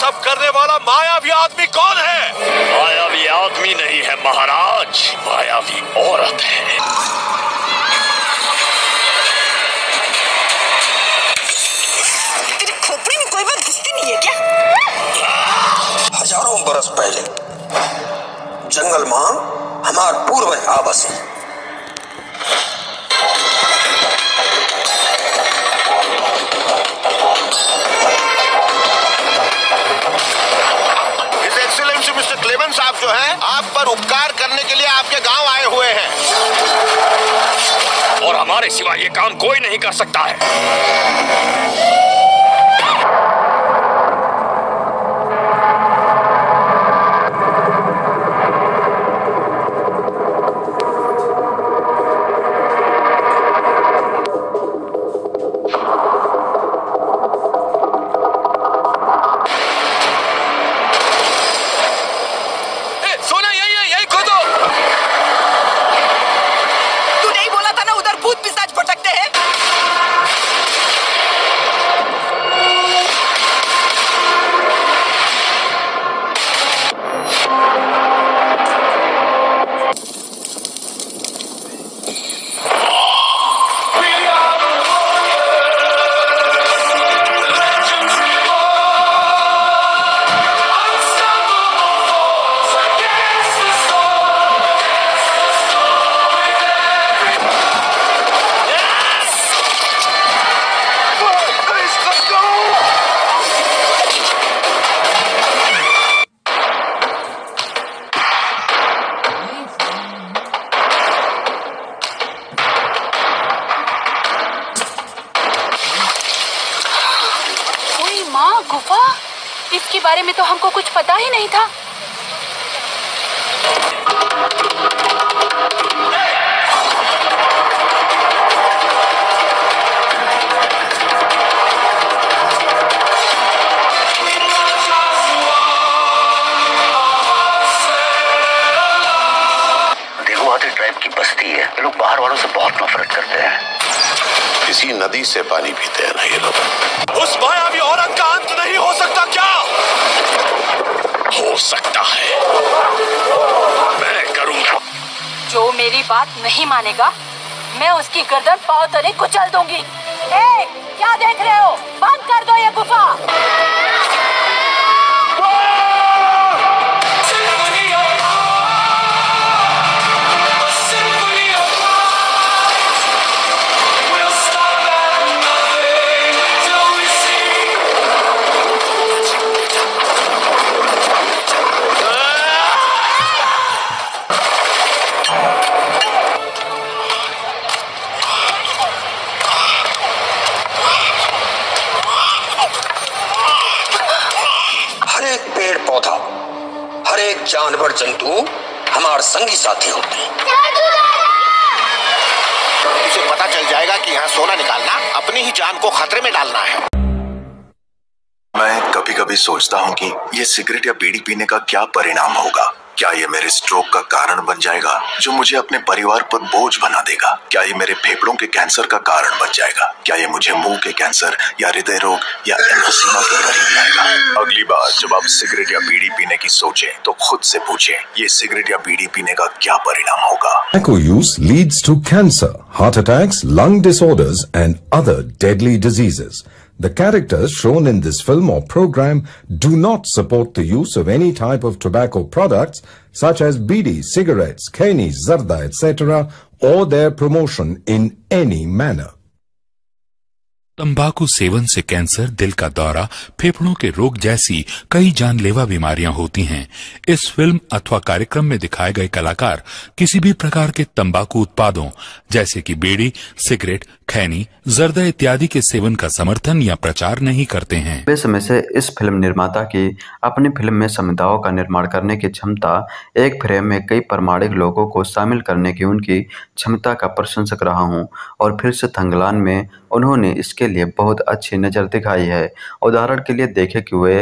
सब करने वाला मायावी आदमी कौन है मायावी आदमी नहीं है महाराज मायावी औरत है तेरे खोपड़ी में कोई बात घुसती नहीं है क्या हजारों बरस पहले जंगल मां हमारे पूर्व आवासी जो है आप पर उपकार करने के लिए आपके गांव आए हुए हैं और हमारे सिवा ये काम कोई नहीं कर सकता है बनेगा मैं उसकी गर्दन पाव तले कुछ संगी साथी होते हैं उसे पता चल जाएगा कि यहाँ सोना निकालना अपनी ही जान को खतरे में डालना है मैं कभी कभी सोचता हूँ कि ये सिगरेट या बीड़ी पीने का क्या परिणाम होगा क्या ये मेरे स्ट्रोक का कारण बन जाएगा जो मुझे अपने परिवार पर बोझ बना देगा क्या ये मेरे फेफड़ों के कैंसर का कारण बन जाएगा क्या ये मुझे मुंह के कैंसर या हृदय रोग या एम्फोसीमा के करीब लाएगा अगली बार जब आप सिगरेट या बीड़ी पीने की सोचें तो खुद से पूछें ये सिगरेट या बीड़ी पीने का क्या परिणाम होगा tobacco use leads to cancer heart attacks lung disorders and other deadly diseases The characters shown in this film or program do not support the use of any type of tobacco products such as bidi, cigarettes, kheni, zarda, etc. or their promotion in any manner. तंबाकू सेवन से cancer दिल का दौरा फेफड़ों के रोग जैसी कई जानलेवा बीमारियां होती हैं इस फिल्म अथवा कार्यक्रम में दिखाए गए कलाकार किसी भी प्रकार के तंबाकू उत्पादों जैसे कि बीड़ी सिगरेट खैनी जरदा इत्यादि के सेवन का समर्थन या प्रचार नहीं करते हैं वे समय से इस फिल्म निर्माता की अपनी फिल्म में समुदायों का निर्माण करने की क्षमता एक फ्रेम में कई प्रमाणिक लोगों को शामिल करने की उनकी क्षमता का प्रशंसक रहा हूँ और फिर से थंगलान में उन्होंने इसके लिए बहुत अच्छी नज़र दिखाई है उदाहरण के लिए देखे कि वे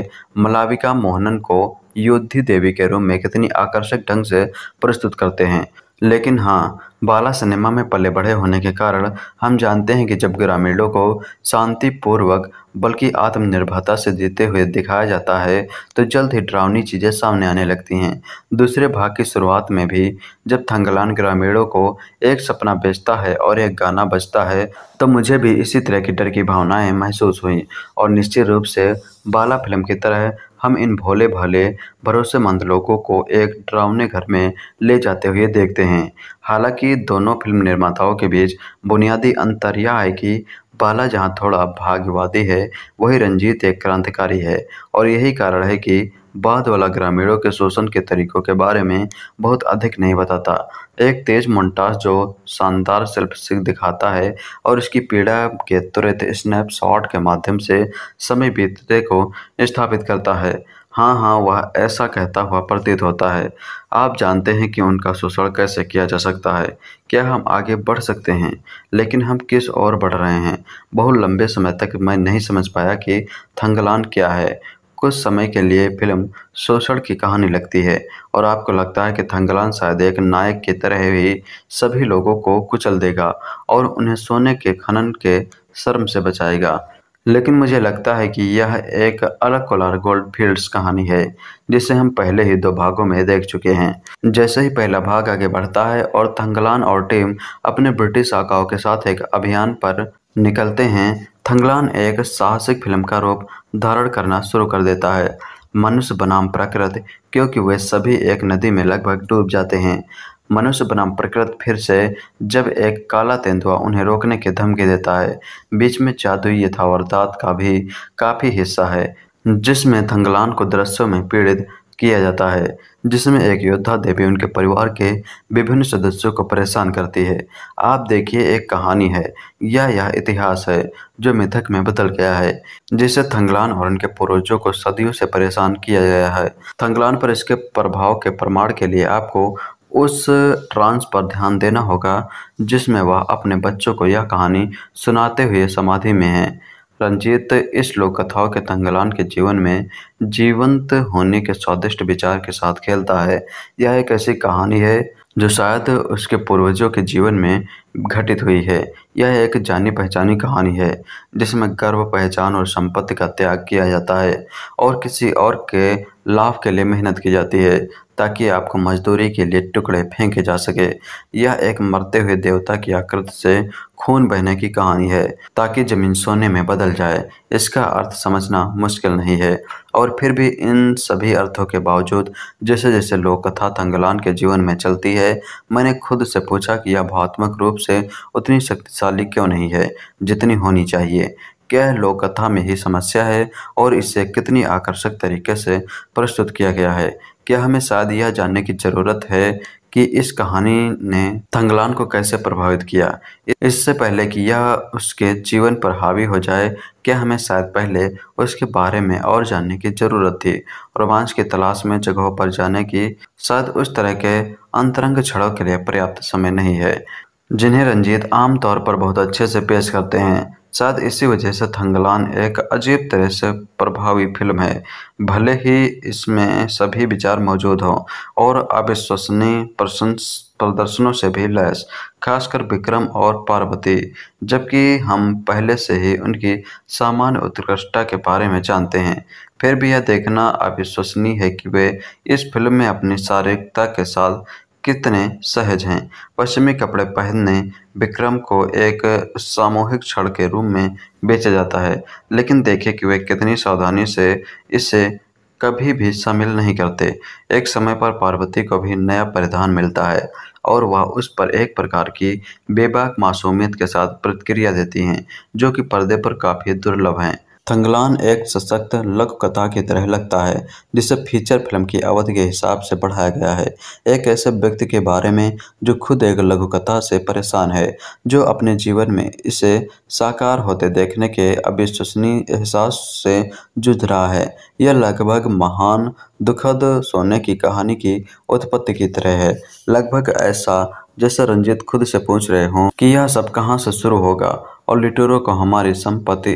मलाविका मोहनन को योद्धि देवी के रूप में कितनी आकर्षक ढंग से प्रस्तुत करते हैं लेकिन हाँ बाला सिनेमा में पले बढ़े होने के कारण हम जानते हैं कि जब ग्रामीणों को शांतिपूर्वक बल्कि आत्मनिर्भरता से जीते हुए दिखाया जाता है तो जल्द ही डरावनी चीज़ें सामने आने लगती हैं दूसरे भाग की शुरुआत में भी जब थंगलान ग्रामीणों को एक सपना बेचता है और एक गाना बजता है तो मुझे भी इसी तरह की डर की भावनाएँ महसूस हुई और निश्चित रूप से बाला फिल्म की तरह हम इन भोले भाले भरोसेमंद लोगों को एक डरावने घर में ले जाते हुए देखते हैं हालांकि दोनों फिल्म निर्माताओं के बीच बुनियादी अंतर यह है कि बाला जहां थोड़ा भाग्यवादी है वही रंजीत एक क्रांतिकारी है और यही कारण है कि बाद वाला ग्रामीणों के शोषण के तरीकों के बारे में बहुत अधिक नहीं बताता एक तेज मोन्टाज जो शानदार शिल्पसिक दिखाता है और इसकी पीड़ा के तुरंत स्नैपशॉट के माध्यम से समय बीतते को स्थापित करता है हाँ हाँ वह ऐसा कहता हुआ प्रतीत होता है आप जानते हैं कि उनका शोषण कैसे किया जा सकता है क्या हम आगे बढ़ सकते हैं लेकिन हम किस ओर बढ़ रहे हैं बहुत लंबे समय तक मैं नहीं समझ पाया कि थंगलान क्या है कुछ समय के लिए फिल्म शोषण की कहानी लगती है और आपको लगता है कि थंगलान शायद एक नायक की तरह ही सभी लोगों को कुचल देगा और उन्हें सोने के खनन के शर्म से बचाएगा लेकिन मुझे लगता है कि यह एक अलग कोलार गोल्ड फील्ड्स कहानी है जिसे हम पहले ही दो भागों में देख चुके हैं जैसे ही पहला भाग आगे बढ़ता है और थंगलान और टीम अपने ब्रिटिश आकाओं के साथ एक अभियान पर निकलते हैं थंगलान एक साहसिक फिल्म का रूप धारण करना शुरू कर देता है मनुष्य बनाम प्रकृति क्योंकि वे सभी एक नदी में लगभग डूब जाते हैं मनुष्य बनाम प्रकृति फिर से जब एक काला तेंदुआ उन्हें रोकने की धमकी देता है बीच में जादुई यथावरदात का भी काफ़ी हिस्सा है जिसमें थंगलान को दृश्यों में पीड़ित किया जाता है जिसमें एक योद्धा देवी उनके परिवार के विभिन्न सदस्यों को परेशान करती है आप देखिए एक कहानी है या यह इतिहास है जो मिथक में बदल गया है जिसे थंगलान और उनके पूर्वजों को सदियों से परेशान किया गया है थंगलान पर इसके प्रभाव के प्रमाण के लिए आपको उस ट्रांस पर ध्यान देना होगा जिसमें वह अपने बच्चों को यह कहानी सुनाते हुए समाधि में है रंजीत इस लोक कथाओं के तंगलान के जीवन में जीवंत होने के स्वादिष्ट विचार के साथ खेलता है यह एक ऐसी कहानी है जो शायद उसके पूर्वजों के जीवन में घटित हुई है यह एक जानी पहचानी कहानी है जिसमें गर्व पहचान और संपत्ति का त्याग किया जाता है और किसी और के लाभ के लिए मेहनत की जाती है ताकि आपको मजदूरी के लिए टुकड़े फेंके जा सके यह एक मरते हुए देवता की आकृति से खून बहने की कहानी है ताकि जमीन सोने में बदल जाए इसका अर्थ समझना मुश्किल नहीं है और फिर भी इन सभी अर्थों के बावजूद जैसे जैसे लोक कथा तंगलान के जीवन में चलती है मैंने खुद से पूछा कि यह भावात्मक रूप से उतनी शक्तिशाली क्यों नहीं है जितनी होनी चाहिए क्या लोक कथा में ही समस्या है और इसे कितनी आकर्षक तरीके से प्रस्तुत किया गया है क्या हमें शायद यह जानने की ज़रूरत है कि इस कहानी ने थंगलान को कैसे प्रभावित किया इससे पहले कि यह उसके जीवन पर हावी हो जाए क्या हमें शायद पहले उसके बारे में और जानने की ज़रूरत थी रोमांच की तलाश में जगहों पर जाने की शायद उस तरह के अंतरंग छड़ों के लिए पर्याप्त समय नहीं है जिन्हें रंजीत आमतौर पर बहुत अच्छे से पेश करते हैं शायद इसी वजह से थंगलान एक अजीब तरह से प्रभावी फिल्म है भले ही इसमें सभी विचार मौजूद हों और अविश्वसनीय प्रशंस प्रदर्शनों से भी लैस खासकर विक्रम और पार्वती जबकि हम पहले से ही उनकी सामान्य उत्कृष्टता के बारे में जानते हैं फिर भी यह देखना अविश्वसनीय है कि वे इस फिल्म में अपनी शारीरिकता के साथ कितने सहज हैं पश्चिमी कपड़े पहनने विक्रम को एक सामूहिक क्षण के रूप में बेचा जाता है लेकिन देखें कि वे कितनी सावधानी से इसे कभी भी शामिल नहीं करते एक समय पर पार्वती को भी नया परिधान मिलता है और वह उस पर एक प्रकार की बेबाक मासूमियत के साथ प्रतिक्रिया देती हैं जो कि पर्दे पर काफ़ी दुर्लभ हैं थंगलान एक सशक्त लघुकथा की तरह लगता है जिसे फीचर फिल्म की अवधि के हिसाब से बढ़ाया गया है एक ऐसे व्यक्ति के बारे में जो खुद एक लघुकथा से परेशान है जो अपने जीवन में इसे साकार होते देखने के अविश्वसनीय एहसास से जूझ रहा है यह लगभग महान दुखद सोने की कहानी की उत्पत्ति की तरह है लगभग ऐसा जैसे रंजित खुद से पूछ रहे हों कि यह सब कहाँ से शुरू होगा और लिटोरो को हमारी संपत्ति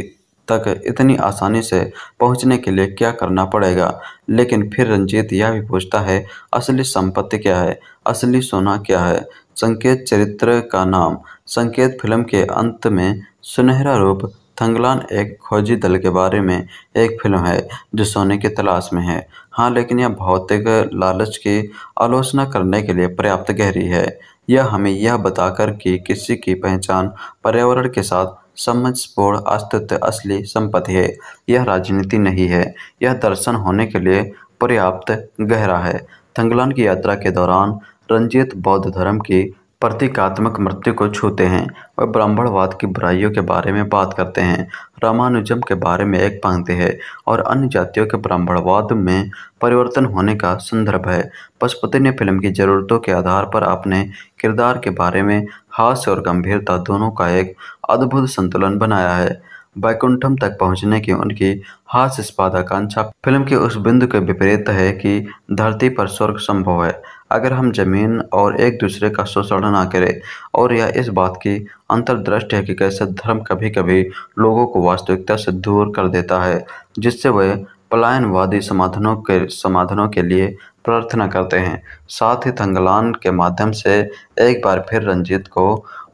तक इतनी आसानी से पहुंचने के लिए क्या करना पड़ेगा लेकिन फिर रंजीत यह भी पूछता है असली संपत्ति क्या है असली सोना क्या है संकेत चरित्र का नाम संकेत फिल्म के अंत में सुनहरा रूप थंगलान एक खोजी दल के बारे में एक फिल्म है जो सोने की तलाश में है हाँ लेकिन यह भौतिक लालच की आलोचना करने के लिए पर्याप्त गहरी है यह हमें यह बताकर कि किसी की पहचान पर्यावरण के साथ समझपूर्ण अस्तित्व असली संपत्ति है यह राजनीति नहीं है यह दर्शन होने के लिए पर्याप्त गहरा है थंगलान की यात्रा के दौरान रंजित बौद्ध धर्म की प्रतीकात्मक मृत्यु को छूते हैं और ब्राह्मणवाद की बुराइयों के बारे में बात करते हैं रामानुजम के बारे में एक पंक्ति है और अन्य जातियों के ब्राह्मणवाद में परिवर्तन होने का संदर्भ है पशुपति ने फिल्म की ज़रूरतों के आधार पर अपने किरदार के बारे में हास्य और गंभीरता दोनों का एक अद्भुत संतुलन बनाया है वैकुंठम तक पहुंचने की उनकी हास्य स्पादाकांक्षा फिल्म के उस बिंदु के विपरीत है कि धरती पर स्वर्ग संभव है अगर हम ज़मीन और एक दूसरे का शोषण ना करें और यह इस बात की अंतर्दृष्टि है कि कैसे धर्म कभी कभी लोगों को वास्तविकता से दूर कर देता है जिससे वे पलायनवादी समाधानों के समाधानों के लिए प्रार्थना करते हैं साथ ही थंगलान के माध्यम से एक बार फिर रंजीत को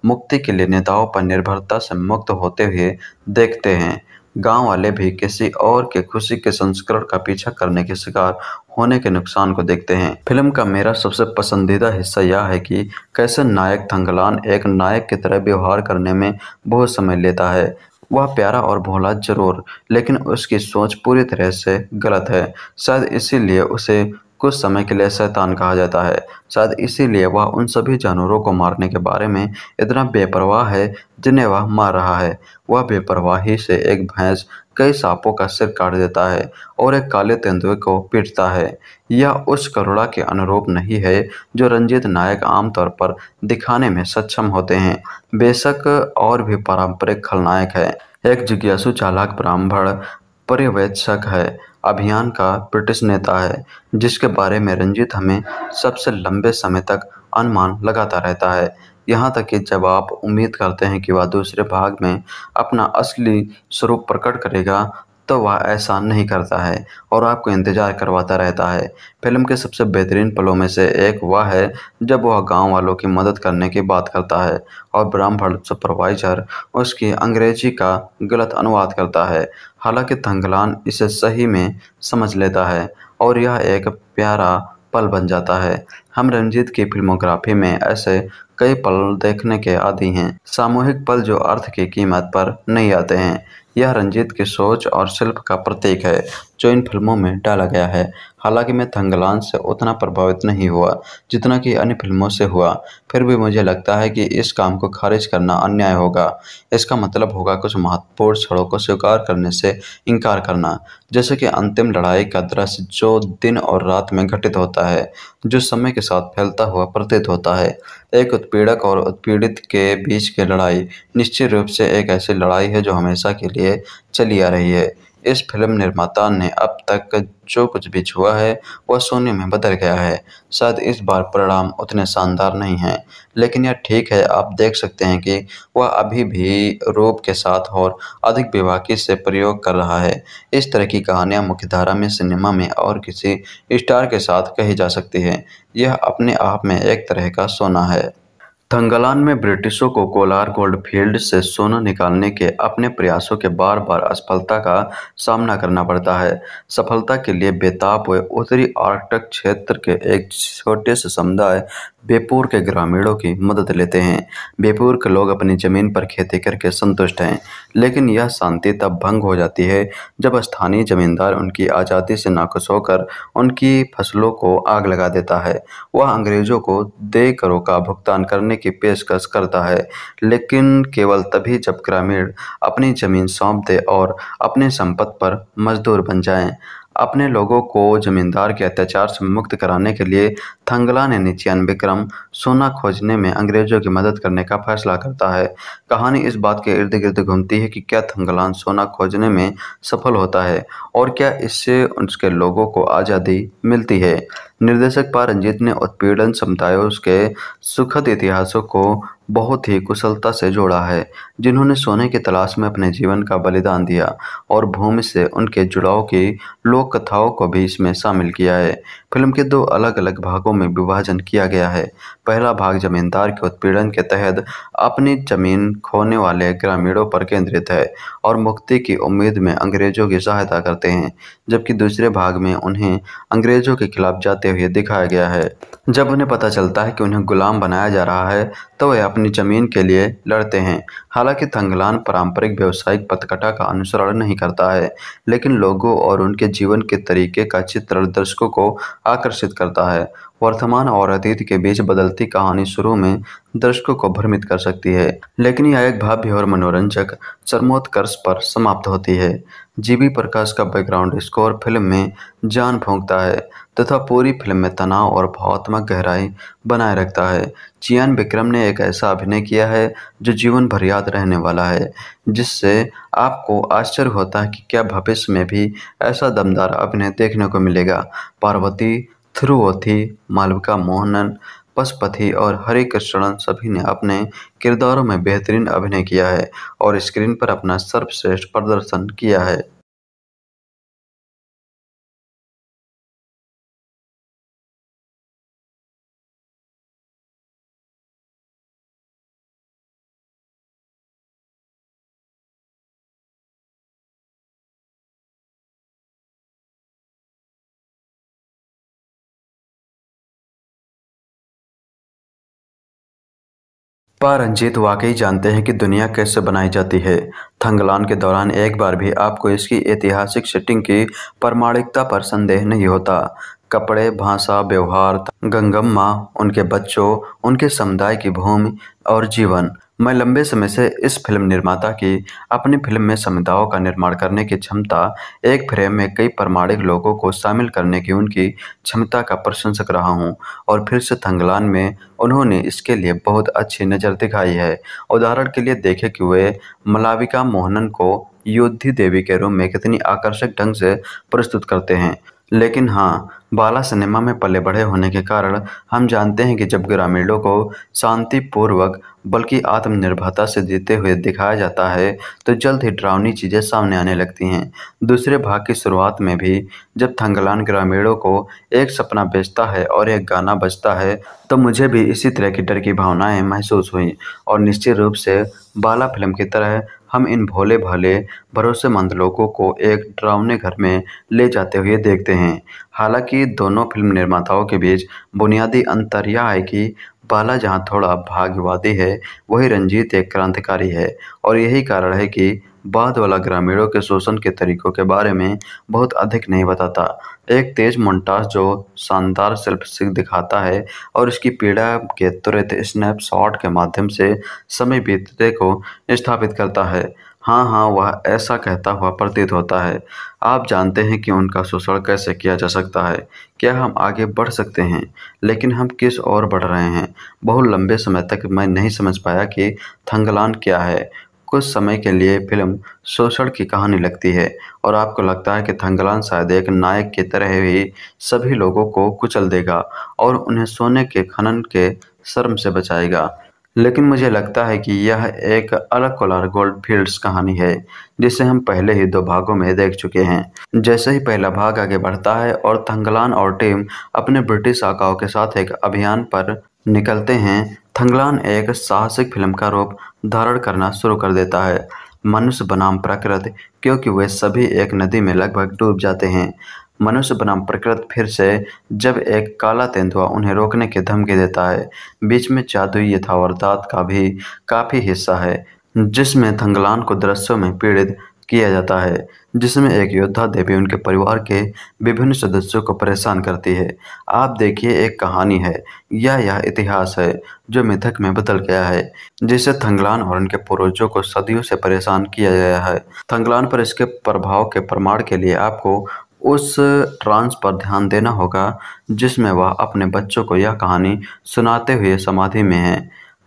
मुक्ति के लिए नेताओं पर निर्भरता से मुक्त होते हुए देखते हैं गांव वाले भी किसी और के खुशी के संस्करण का पीछा करने के शिकार होने के नुकसान को देखते हैं फिल्म का मेरा सबसे पसंदीदा हिस्सा यह है कि कैसे नायक थंगलान एक नायक की तरह व्यवहार करने में बहुत समय लेता है वह प्यारा और भोला जरूर लेकिन उसकी सोच पूरी तरह से गलत है शायद इसीलिए उसे कुछ समय के लिए शैतान कहा जाता है शायद इसीलिए वह उन सभी जानवरों को मारने के बारे में इतना बेपरवाह है जिन्हें वह मार रहा है वह बेपरवाही से एक भैंस कई सांपों का सिर काट देता है और एक काले तेंदुए को पीटता है यह उस करुणा के अनुरूप नहीं है जो रंजीत नायक आमतौर पर दिखाने में सक्षम होते हैं बेशक और भी पारंपरिक खलनायक है एक जिज्ञासु चालाक ब्राह्मण पर्यवेक्षक है अभियान का ब्रिटिश नेता है जिसके बारे में रंजीत हमें सबसे लंबे समय तक अनुमान लगाता रहता है यहाँ तक कि जब आप उम्मीद करते हैं कि वह दूसरे भाग में अपना असली स्वरूप प्रकट करेगा तो वह ऐसा नहीं करता है और आपको इंतज़ार करवाता रहता है फिल्म के सबसे बेहतरीन पलों में से एक वह है जब वह गांव वालों की मदद करने की बात करता है और ब्राह्मण सुपरवाइजर उसकी अंग्रेजी का गलत अनुवाद करता है हालांकि थंगलान इसे सही में समझ लेता है और यह एक प्यारा पल बन जाता है हम रंजीत की फिल्मोग्राफी में ऐसे कई पल देखने के आदि हैं सामूहिक पल जो अर्थ की कीमत पर नहीं आते हैं यह रंजीत की सोच और शिल्प का प्रतीक है जो इन फिल्मों में डाला गया है हालांकि मैं थंगलान से उतना प्रभावित नहीं हुआ जितना कि अन्य फिल्मों से हुआ फिर भी मुझे लगता है कि इस काम को खारिज करना अन्याय होगा इसका मतलब होगा कुछ महत्वपूर्ण क्षणों को स्वीकार करने से इनकार करना जैसे कि अंतिम लड़ाई का दृश्य जो दिन और रात में घटित होता है जो समय के साथ फैलता हुआ प्रतीत होता है एक उत्पीड़क और उत्पीड़ित के बीच की लड़ाई निश्चित रूप से एक ऐसी लड़ाई है जो हमेशा के लिए चली आ रही है इस फिल्म निर्माता ने अब तक जो कुछ भी छुआ है वह सोने में बदल गया है शायद इस बार परिणाम उतने शानदार नहीं हैं लेकिन यह ठीक है आप देख सकते हैं कि वह अभी भी रूप के साथ और अधिक विवाकी से प्रयोग कर रहा है इस तरह की कहानियाँ मुख्यधारा में सिनेमा में और किसी स्टार के साथ कही जा सकती है यह अपने आप में एक तरह का सोना है थंगलान में ब्रिटिशों को कोलार गोल्ड फील्ड से सोना निकालने के अपने प्रयासों के बार बार असफलता का सामना करना पड़ता है सफलता के लिए बेताब हुए उत्तरी आर्कटिक क्षेत्र के एक छोटे से समुदाय बेपुर के ग्रामीणों की मदद लेते हैं बेपुर के लोग अपनी ज़मीन पर खेती करके संतुष्ट हैं लेकिन यह शांति तब भंग हो जाती है जब स्थानीय जमींदार उनकी आज़ादी से नाखुश होकर उनकी फसलों को आग लगा देता है वह अंग्रेज़ों को दे करों का भुगतान करने की पेशकश करता है लेकिन केवल तभी जब ग्रामीण अपनी जमीन सौंप दे और अपने संपत्ति पर मजदूर बन जाएं। अपने लोगों को जमींदार के अत्याचार से मुक्त कराने के लिए थंगला ने निन्यानवे विक्रम सोना खोजने में अंग्रेजों की मदद करने का फैसला करता है कहानी इस बात के इर्द गिर्द घूमती है कि क्या थंगलान सोना खोजने में सफल होता है और क्या इससे उसके लोगों को आज़ादी मिलती है निर्देशक पा रंजीत ने उत्पीड़न समुदायों के सुखद इतिहासों को बहुत ही कुशलता से जोड़ा है जिन्होंने सोने की तलाश में अपने जीवन का बलिदान दिया और भूमि से उनके जुड़ाव की लोक कथाओं को भी इसमें शामिल किया है फिल्म के दो अलग अलग भागों में विभाजन किया गया है पहला भाग जमींदार के उत्पीड़न के तहत अपनी जमीन खोने वाले ग्रामीणों पर केंद्रित है और मुक्ति की उम्मीद में अंग्रेजों की सहायता करते हैं जबकि दूसरे भाग में उन्हें अंग्रेजों के खिलाफ जाते हुए दिखाया गया है जब उन्हें पता चलता है कि उन्हें गुलाम बनाया जा रहा है तो वे अपनी जमीन के लिए लड़ते हैं हालांकि थंगलान पारंपरिक व्यावसायिक पतकटा का अनुसरण नहीं करता है लेकिन लोगों और उनके जीवन के तरीके का चित्र दर्शकों को आकर्षित करता है वर्तमान और अतीत के बीच बदलती कहानी शुरू में दर्शकों को भ्रमित कर सकती है लेकिन यह एक भाव्य और मनोरंजक चरमोत्कर्ष पर समाप्त होती है जीबी प्रकाश का बैकग्राउंड स्कोर फिल्म में जान फूंकता है तथा पूरी फिल्म में तनाव और भावात्मक गहराई बनाए रखता है चियान विक्रम ने एक ऐसा अभिनय किया है जो जीवन भर याद रहने वाला है जिससे आपको आश्चर्य होता है कि क्या भविष्य में भी ऐसा दमदार अभिनय देखने को मिलेगा पार्वती थ्रुवथि मालविका मोहनन पशुपति और हरे कृष्णन सभी ने अपने किरदारों में बेहतरीन अभिनय किया है और स्क्रीन पर अपना सर्वश्रेष्ठ प्रदर्शन किया है पा रंजीत वाकई जानते हैं कि दुनिया कैसे बनाई जाती है थंगलान के दौरान एक बार भी आपको इसकी ऐतिहासिक सेटिंग की प्रामाणिकता पर संदेह नहीं होता कपड़े भाषा व्यवहार गंगम्मा उनके बच्चों उनके समुदाय की भूमि और जीवन मैं लंबे समय से इस फिल्म निर्माता की अपनी फिल्म में समुदायों का निर्माण करने की क्षमता एक फ्रेम में कई प्रमाणिक लोगों को शामिल करने की उनकी क्षमता का प्रशंसक रहा हूं और फिर से थंगलान में उन्होंने इसके लिए बहुत अच्छी नज़र दिखाई है उदाहरण के लिए देखें कि वे मलाविका मोहनन को योद्धी देवी के रूप में कितनी आकर्षक ढंग से प्रस्तुत करते हैं लेकिन हाँ बाला सिनेमा में पले बढ़े होने के कारण हम जानते हैं कि जब ग्रामीणों को शांतिपूर्वक बल्कि आत्मनिर्भरता से देते हुए दिखाया जाता है तो जल्द ही डरावनी चीज़ें सामने आने लगती हैं दूसरे भाग की शुरुआत में भी जब थंगलान ग्रामीणों को एक सपना बेचता है और एक गाना बजता है तो मुझे भी इसी तरह की डर की भावनाएं महसूस हुई और निश्चित रूप से बाला फिल्म की तरह हम इन भोले भाले भरोसेमंद लोगों को एक डरावने घर में ले जाते हुए देखते हैं हालांकि दोनों फिल्म निर्माताओं के बीच बुनियादी अंतर यह है कि पाला जहाँ थोड़ा भाग्यवादी है वही रंजीत एक क्रांतिकारी है और यही कारण है कि बाद वाला ग्रामीणों के शोषण के तरीकों के बारे में बहुत अधिक नहीं बताता एक तेज मोन्टास जो शानदार सिख दिखाता है और इसकी पीड़ा के तुरंत स्नैपशॉट के माध्यम से समय बीतते को स्थापित करता है हाँ हाँ वह ऐसा कहता हुआ प्रतीत होता है आप जानते हैं कि उनका शोषण कैसे किया जा सकता है क्या हम आगे बढ़ सकते हैं लेकिन हम किस ओर बढ़ रहे हैं बहुत लंबे समय तक मैं नहीं समझ पाया कि थंगलान क्या है कुछ समय के लिए फिल्म शोषण की कहानी लगती है और आपको लगता है कि थंगलान शायद एक नायक की तरह ही सभी लोगों को कुचल देगा और उन्हें सोने के खनन के शर्म से बचाएगा लेकिन मुझे लगता है कि यह एक अलग कोलार गोल्ड फील्ड्स कहानी है जिसे हम पहले ही दो भागों में देख चुके हैं जैसे ही पहला भाग आगे बढ़ता है और थंगलान और टीम अपने ब्रिटिश आकाओं के साथ एक अभियान पर निकलते हैं थंगलान एक साहसिक फिल्म का रूप धारण करना शुरू कर देता है मनुष्य बनाम प्रकृति क्योंकि वे सभी एक नदी में लगभग डूब जाते हैं मनुष्य बनाम प्रकृत फिर से जब एक काला तेंदुआ उन्हें रोकने की धमकी देता है बीच में जादुई यथावरदात का भी काफ़ी हिस्सा है जिसमें थंगलान को दृश्यों में पीड़ित किया जाता है जिसमें एक योद्धा देवी उनके परिवार के विभिन्न सदस्यों को परेशान करती है आप देखिए एक कहानी है या यह इतिहास है जो मिथक में बदल गया है जिसे थंगलान और उनके पूर्वजों को सदियों से परेशान किया गया है थंगलान पर इसके प्रभाव के प्रमाण के लिए आपको उस ट्रांस पर ध्यान देना होगा जिसमें वह अपने बच्चों को यह कहानी सुनाते हुए समाधि में है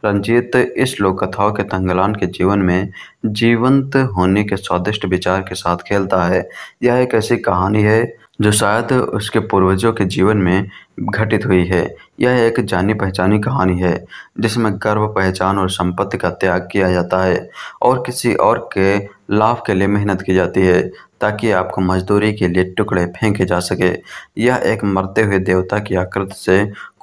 रंजीत इस लोक कथाओं के तंगलान के जीवन में जीवंत होने के स्वादिष्ट विचार के साथ खेलता है यह एक ऐसी कहानी है जो शायद उसके पूर्वजों के जीवन में घटित हुई है यह एक जानी पहचानी कहानी है जिसमें गर्व पहचान और संपत्ति का त्याग किया जाता है और किसी और के लाभ के लिए मेहनत की जाती है ताकि आपको मजदूरी के लिए टुकड़े फेंके जा सके यह एक मरते हुए देवता की आकृति से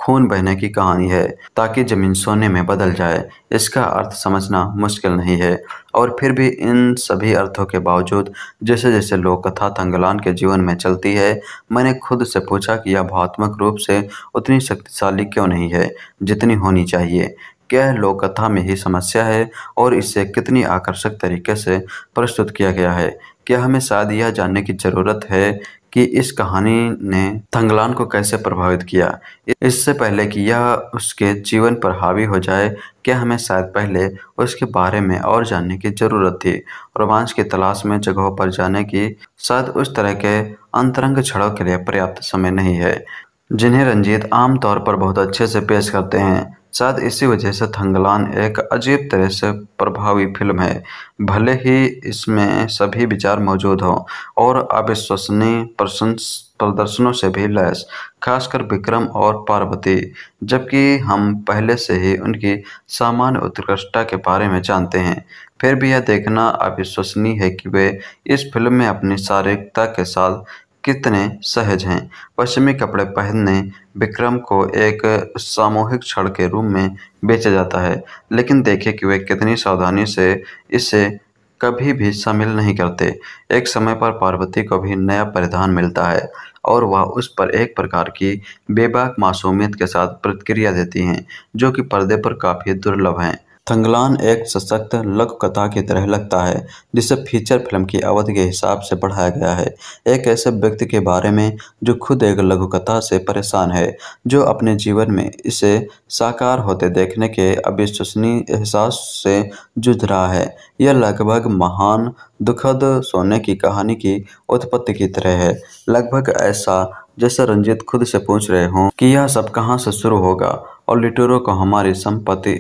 खून बहने की कहानी है ताकि जमीन सोने में बदल जाए इसका अर्थ समझना मुश्किल नहीं है और फिर भी इन सभी अर्थों के बावजूद जैसे जैसे लोक कथा तंगलान के जीवन में चलती है मैंने खुद से पूछा कि यह भावात्मक रूप से उतनी शक्तिशाली क्यों नहीं है जितनी होनी चाहिए क्या लोक कथा में ही समस्या है और इसे कितनी आकर्षक तरीके से प्रस्तुत किया गया है क्या हमें शायद यह जानने की ज़रूरत है कि इस कहानी ने थंगलान को कैसे प्रभावित किया इससे पहले कि यह उसके जीवन पर हावी हो जाए क्या हमें शायद पहले उसके बारे में और जानने की ज़रूरत थी रोमांच की तलाश में जगहों पर जाने की शायद उस तरह के अंतरंग छड़ों के लिए पर्याप्त समय नहीं है जिन्हें रंजीत आमतौर पर बहुत अच्छे से पेश करते हैं शायद इसी वजह से थंगलान एक अजीब तरह से प्रभावी फिल्म है भले ही इसमें सभी विचार मौजूद हों और अविश्वसनीय प्रशंस प्रदर्शनों से भी लैस खासकर विक्रम और पार्वती जबकि हम पहले से ही उनकी सामान्य उत्कृष्टता के बारे में जानते हैं फिर भी यह देखना अविश्वसनीय है कि वे इस फिल्म में अपनी शारीरिकता के साथ कितने सहज हैं पश्चिमी कपड़े पहनने विक्रम को एक सामूहिक क्षण के रूप में बेचा जाता है लेकिन देखें कि वे कितनी सावधानी से इसे कभी भी शामिल नहीं करते एक समय पर पार्वती को भी नया परिधान मिलता है और वह उस पर एक प्रकार की बेबाक मासूमियत के साथ प्रतिक्रिया देती हैं जो कि पर्दे पर काफ़ी दुर्लभ हैं थंगलान एक सशक्त लघुकथा की तरह लगता है जिसे फीचर फिल्म की अवधि के हिसाब से बढ़ाया गया है एक ऐसे व्यक्ति के बारे में जो खुद एक लघुकथा से परेशान है जो अपने जीवन में इसे साकार होते देखने के अविश्वसनीय एहसास से जूझ रहा है यह लगभग महान दुखद सोने की कहानी की उत्पत्ति की तरह है लगभग ऐसा जैसे रंजित खुद से पूछ रहे हों कि यह सब कहाँ से शुरू होगा और लिटोरो को हमारी संपत्ति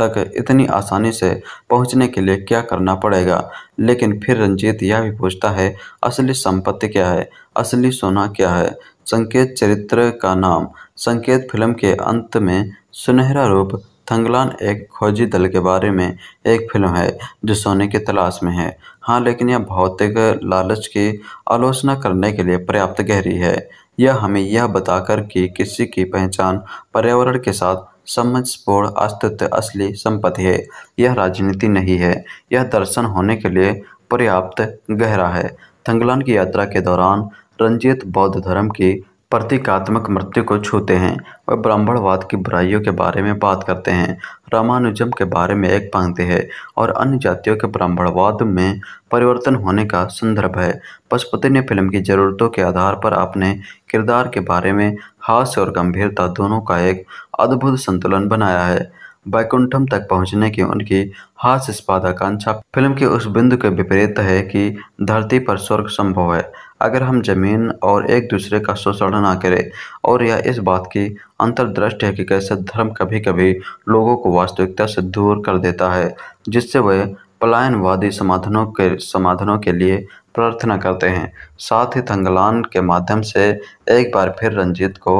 तक इतनी आसानी से पहुंचने के लिए क्या करना पड़ेगा लेकिन फिर रंजीत यह भी पूछता है असली संपत्ति क्या है असली सोना क्या है संकेत चरित्र का नाम संकेत फिल्म के अंत में सुनहरा रूप थंगलान एक खोजी दल के बारे में एक फिल्म है जो सोने की तलाश में है हाँ लेकिन यह भौतिक लालच की आलोचना करने के लिए पर्याप्त गहरी है यह हमें यह बताकर कि किसी की पहचान पर्यावरण के साथ समझपूर्ण अस्तित्व असली संपत्ति है यह राजनीति नहीं है यह दर्शन होने के लिए पर्याप्त गहरा है थंगलान की यात्रा के दौरान रंजित बौद्ध धर्म की प्रतीकात्मक मृत्यु को छूते हैं और ब्राह्मणवाद की बुराइयों के बारे में बात करते हैं रामानुजम के बारे में एक पंक्ति है और अन्य जातियों के ब्राह्मणवाद में परिवर्तन होने का संदर्भ है पशुपति ने फिल्म की ज़रूरतों के आधार पर अपने किरदार के बारे में हास्य और गंभीरता दोनों का एक अद्भुत संतुलन बनाया है बैकुंठम तक पहुंचने की उनकी हास्यास्पद आकांक्षा फिल्म के उस बिंदु के विपरीत है कि धरती पर स्वर्ग संभव है अगर हम जमीन और एक दूसरे का शोषण ना करें और यह इस बात की अंतर्दृष्टि है कि कैसे धर्म कभी कभी लोगों को वास्तविकता से दूर कर देता है जिससे वे पलायनवादी समाधानों के समाधानों के लिए प्रार्थना करते हैं साथ ही थंगलान के माध्यम से एक बार फिर रंजीत को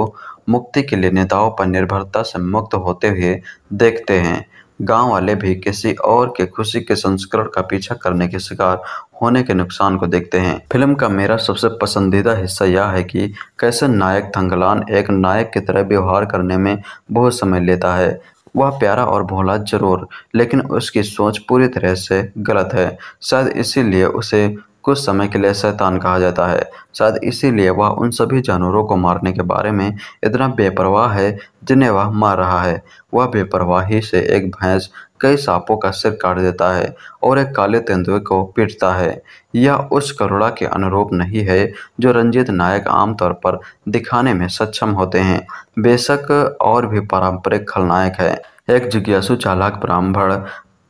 मुक्ति के लिए नेताओं पर निर्भरता से मुक्त होते हुए देखते हैं गांव वाले भी किसी और के खुशी के संस्करण का पीछा करने के शिकार होने के नुकसान को देखते हैं फिल्म का मेरा सबसे पसंदीदा हिस्सा यह है कि कैसे नायक थंगलान एक नायक की तरह व्यवहार करने में बहुत समय लेता है वह प्यारा और भोला जरूर लेकिन उसकी सोच पूरी तरह से गलत है शायद इसीलिए उसे कुछ समय के लिए शैतान कहा जाता है शायद इसीलिए वह उन सभी जानवरों को मारने के बारे में इतना बेपरवाह है जिन्हें वह मार रहा है वह बेपरवाही से एक भैंस कई सांपों का सिर काट देता है और एक काले तेंदुए को पीटता है यह उस करुणा के अनुरूप नहीं है जो रंजीत नायक आमतौर पर दिखाने में सक्षम होते हैं बेशक और भी पारंपरिक खलनायक है एक जिज्ञासु चालाक ब्राह्मण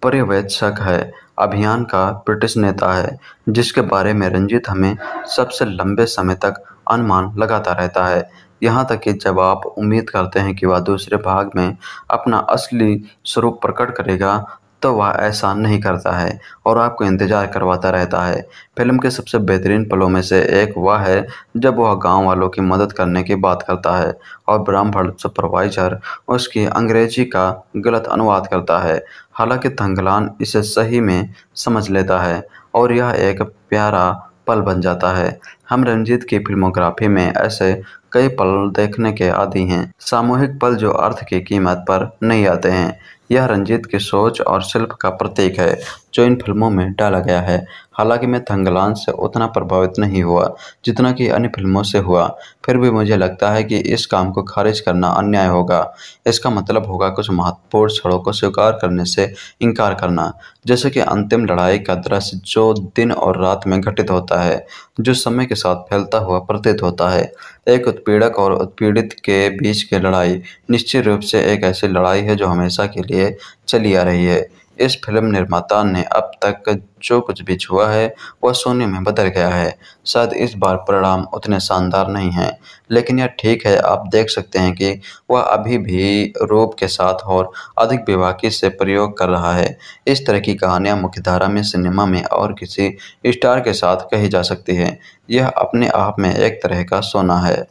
पर्यवेक्षक है अभियान का ब्रिटिश नेता है जिसके बारे में रंजीत हमें सबसे लंबे समय तक अनुमान लगाता रहता है यहाँ तक कि जब आप उम्मीद करते हैं कि वह दूसरे भाग में अपना असली स्वरूप प्रकट करेगा तो वह एहसान नहीं करता है और आपको इंतज़ार करवाता रहता है फिल्म के सबसे बेहतरीन पलों में से एक वह है जब वह गांव वालों की मदद करने की बात करता है और ब्राह्मण सुपरवाइजर उसकी अंग्रेजी का गलत अनुवाद करता है हालांकि थंगलान इसे सही में समझ लेता है और यह एक प्यारा पल बन जाता है हम रंजीत की फिल्मोग्राफी में ऐसे कई पल देखने के आदि हैं सामूहिक पल जो अर्थ की कीमत पर नहीं आते हैं यह रंजीत की सोच और शिल्प का प्रतीक है जो इन फिल्मों में डाला गया है हालांकि मैं थंगलान से उतना प्रभावित नहीं हुआ जितना कि अन्य फिल्मों से हुआ फिर भी मुझे लगता है कि इस काम को खारिज करना अन्याय होगा इसका मतलब होगा कुछ महत्वपूर्ण क्षणों को स्वीकार करने से इनकार करना जैसे कि अंतिम लड़ाई का दृश्य जो दिन और रात में घटित होता है जो समय के साथ फैलता हुआ प्रतीत होता है एक उत्पीड़क और उत्पीड़ित के बीच की लड़ाई निश्चित रूप से एक ऐसी लड़ाई है जो हमेशा के लिए चली आ रही है इस फिल्म निर्माता ने अब तक जो कुछ भी छुआ है वह सोने में बदल गया है शायद इस बार परिणाम उतने शानदार नहीं हैं लेकिन यह ठीक है आप देख सकते हैं कि वह अभी भी रूप के साथ और अधिक विवाकी से प्रयोग कर रहा है इस तरह की कहानियां मुख्यधारा में सिनेमा में और किसी स्टार के साथ कही जा सकती है यह अपने आप में एक तरह का सोना है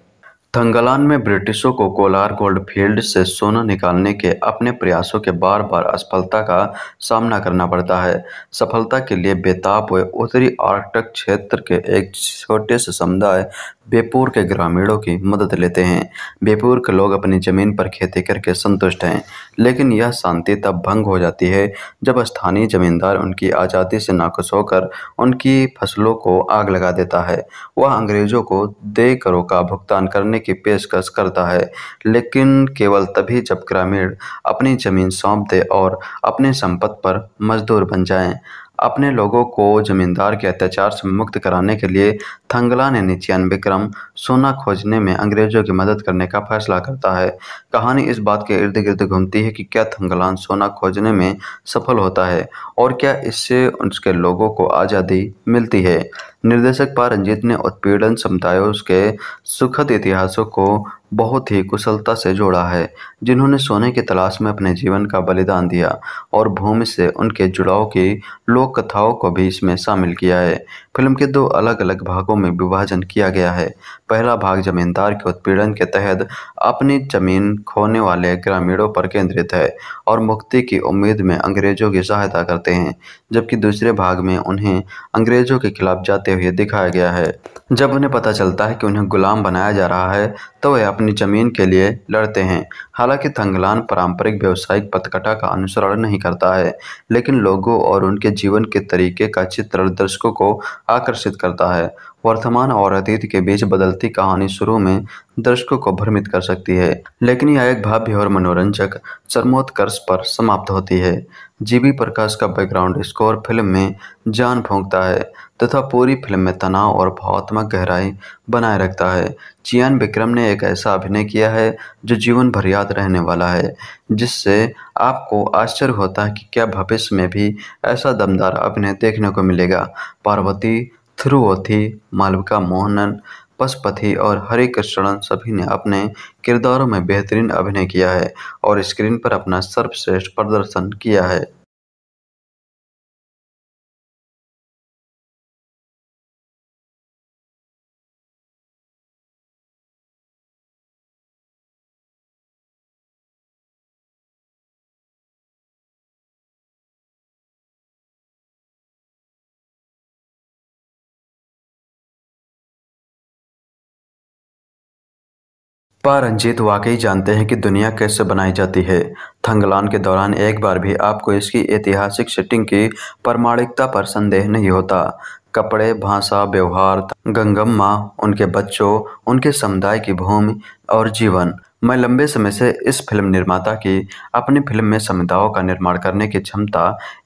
थंगलान में ब्रिटिशों को कोलार गोल्ड फील्ड से सोना निकालने के अपने प्रयासों के बार बार असफलता का सामना करना पड़ता है सफलता के लिए बेताब हुए उत्तरी आर्कटिक क्षेत्र के एक छोटे से समुदाय बेपूर के ग्रामीणों की मदद लेते हैं बेपूर के लोग अपनी ज़मीन पर खेती करके संतुष्ट हैं लेकिन यह शांति तब भंग हो जाती है जब स्थानीय जमींदार उनकी आज़ादी से नाखुश होकर उनकी फसलों को आग लगा देता है वह अंग्रेज़ों को दे करों का भुगतान करने की पेशकश करता है लेकिन केवल तभी जब ग्रामीण अपनी ज़मीन सौंप दे और अपने संपत्ति पर मजदूर बन जाए अपने लोगों को जमींदार के अत्याचार से मुक्त कराने के लिए थंगला ने निन्यानवे विक्रम सोना खोजने में अंग्रेजों की मदद करने का फैसला करता है कहानी इस बात के इर्द गिर्द घूमती है कि क्या थंगलान सोना खोजने में सफल होता है और क्या इससे उसके लोगों को आज़ादी मिलती है निर्देशक पारंजीत ने उत्पीड़न समुदायों के सुखद इतिहासों को बहुत ही कुशलता से जोड़ा है जिन्होंने सोने की तलाश में अपने जीवन का बलिदान दिया और भूमि से उनके जुड़ाव की लोक कथाओं को भी इसमें शामिल किया है फिल्म के दो अलग अलग भागों में विभाजन किया गया है पहला भाग जमींदार के उत्पीड़न के तहत अपनी जमीन खोने वाले ग्रामीणों पर केंद्रित है और मुक्ति की उम्मीद में अंग्रेजों की सहायता करते हैं जबकि दूसरे भाग में उन्हें अंग्रेजों के खिलाफ जाते हुए दिखाया गया है जब उन्हें पता चलता है कि उन्हें गुलाम बनाया जा रहा है तो वे अपनी ज़मीन के लिए लड़ते हैं हालांकि थंगलान पारंपरिक व्यावसायिक पथकटा का अनुसरण नहीं करता है लेकिन लोगों और उनके जीवन के तरीके का चित्र दर्शकों को आकर्षित करता है वर्तमान और अतीत के बीच बदलती कहानी शुरू में दर्शकों को भ्रमित कर सकती है लेकिन यह एक भाव्य और मनोरंजक चरमोत्कर्ष पर समाप्त होती है जीबी प्रकाश का बैकग्राउंड स्कोर फिल्म में जान फूंकता है तथा पूरी फिल्म में तनाव और भावात्मक गहराई बनाए रखता है चियान विक्रम ने एक ऐसा अभिनय किया है जो जीवन भर याद रहने वाला है जिससे आपको आश्चर्य होता है कि क्या भविष्य में भी ऐसा दमदार अभिनय देखने को मिलेगा पार्वती थ्रुवथि मालविका मोहनन पशुपति और हरे कृष्णन सभी ने अपने किरदारों में बेहतरीन अभिनय किया है और स्क्रीन पर अपना सर्वश्रेष्ठ प्रदर्शन किया है पा रंजीत वाकई जानते हैं कि दुनिया कैसे बनाई जाती है थंगलान के दौरान एक बार भी आपको इसकी ऐतिहासिक सेटिंग की प्रामाणिकता पर संदेह नहीं होता कपड़े भाषा व्यवहार गंगम्मा उनके बच्चों उनके समुदाय की भूमि और जीवन मैं लंबे समय से इस फिल्म निर्माता की अपनी फिल्म में समुदायों का निर्माण करने की क्षमता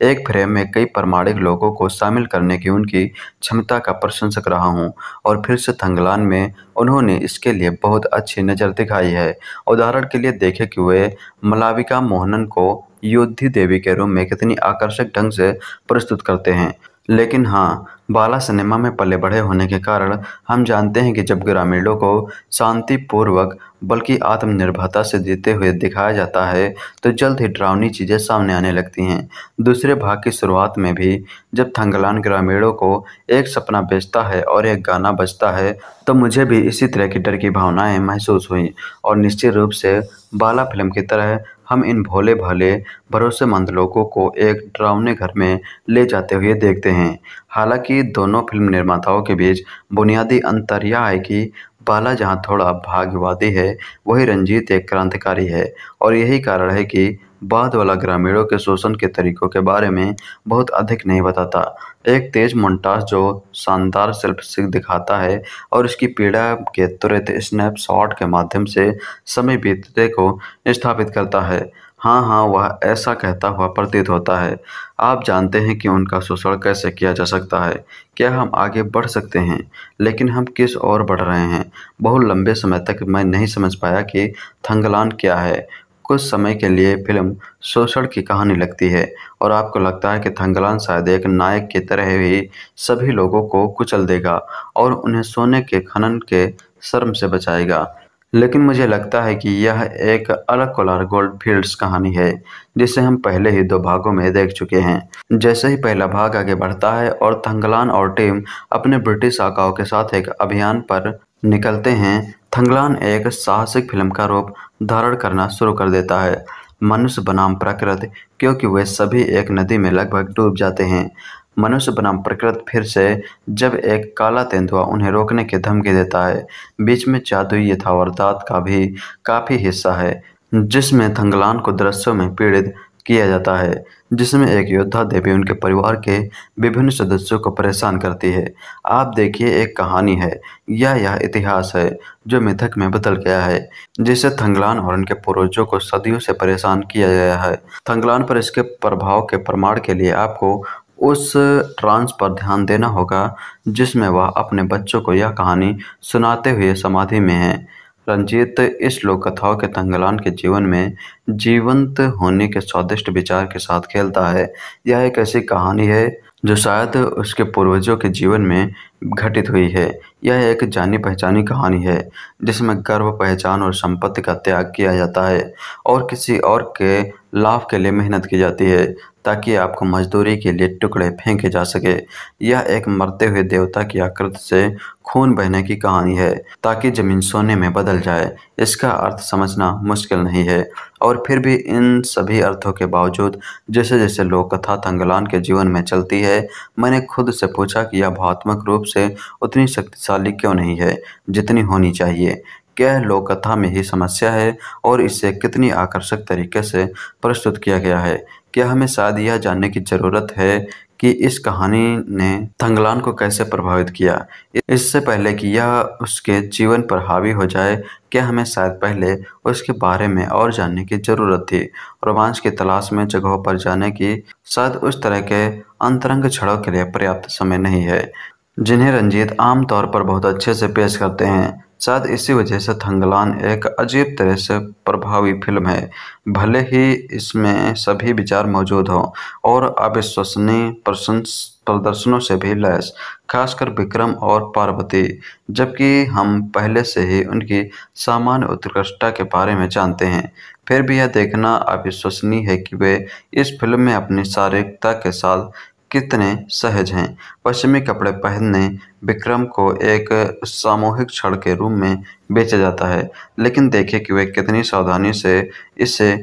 एक फ्रेम में कई प्रमाणिक लोगों को शामिल करने की उनकी क्षमता का प्रशंसक रहा हूं और फिर से थंगलान में उन्होंने इसके लिए बहुत अच्छी नज़र दिखाई है उदाहरण के लिए देखे कि वे मलाविका मोहनन को योद्धि देवी के रूप में कितनी आकर्षक ढंग से प्रस्तुत करते हैं लेकिन हाँ बाला सिनेमा में पले बढ़े होने के कारण हम जानते हैं कि जब ग्रामीणों को शांतिपूर्वक बल्कि आत्मनिर्भरता से जीते हुए दिखाया जाता है तो जल्द ही डरावनी चीज़ें सामने आने लगती हैं दूसरे भाग की शुरुआत में भी जब थंगलान ग्रामीणों को एक सपना बेचता है और एक गाना बजता है तो मुझे भी इसी तरह की डर की भावनाएँ महसूस हुई और निश्चित रूप से बाला फिल्म की तरह हम इन भोले भाले भरोसेमंद लोगों को एक ड्रावने घर में ले जाते हुए देखते हैं हालांकि दोनों फिल्म निर्माताओं के बीच बुनियादी अंतर यह है कि बाला जहां थोड़ा भाग्यवादी है वही रंजीत एक क्रांतिकारी है और यही कारण है कि बाद वाला ग्रामीणों के शोषण के तरीकों के बारे में बहुत अधिक नहीं बताता एक तेज मोन्टाज जो शानदार सिख दिखाता है और इसकी पीड़ा के तुरंत स्नैपशॉट के माध्यम से समय बीतते को स्थापित करता है हाँ हाँ वह ऐसा कहता हुआ प्रतीत होता है आप जानते हैं कि उनका शोषण कैसे किया जा सकता है क्या हम आगे बढ़ सकते हैं लेकिन हम किस ओर बढ़ रहे हैं बहुत लंबे समय तक मैं नहीं समझ पाया कि थंगलान क्या है कुछ समय के लिए फिल्म शोषण की कहानी लगती है और आपको लगता है कि थंगलान शायद एक नायक की तरह ही सभी लोगों को कुचल देगा और उन्हें सोने के खनन के शर्म से बचाएगा लेकिन मुझे लगता है कि यह एक अलग कोलार गोल्ड फील्ड्स कहानी है जिसे हम पहले ही दो भागों में देख चुके हैं जैसे ही पहला भाग आगे बढ़ता है और थंगलान और टीम अपने ब्रिटिश आकाओं के साथ एक अभियान पर निकलते हैं थंगलान एक साहसिक फिल्म का रूप धारण करना शुरू कर देता है मनुष्य बनाम प्रकृति क्योंकि वे सभी एक नदी में लगभग डूब जाते हैं मनुष्य बनाम प्रकृति फिर से जब एक काला तेंदुआ उन्हें रोकने की धमकी देता है बीच में जादुई यथावरदात का भी काफ़ी हिस्सा है जिसमें थंगलान को दृश्यों में पीड़ित किया जाता है जिसमें एक योद्धा देवी उनके परिवार के विभिन्न सदस्यों को परेशान करती है आप देखिए एक कहानी है या यह इतिहास है जो मिथक में बदल गया है जिसे थंगलान और उनके पूर्वजों को सदियों से परेशान किया गया है थंगलान पर इसके प्रभाव के प्रमाण के लिए आपको उस ट्रांस पर ध्यान देना होगा जिसमें वह अपने बच्चों को यह कहानी सुनाते हुए समाधि में है रंजीत इस लोक कथाओं के तंगलान के जीवन में जीवंत होने के स्वादिष्ट विचार के साथ खेलता है यह एक ऐसी कहानी है जो शायद उसके पूर्वजों के जीवन में घटित हुई है यह एक जानी पहचानी कहानी है जिसमें गर्व पहचान और संपत्ति का त्याग किया जाता है और किसी और के लाभ के लिए मेहनत की जाती है ताकि आपको मजदूरी के लिए टुकड़े फेंके जा सके यह एक मरते हुए देवता की आकृति से खून बहने की कहानी है ताकि जमीन सोने में बदल जाए इसका अर्थ समझना मुश्किल नहीं है और फिर भी इन सभी अर्थों के बावजूद जैसे जैसे लोक कथा तंगलान के जीवन में चलती है मैंने खुद से पूछा कि यह भावात्मक रूप से उतनी शक्तिशाली क्यों नहीं है जितनी होनी चाहिए क्या लोक कथा में ही समस्या है और इसे कितनी आकर्षक तरीके से प्रस्तुत किया गया है क्या हमें शायद यह जानने की जरूरत है कि इस कहानी ने थंगलान को कैसे प्रभावित किया इससे पहले कि यह उसके जीवन पर हावी हो जाए क्या हमें शायद पहले उसके बारे में और जानने की जरूरत थी रोमांच की तलाश में जगहों पर जाने की शायद उस तरह के अंतरंग छड़ों के लिए पर्याप्त समय नहीं है जिन्हें रंजीत आमतौर पर बहुत अच्छे से पेश करते हैं शायद इसी वजह से थंगलान एक अजीब तरह से प्रभावी फिल्म है भले ही इसमें सभी विचार मौजूद हों और अविश्वसनीय प्रशंस प्रदर्शनों से भी लैस खासकर विक्रम और पार्वती जबकि हम पहले से ही उनकी सामान्य उत्कृष्टता के बारे में जानते हैं फिर भी यह देखना अविश्वसनीय है कि वे इस फिल्म में अपनी शारीरिकता के साथ कितने सहज हैं पश्चिमी कपड़े पहनने विक्रम को एक सामूहिक क्षण के रूप में बेचा जाता है लेकिन देखें कि वे कितनी सावधानी से इसे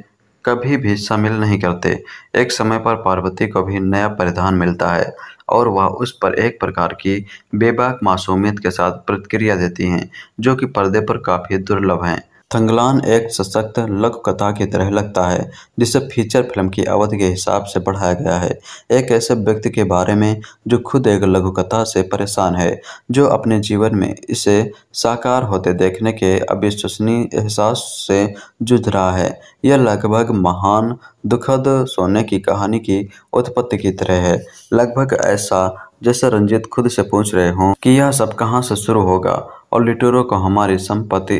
कभी भी शामिल नहीं करते एक समय पर पार्वती को भी नया परिधान मिलता है और वह उस पर एक प्रकार की बेबाक मासूमियत के साथ प्रतिक्रिया देती हैं जो कि पर्दे पर काफ़ी दुर्लभ हैं थंगलान एक सशक्त लघुकथा की तरह लगता है जिसे फीचर फिल्म की अवधि के हिसाब से बढ़ाया गया है एक ऐसे व्यक्ति के बारे में जो खुद एक लघुकथा से परेशान है जो अपने जीवन में इसे साकार होते देखने के अविश्वसनीय एहसास से जूझ रहा है यह लगभग महान दुखद सोने की कहानी की उत्पत्ति की तरह है लगभग ऐसा जैसे रंजित खुद से पूछ रहे हों कि यह सब कहाँ से शुरू होगा और लिटोरो को हमारी संपत्ति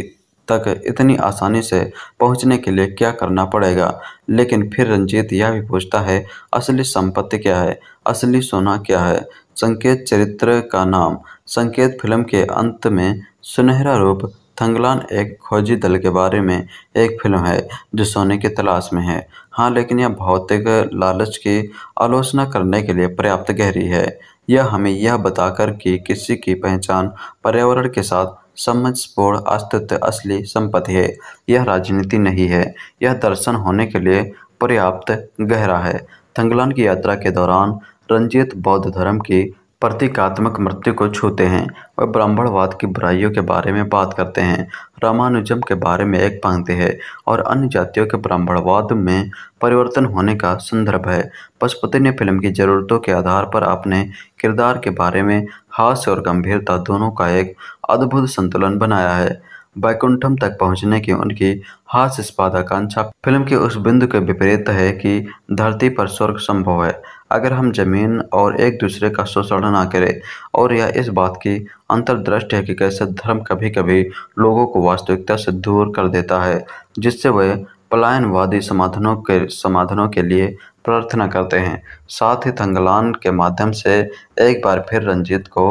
तक इतनी आसानी से पहुंचने के लिए क्या करना पड़ेगा लेकिन फिर रंजीत यह भी पूछता है असली संपत्ति क्या है असली सोना क्या है संकेत चरित्र का नाम संकेत फिल्म के अंत में सुनहरा रूप थंगलान एक खोजी दल के बारे में एक फिल्म है जो सोने की तलाश में है हाँ लेकिन यह भौतिक लालच की आलोचना करने के लिए पर्याप्त गहरी है यह हमें यह बताकर कि किसी की पहचान पर्यावरण के साथ समझपूर्ण अस्तित्व असली संपत्ति है यह राजनीति नहीं है यह दर्शन होने के लिए पर्याप्त गहरा है थंगलान की यात्रा के दौरान रंजित बौद्ध धर्म की प्रतीकात्मक मृत्यु को छूते हैं और ब्राह्मणवाद की बुराइयों के बारे में बात करते हैं रामानुजम के बारे में एक पंक्ति है और अन्य जातियों के ब्राह्मणवाद में परिवर्तन होने का संदर्भ है पशुपति ने फिल्म की ज़रूरतों के आधार पर अपने किरदार के बारे में हास्य और गंभीरता दोनों का एक अद्भुत संतुलन बनाया है बैकुंठम तक पहुंचने की उनकी हास्य स्पादाकांक्षा फिल्म के उस बिंदु के विपरीत है कि धरती पर स्वर्ग संभव है अगर हम ज़मीन और एक दूसरे का शोषण ना करें और यह इस बात की अंतर्दृष्टि है कि कैसे धर्म कभी कभी लोगों को वास्तविकता से दूर कर देता है जिससे वे पलायनवादी समाधानों के समाधानों के लिए प्रार्थना करते हैं साथ ही थंगलान के माध्यम से एक बार फिर रंजीत को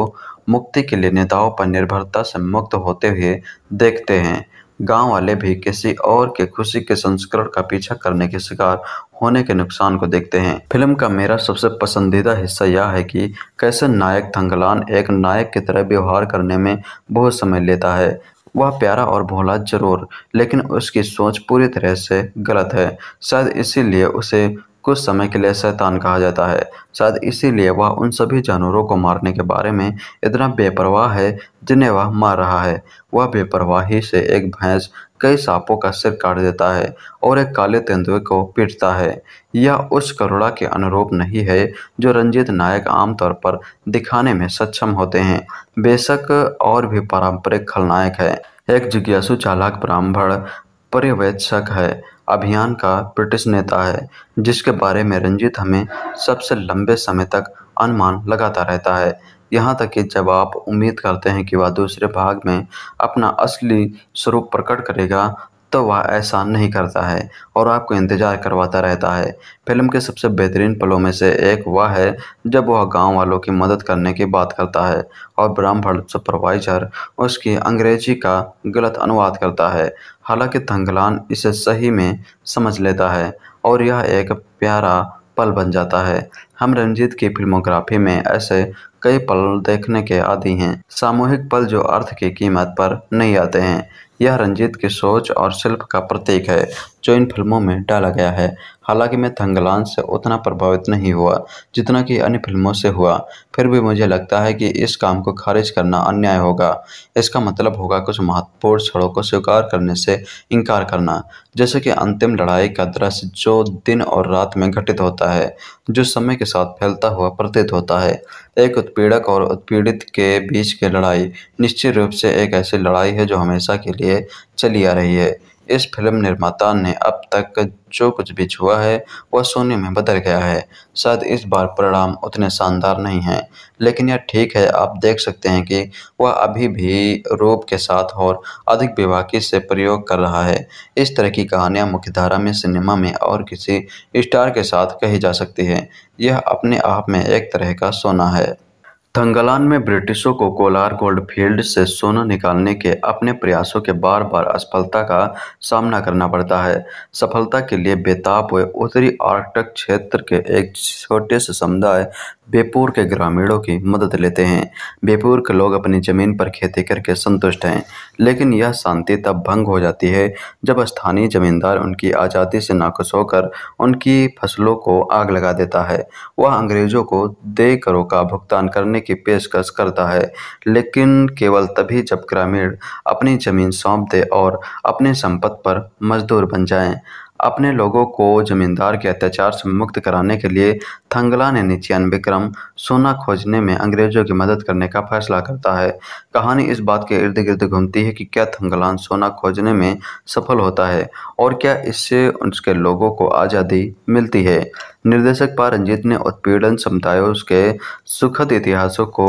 मुक्ति के लिए नेताओं पर निर्भरता से मुक्त होते हुए देखते हैं गांव वाले भी किसी और के खुशी के संस्करण का पीछा करने के शिकार होने के नुकसान को देखते हैं फिल्म का मेरा सबसे पसंदीदा हिस्सा यह है कि कैसे नायक थंगलान एक नायक की तरह व्यवहार करने में बहुत समय लेता है वह प्यारा और भोला जरूर लेकिन उसकी सोच पूरी तरह से गलत है शायद इसीलिए उसे कुछ समय के लिए शैतान कहा जाता है शायद इसीलिए वह उन सभी जानवरों को मारने के बारे में इतना बेपरवाह है जिन्हें वह मार रहा है वह बेपरवाही से एक भैंस कई सांपों का सिर काट देता है और एक काले तेंदुए को पीटता है यह उस करुणा के अनुरूप नहीं है जो रंजीत नायक आमतौर पर दिखाने में सक्षम होते हैं बेशक और भी पारंपरिक खलनायक है एक जिज्ञासु चालाक ब्राह्मण पर्यवेक्षक है अभियान का ब्रिटिश नेता है जिसके बारे में रंजीत हमें सबसे लंबे समय तक अनुमान लगाता रहता है यहाँ तक कि जब आप उम्मीद करते हैं कि वह दूसरे भाग में अपना असली स्वरूप प्रकट करेगा तो वह ऐसा नहीं करता है और आपको इंतज़ार करवाता रहता है फिल्म के सबसे बेहतरीन पलों में से एक वह है जब वह गांव वालों की मदद करने की बात करता है और ब्राह्मण सुपरवाइजर उसकी अंग्रेजी का गलत अनुवाद करता है हालांकि थंगलान इसे सही में समझ लेता है और यह एक प्यारा पल बन जाता है हम रंजीत की फिल्मोग्राफी में ऐसे कई पल देखने के आदि हैं सामूहिक पल जो अर्थ की कीमत पर नहीं आते हैं यह रंजीत की सोच और शिल्प का प्रतीक है जो इन फिल्मों में डाला गया है हालांकि मैं थंगलान से उतना प्रभावित नहीं हुआ जितना कि अन्य फिल्मों से हुआ फिर भी मुझे लगता है कि इस काम को खारिज करना अन्याय होगा इसका मतलब होगा कुछ महत्वपूर्ण क्षणों को स्वीकार करने से इनकार करना जैसे कि अंतिम लड़ाई का दृश्य जो दिन और रात में घटित होता है जो समय के साथ फैलता हुआ प्रतीत होता है एक उत्पीड़क और उत्पीड़ित के बीच की लड़ाई निश्चित रूप से एक ऐसी लड़ाई है जो हमेशा के लिए चली आ रही है इस फिल्म निर्माता ने अब तक जो कुछ भी छुआ है वह सोने में बदल गया है शायद इस बार परिणाम उतने शानदार नहीं हैं लेकिन यह ठीक है आप देख सकते हैं कि वह अभी भी रूप के साथ और अधिक विवाकी से प्रयोग कर रहा है इस तरह की कहानियाँ मुख्यधारा में सिनेमा में और किसी स्टार के साथ कही जा सकती है यह अपने आप में एक तरह का सोना है थंगालान में ब्रिटिशों को कोलार गोल्ड फील्ड से सोना निकालने के अपने प्रयासों के बार बार असफलता का सामना करना पड़ता है सफलता के लिए बेताब हुए उत्तरी आर्कटिक क्षेत्र के एक छोटे से समुदाय बेपुर के ग्रामीणों की मदद लेते हैं बेपुर के लोग अपनी ज़मीन पर खेती करके संतुष्ट हैं लेकिन यह शांति तब भंग हो जाती है जब स्थानीय जमींदार उनकी आज़ादी से नाखुश होकर उनकी फसलों को आग लगा देता है वह अंग्रेज़ों को दे करों का भुगतान करने की पेशकश करता है लेकिन केवल तभी जब ग्रामीण अपनी ज़मीन सौंप दे और अपने संपत्ति पर मजदूर बन जाए अपने लोगों को जमींदार के अत्याचार से मुक्त कराने के लिए थंगला ने निचियानवे विक्रम सोना खोजने में अंग्रेजों की मदद करने का फैसला करता है कहानी इस बात के इर्द गिर्द घूमती है कि क्या थंगलान सोना खोजने में सफल होता है और क्या इससे उसके लोगों को आज़ादी मिलती है निर्देशक पा रंजीत ने उत्पीड़न समुदायों के सुखद इतिहासों को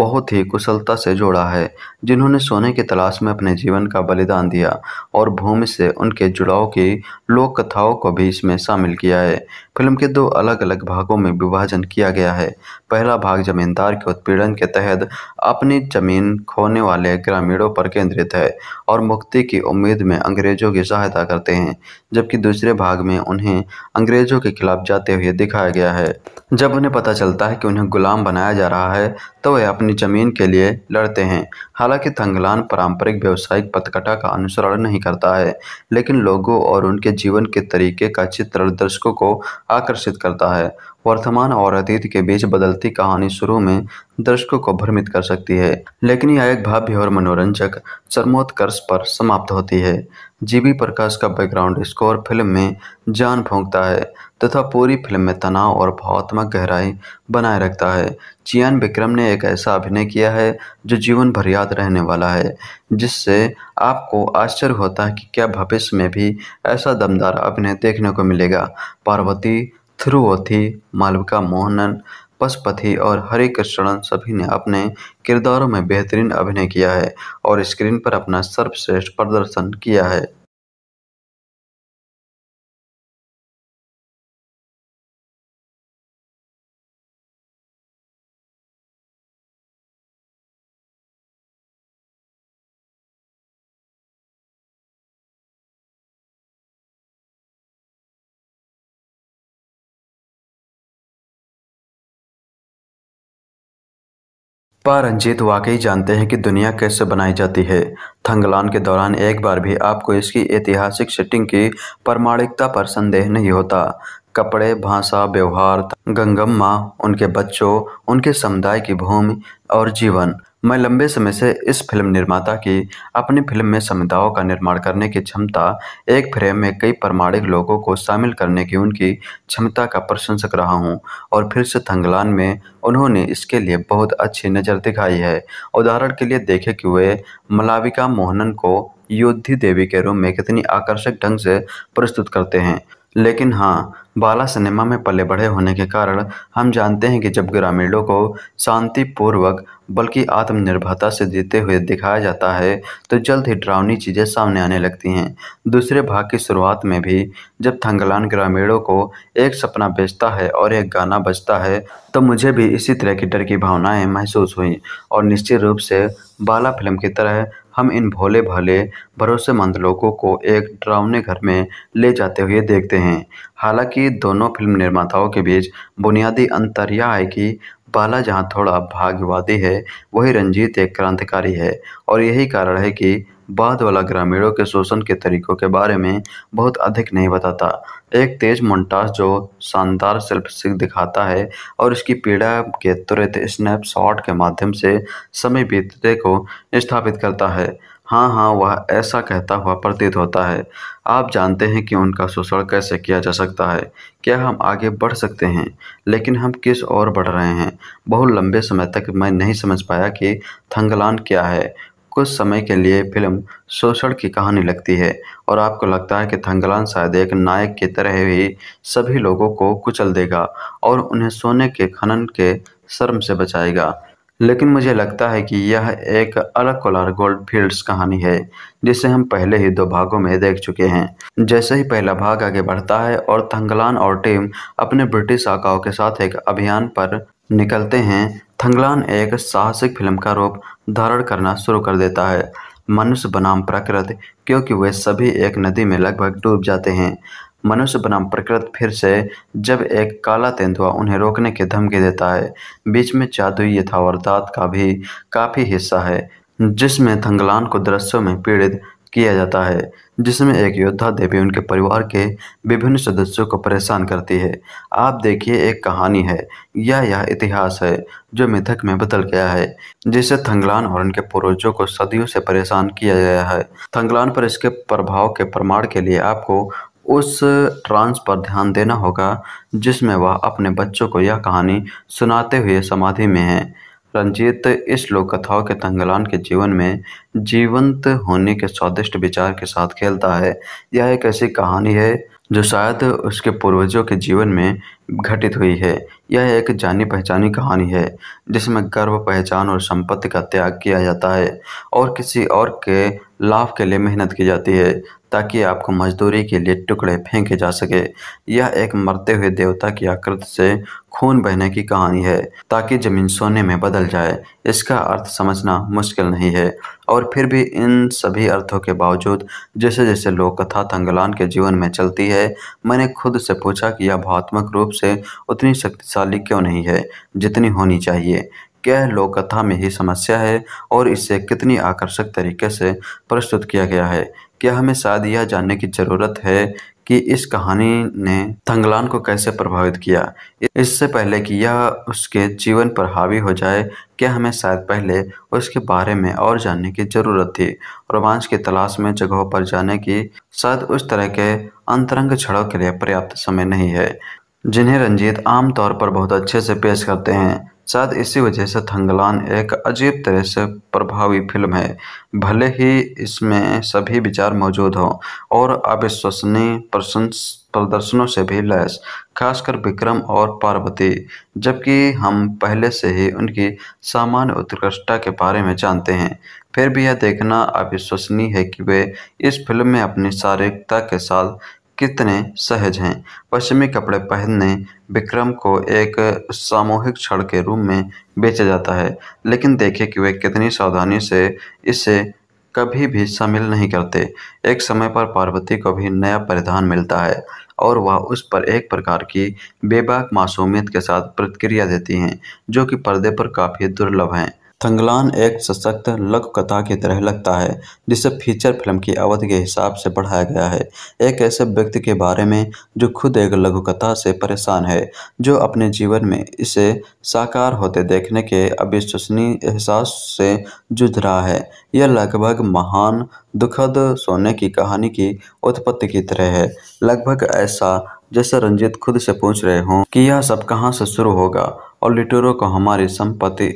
बहुत ही कुशलता से जोड़ा है जिन्होंने सोने की तलाश में अपने जीवन का बलिदान दिया और भूमि से उनके जुड़ाव की लोक कथाओं को भी इसमें शामिल किया है फिल्म के दो अलग अलग भागों में विभाजन किया गया है पहला भाग जमींदार के उत्पीड़न के तहत अपनी जमीन खोने वाले ग्रामीणों पर केंद्रित है और मुक्ति की उम्मीद में अंग्रेजों की सहायता करते हैं जबकि दूसरे भाग में उन्हें अंग्रेजों के खिलाफ जाते हुए दिखाया गया है जब उन्हें पता चलता है कि उन्हें गुलाम बनाया जा रहा है तो वे अपनी जमीन के लिए लड़ते हैं हालांकि थंगलान पारंपरिक व्यावसायिक पतकटा का अनुसरण नहीं करता है लेकिन लोगों और उनके जीवन के तरीके का चित्र दर्शकों को आकर्षित करता है वर्तमान और अतीत के बीच बदलती कहानी शुरू में दर्शकों को भ्रमित कर सकती है लेकिन यह एक भव्य और मनोरंजक चरमोत्कर्ष पर समाप्त होती है जीबी प्रकाश का बैकग्राउंड स्कोर फिल्म में जान फूंकता है तथा पूरी फिल्म में तनाव और भावात्मक गहराई बनाए रखता है चियान विक्रम ने एक ऐसा अभिनय किया है जो जीवन भर याद रहने वाला है जिससे आपको आश्चर्य होता है कि क्या भविष्य में भी ऐसा दमदार अभिनय देखने को मिलेगा पार्वती थ्रुवथि मालविका मोहनन पशुपति और हरे कृष्णन सभी ने अपने किरदारों में बेहतरीन अभिनय किया है और स्क्रीन पर अपना सर्वश्रेष्ठ प्रदर्शन किया है पा रंजीत वाकई जानते हैं कि दुनिया कैसे बनाई जाती है थंगलान के दौरान एक बार भी आपको इसकी ऐतिहासिक सेटिंग की प्रामाणिकता पर संदेह नहीं होता कपड़े भाषा व्यवहार गंगम्मा उनके बच्चों उनके समुदाय की भूमि और जीवन मैं लंबे समय से इस फिल्म निर्माता की अपनी फिल्म में समुदायों का निर्माण करने की क्षमता एक फ्रेम में कई प्रमाणिक लोगों को शामिल करने की उनकी क्षमता का प्रशंसक रहा हूं और फिर से थंगलान में उन्होंने इसके लिए बहुत अच्छी नज़र दिखाई है उदाहरण के लिए देखे कि वे मलाविका मोहनन को योद्धि देवी के रूप में कितनी आकर्षक ढंग से प्रस्तुत करते हैं लेकिन हाँ बाला सिनेमा में पले बढ़े होने के कारण हम जानते हैं कि जब ग्रामीणों को शांतिपूर्वक बल्कि आत्मनिर्भरता से जीते हुए दिखाया जाता है तो जल्द ही डरावनी चीज़ें सामने आने लगती हैं दूसरे भाग की शुरुआत में भी जब थंगलान ग्रामीणों को एक सपना बेचता है और एक गाना बजता है तो मुझे भी इसी तरह की डर की भावनाएँ महसूस हुई और निश्चित रूप से बाला फिल्म की तरह हम इन भोले भाले भरोसेमंद लोगों को एक ड्रावने घर में ले जाते हुए देखते हैं हालांकि दोनों फिल्म निर्माताओं के बीच बुनियादी अंतर यह है कि बाला जहां थोड़ा भाग्यवादी है वही रंजीत एक क्रांतिकारी है और यही कारण है कि बाद वाला ग्रामीणों के शोषण के तरीकों के बारे में बहुत अधिक नहीं बताता एक तेज मोन्टाज जो शानदार शिल्पसिक दिखाता है और इसकी पीड़ा के तुरंत स्नैपशॉट के माध्यम से समय बीतते को स्थापित करता है हाँ हाँ वह ऐसा कहता हुआ प्रतीत होता है आप जानते हैं कि उनका शोषण कैसे किया जा सकता है क्या हम आगे बढ़ सकते हैं लेकिन हम किस ओर बढ़ रहे हैं बहुत लंबे समय तक मैं नहीं समझ पाया कि थंगलान क्या है कुछ समय के लिए फिल्म शोषण की कहानी लगती है और आपको लगता है कि थंगलान शायद एक नायक की तरह ही सभी लोगों को कुचल देगा और उन्हें सोने के खनन के शर्म से बचाएगा लेकिन मुझे लगता है कि यह एक अलग कोलार गोल्ड फील्ड्स कहानी है जिसे हम पहले ही दो भागों में देख चुके हैं जैसे ही पहला भाग आगे बढ़ता है और थंगलान और टीम अपने ब्रिटिश आकाओं के साथ एक अभियान पर निकलते हैं थंगलान एक साहसिक फिल्म का रूप धारण करना शुरू कर देता है मनुष्य बनाम प्रकृति क्योंकि वे सभी एक नदी में लगभग डूब जाते हैं मनुष्य बनाम प्रकृति फिर से जब एक काला तेंदुआ उन्हें रोकने की धमकी देता है बीच में जादुई यथावरदात का भी काफ़ी हिस्सा है जिसमें थंगलान को दृश्यों में पीड़ित किया जाता है जिसमें एक योद्धा देवी उनके परिवार के विभिन्न सदस्यों को परेशान करती है आप देखिए एक कहानी है या यह इतिहास है जो मिथक में बदल गया है जिसे थंगलान और उनके पूर्वजों को सदियों से परेशान किया गया है थंगलान पर इसके प्रभाव के प्रमाण के लिए आपको उस ट्रांस पर ध्यान देना होगा जिसमें वह अपने बच्चों को यह कहानी सुनाते हुए समाधि में है रंजीत इस लोक कथाओं के तंगलान के जीवन में जीवंत होने के स्वादिष्ट विचार के साथ खेलता है यह एक ऐसी कहानी है जो शायद उसके पूर्वजों के जीवन में घटित हुई है यह एक जानी पहचानी कहानी है जिसमें गर्व पहचान और संपत्ति का त्याग किया जाता है और किसी और के लाभ के लिए मेहनत की जाती है ताकि आपको मजदूरी के लिए टुकड़े फेंके जा सके यह एक मरते हुए देवता की आकृति से खून बहने की कहानी है ताकि जमीन सोने में बदल जाए इसका अर्थ समझना मुश्किल नहीं है और फिर भी इन सभी अर्थों के बावजूद जैसे जैसे लोक कथा तंगलान के जीवन में चलती है मैंने खुद से पूछा कि यह भावात्मक रूप से उतनी शक्तिशाली क्यों नहीं है जितनी होनी चाहिए क्या लोक कथा में ही समस्या है और इसे कितनी आकर्षक तरीके से प्रस्तुत किया गया है क्या हमें शायद यह जानने की जरूरत है कि इस कहानी ने थंगलान को कैसे प्रभावित किया इससे पहले कि यह उसके जीवन पर हावी हो जाए क्या हमें शायद पहले उसके बारे में और जानने की जरूरत थी रोमांच की तलाश में जगहों पर जाने की शायद उस तरह के अंतरंग छड़ों के लिए पर्याप्त समय नहीं है जिन्हें रंजीत आमतौर पर बहुत अच्छे से पेश करते हैं शायद इसी वजह से थंगलान एक अजीब तरह से प्रभावी फिल्म है भले ही इसमें सभी विचार मौजूद हों और अविश्वसनीय प्रशंस प्रदर्शनों से भी लैस खासकर विक्रम और पार्वती जबकि हम पहले से ही उनकी सामान्य उत्कृष्टता के बारे में जानते हैं फिर भी यह देखना अविश्वसनीय है कि वे इस फिल्म में अपनी शारीरिकता के साथ कितने सहज हैं पश्चिमी कपड़े पहनने विक्रम को एक सामूहिक क्षण के रूप में बेचा जाता है लेकिन देखें कि वे कितनी सावधानी से इसे कभी भी शामिल नहीं करते एक समय पर पार्वती को भी नया परिधान मिलता है और वह उस पर एक प्रकार की बेबाक मासूमियत के साथ प्रतिक्रिया देती हैं जो कि पर्दे पर काफ़ी दुर्लभ हैं थंगलान एक सशक्त लघुकथा की तरह लगता है जिसे फीचर फिल्म की अवधि के हिसाब से बढ़ाया गया है एक ऐसे व्यक्ति के बारे में जो खुद एक लघुकथा से परेशान है जो अपने जीवन में इसे साकार होते देखने के अविश्वसनीय एहसास से जूझ रहा है यह लगभग महान दुखद सोने की कहानी की उत्पत्ति की तरह है लगभग ऐसा जैसे रंजित खुद से पूछ रहे हों कि यह सब कहाँ से शुरू होगा और लिटोरो को हमारी संपत्ति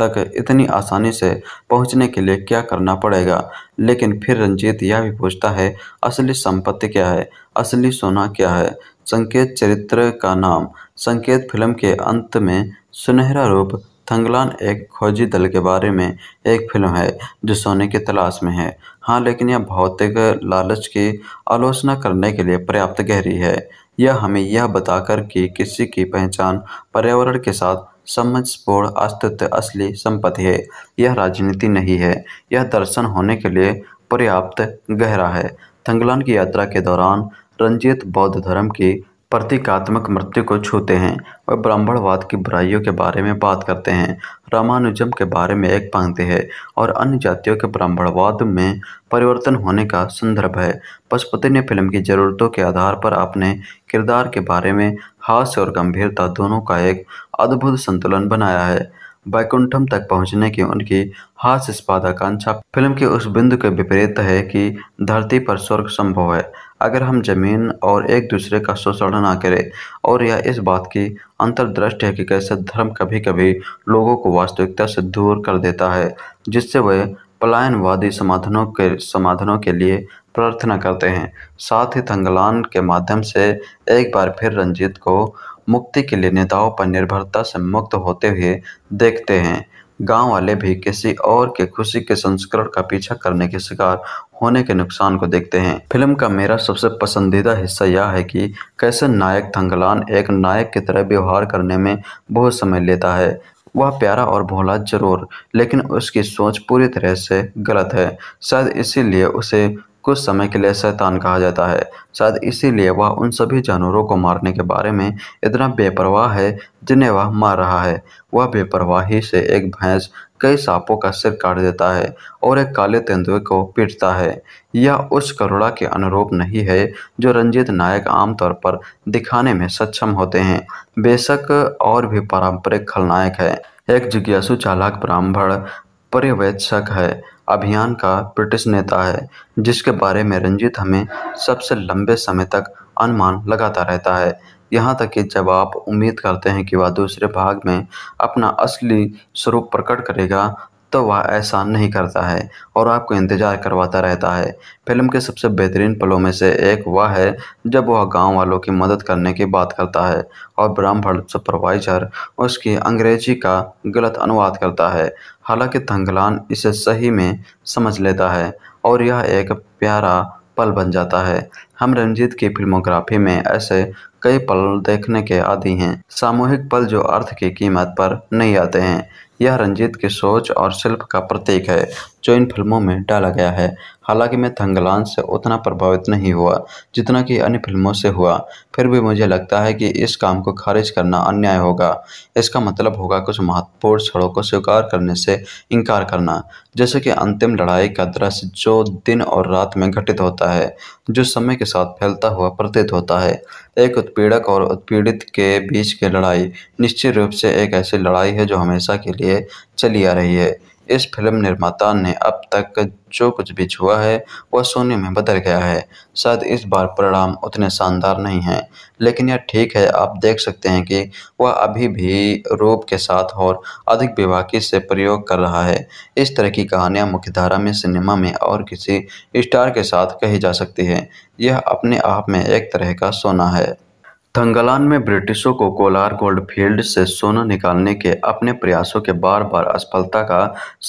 तक इतनी आसानी से पहुंचने के लिए क्या करना पड़ेगा लेकिन फिर रंजीत यह भी पूछता है असली संपत्ति क्या है असली सोना क्या है संकेत चरित्र का नाम संकेत फिल्म के अंत में सुनहरा रूप थंगलान एक खोजी दल के बारे में एक फिल्म है जो सोने की तलाश में है हाँ लेकिन यह भौतिक लालच की आलोचना करने के लिए पर्याप्त गहरी है यह हमें यह बताकर कि किसी की पहचान पर्यावरण के साथ समझपूर्ण अस्तित्व असली संपत्ति है यह राजनीति नहीं है यह दर्शन होने के लिए पर्याप्त गहरा है थंगलान की यात्रा के दौरान रंजित बौद्ध धर्म की प्रतीकात्मक मृत्यु को छूते हैं और ब्राह्मणवाद की बुराइयों के बारे में बात करते हैं रामानुजम के बारे में एक पंक्ति है और अन्य जातियों के ब्राह्मणवाद में परिवर्तन होने का संदर्भ है पशुपति ने फिल्म की ज़रूरतों के आधार पर अपने किरदार के बारे में हास्य और गंभीरता दोनों का एक अद्भुत संतुलन बनाया है वैकुंठम तक पहुंचने की उनकी हास्य स्पादाकांक्षा फिल्म के उस बिंदु के विपरीत है कि धरती पर स्वर्ग संभव है अगर हम ज़मीन और एक दूसरे का शोषण ना करें और यह इस बात की अंतर्दृष्टि है कि कैसे धर्म कभी कभी लोगों को वास्तविकता से दूर कर देता है जिससे वे पलायनवादी समाधानों के समाधानों के लिए प्रार्थना करते हैं साथ ही थंगलान के माध्यम से एक बार फिर रंजीत को मुक्ति के लिए नेताओं पर निर्भरता से मुक्त होते हुए देखते हैं गांव वाले भी किसी और के खुशी के संस्करण का पीछा करने के शिकार होने के नुकसान को देखते हैं फिल्म का मेरा सबसे पसंदीदा हिस्सा यह है कि कैसे नायक थंगलान एक नायक की तरह व्यवहार करने में बहुत समय लेता है वह प्यारा और भोला जरूर लेकिन उसकी सोच पूरी तरह से गलत है शायद इसीलिए उसे कुछ समय के लिए शैतान कहा जाता है शायद इसीलिए वह उन सभी जानवरों को मारने के बारे में इतना बेपरवाह है जिन्हें वह मार रहा है वह बेपरवाही से एक भैंस कई सांपों का सिर काट देता है और एक काले तेंदुए को पीटता है यह उस करुणा के अनुरूप नहीं है जो रंजीत नायक आमतौर पर दिखाने में सक्षम होते हैं बेशक और भी पारंपरिक खलनायक है एक जिज्ञासु चालाक ब्राह्मण पर्यवेक्षक है अभियान का ब्रिटिश नेता है जिसके बारे में रंजीत हमें सबसे लंबे समय तक अनुमान लगाता रहता है यहाँ तक कि जब आप उम्मीद करते हैं कि वह दूसरे भाग में अपना असली स्वरूप प्रकट करेगा तो वह ऐसा नहीं करता है और आपको इंतज़ार करवाता रहता है फिल्म के सबसे बेहतरीन पलों में से एक वह है जब वह गांव वालों की मदद करने की बात करता है और ब्राह्मण सुपरवाइजर उसकी अंग्रेजी का गलत अनुवाद करता है हालांकि थंगलान इसे सही में समझ लेता है और यह एक प्यारा पल बन जाता है हम रंजीत की फिल्मोग्राफी में ऐसे कई पल देखने के आदि हैं सामूहिक पल जो अर्थ की कीमत पर नहीं आते हैं यह रंजीत की सोच और शिल्प का प्रतीक है जो इन फिल्मों में डाला गया है हालांकि मैं थंगलान से उतना प्रभावित नहीं हुआ जितना कि अन्य फिल्मों से हुआ फिर भी मुझे लगता है कि इस काम को खारिज करना अन्याय होगा इसका मतलब होगा कुछ महत्वपूर्ण क्षणों को स्वीकार करने से इनकार करना जैसे कि अंतिम लड़ाई का दृश्य जो दिन और रात में घटित होता है जो समय के साथ फैलता हुआ प्रतीत होता है एक उत्पीड़क और उत्पीड़ित के बीच की लड़ाई निश्चित रूप से एक ऐसी लड़ाई है जो हमेशा के लिए चली आ रही है इस फिल्म निर्माता ने अब तक जो कुछ भी छुआ है वह सोने में बदल गया है शायद इस बार परिणाम उतने शानदार नहीं हैं लेकिन यह ठीक है आप देख सकते हैं कि वह अभी भी रूप के साथ और अधिक विवाकी से प्रयोग कर रहा है इस तरह की कहानियां मुख्यधारा में सिनेमा में और किसी स्टार के साथ कही जा सकती है यह अपने आप में एक तरह का सोना है थंगलान में ब्रिटिशों को कोलार गोल्ड फील्ड से सोना निकालने के अपने प्रयासों के बार बार असफलता का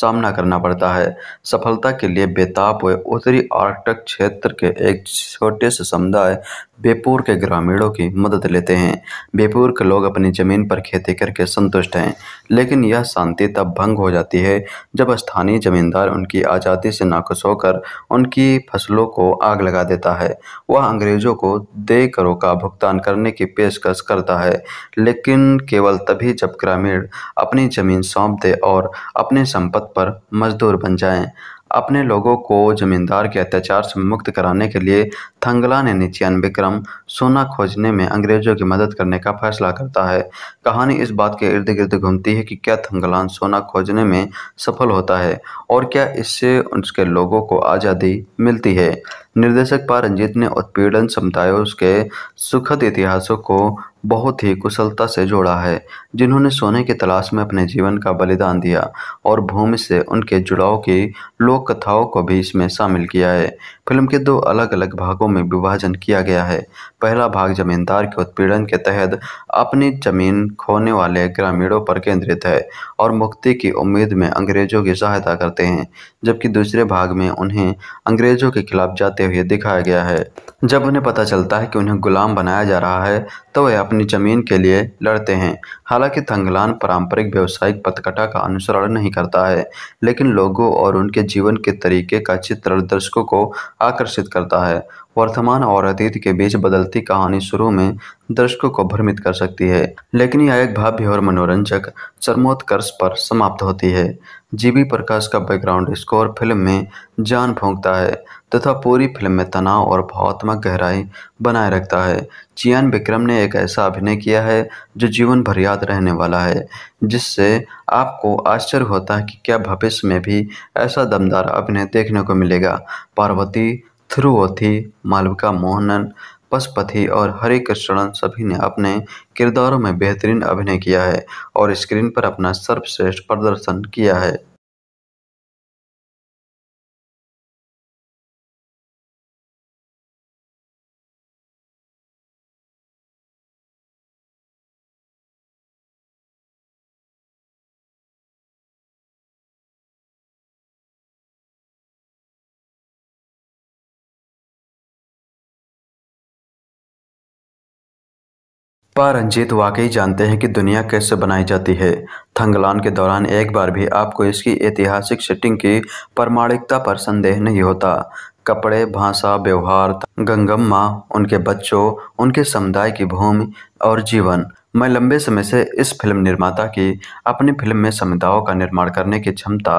सामना करना पड़ता है सफलता के लिए बेताब हुए उत्तरी आर्कटिक क्षेत्र के एक छोटे से समुदाय बेपूर के ग्रामीणों की मदद लेते हैं बेपूर के लोग अपनी ज़मीन पर खेती करके संतुष्ट हैं लेकिन यह शांति तब भंग हो जाती है जब स्थानीय जमींदार उनकी आज़ादी से नाखुश होकर उनकी फसलों को आग लगा देता है वह अंग्रेज़ों को दे करों का भुगतान करने की पेशकश करता है लेकिन केवल तभी जब ग्रामीण अपनी ज़मीन सौंप दे और अपने संपत्ति पर मजदूर बन जाए अपने लोगों को जमींदार के अत्याचार से मुक्त कराने के लिए थंगला ने निन्यानवे विक्रम सोना खोजने में अंग्रेजों की मदद करने का फैसला करता है कहानी इस बात के इर्द गिर्द घूमती है कि क्या थंगलान सोना खोजने में सफल होता है और क्या इससे उसके लोगों को आज़ादी मिलती है निर्देशक पा रंजीत ने उत्पीड़न समुदायों के सुखद इतिहासों को बहुत ही कुशलता से जोड़ा है जिन्होंने सोने की तलाश में अपने जीवन का बलिदान दिया और भूमि से उनके जुड़ाव की लोक कथाओं को भी इसमें शामिल किया है फिल्म के दो अलग अलग भागों में विभाजन किया गया है पहला भाग जमींदार के उत्पीड़न के तहत अपनी जमीन खोने वाले ग्रामीणों पर केंद्रित है और मुक्ति की उम्मीद में अंग्रेजों की सहायता करते हैं जबकि दूसरे भाग में उन्हें अंग्रेजों के खिलाफ जाते हुए दिखाया गया है जब उन्हें पता चलता है कि उन्हें गुलाम बनाया जा रहा है तो वह अपनी ज़मीन के लिए लड़ते हैं हालांकि थंगलान पारंपरिक व्यावसायिक पथकटा का अनुसरण नहीं करता है लेकिन लोगों और उनके जीवन के तरीके का चित्र दर्शकों को आकर्षित करता है वर्तमान और अतीत के बीच बदलती कहानी शुरू में दर्शकों को भ्रमित कर सकती है लेकिन यह एक भाव्य और मनोरंजक चरमोत्कर्ष पर समाप्त होती है जीबी प्रकाश का बैकग्राउंड स्कोर फिल्म में जान फूंकता है तथा पूरी फिल्म में तनाव और भावात्मक गहराई बनाए रखता है चियान विक्रम ने एक ऐसा अभिनय किया है जो जीवन भर याद रहने वाला है जिससे आपको आश्चर्य होता है कि क्या भविष्य में भी ऐसा दमदार अभिनय देखने को मिलेगा पार्वती थ्रुवथि मालविका मोहनन पशुपति और हरे कृष्णन सभी ने अपने किरदारों में बेहतरीन अभिनय किया है और स्क्रीन पर अपना सर्वश्रेष्ठ प्रदर्शन किया है पा रंजीत वाकई जानते हैं कि दुनिया कैसे बनाई जाती है थंगलान के दौरान एक बार भी आपको इसकी ऐतिहासिक सेटिंग की प्रमाणिकता पर संदेह नहीं होता कपड़े भाषा व्यवहार गंगम्मा उनके बच्चों उनके समुदाय की भूमि और जीवन मैं लंबे समय से इस फिल्म निर्माता की अपनी फिल्म में समुदायों का निर्माण करने की क्षमता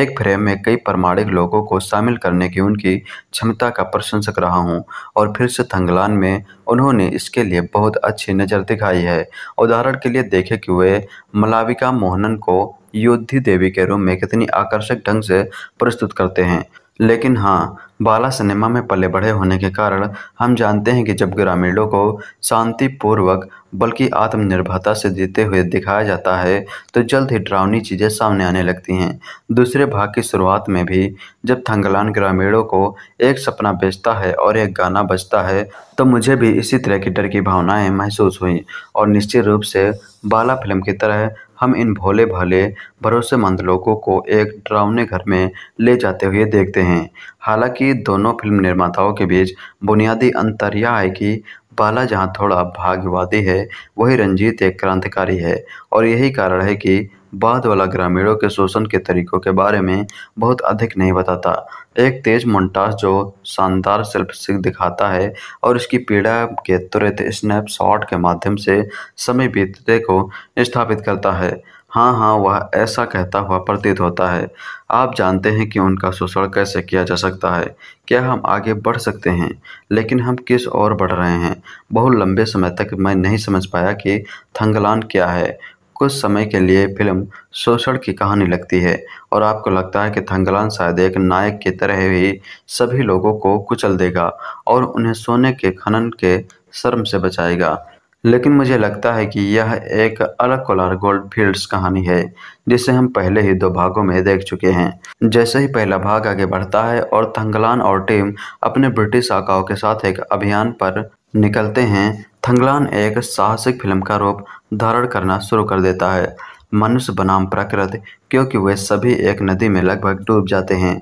एक फ्रेम में कई प्रमाणिक लोगों को शामिल करने की उनकी क्षमता का प्रशंसक रहा हूं और फिर से थंगलान में उन्होंने इसके लिए बहुत अच्छी नज़र दिखाई है उदाहरण के लिए देखे कि वे मलाविका मोहनन को योद्धि देवी के रूप में कितनी आकर्षक ढंग से प्रस्तुत करते हैं लेकिन हाँ बाला सिनेमा में पले बढ़े होने के कारण हम जानते हैं कि जब ग्रामीणों को शांतिपूर्वक बल्कि आत्मनिर्भरता से जीते हुए दिखाया जाता है तो जल्द ही डरावनी चीज़ें सामने आने लगती हैं दूसरे भाग की शुरुआत में भी जब थंगलान ग्रामीणों को एक सपना बेचता है और एक गाना बजता है तो मुझे भी इसी तरह की डर की भावनाएं महसूस हुई और निश्चित रूप से बाला फिल्म की तरह हम इन भोले भाले भरोसेमंद लोगों को एक डरावने घर में ले जाते हुए देखते हैं हालांकि दोनों फिल्म निर्माताओं के बीच बुनियादी अंतर यह है कि बाला जहां थोड़ा भाग्यवादी है वही रंजीत एक क्रांतिकारी है और यही कारण है कि बाद वाला ग्रामीणों के शोषण के तरीकों के बारे में बहुत अधिक नहीं बताता एक तेज मोन्टाज जो शानदार शिल्पसिक दिखाता है और इसकी पीड़ा के तुरंत स्नैपशॉट के माध्यम से समय बीतते को स्थापित करता है हाँ हाँ वह ऐसा कहता हुआ प्रतीत होता है आप जानते हैं कि उनका शोषण कैसे किया जा सकता है क्या हम आगे बढ़ सकते हैं लेकिन हम किस ओर बढ़ रहे हैं बहुत लंबे समय तक मैं नहीं समझ पाया कि थंगलान क्या है कुछ समय के लिए फिल्म शोषण की कहानी लगती है और आपको लगता है कि थंगलान शायद एक नायक की तरह ही सभी लोगों को कुचल देगा और उन्हें सोने के खनन के शर्म से बचाएगा लेकिन मुझे लगता है कि यह एक अलग कोलार गोल्ड फील्ड्स कहानी है जिसे हम पहले ही दो भागों में देख चुके हैं जैसे ही पहला भाग आगे बढ़ता है और थंगलान और टीम अपने ब्रिटिश आकाओं के साथ एक अभियान पर निकलते हैं थंगलान एक साहसिक फिल्म का रूप धारण करना शुरू कर देता है मनुष्य बनाम प्रकृति क्योंकि वे सभी एक नदी में लगभग डूब जाते हैं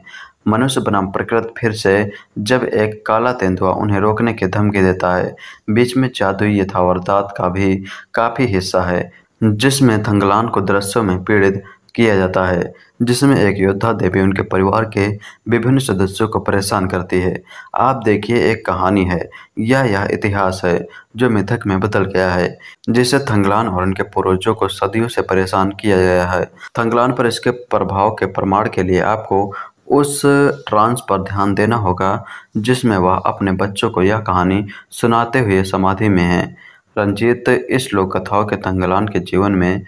मनुष्य बनाम प्रकृति फिर से जब एक काला तेंदुआ उन्हें रोकने की धमकी देता है बीच में जादुई यथावरदात का भी काफ़ी हिस्सा है जिसमें थंगलान को दृश्यों में पीड़ित किया जाता है जिसमें एक योद्धा देवी उनके परिवार के विभिन्न सदस्यों को परेशान करती है आप देखिए एक कहानी है या यह इतिहास है जो मिथक में बदल गया है जिसे थंगलान और उनके पूर्वजों को सदियों से परेशान किया गया है थंगलान पर इसके प्रभाव के प्रमाण के लिए आपको उस ट्रांस पर ध्यान देना होगा जिसमें वह अपने बच्चों को यह कहानी सुनाते हुए समाधि में है रंजीत इस लोक कथाओं के तंगलान के जीवन में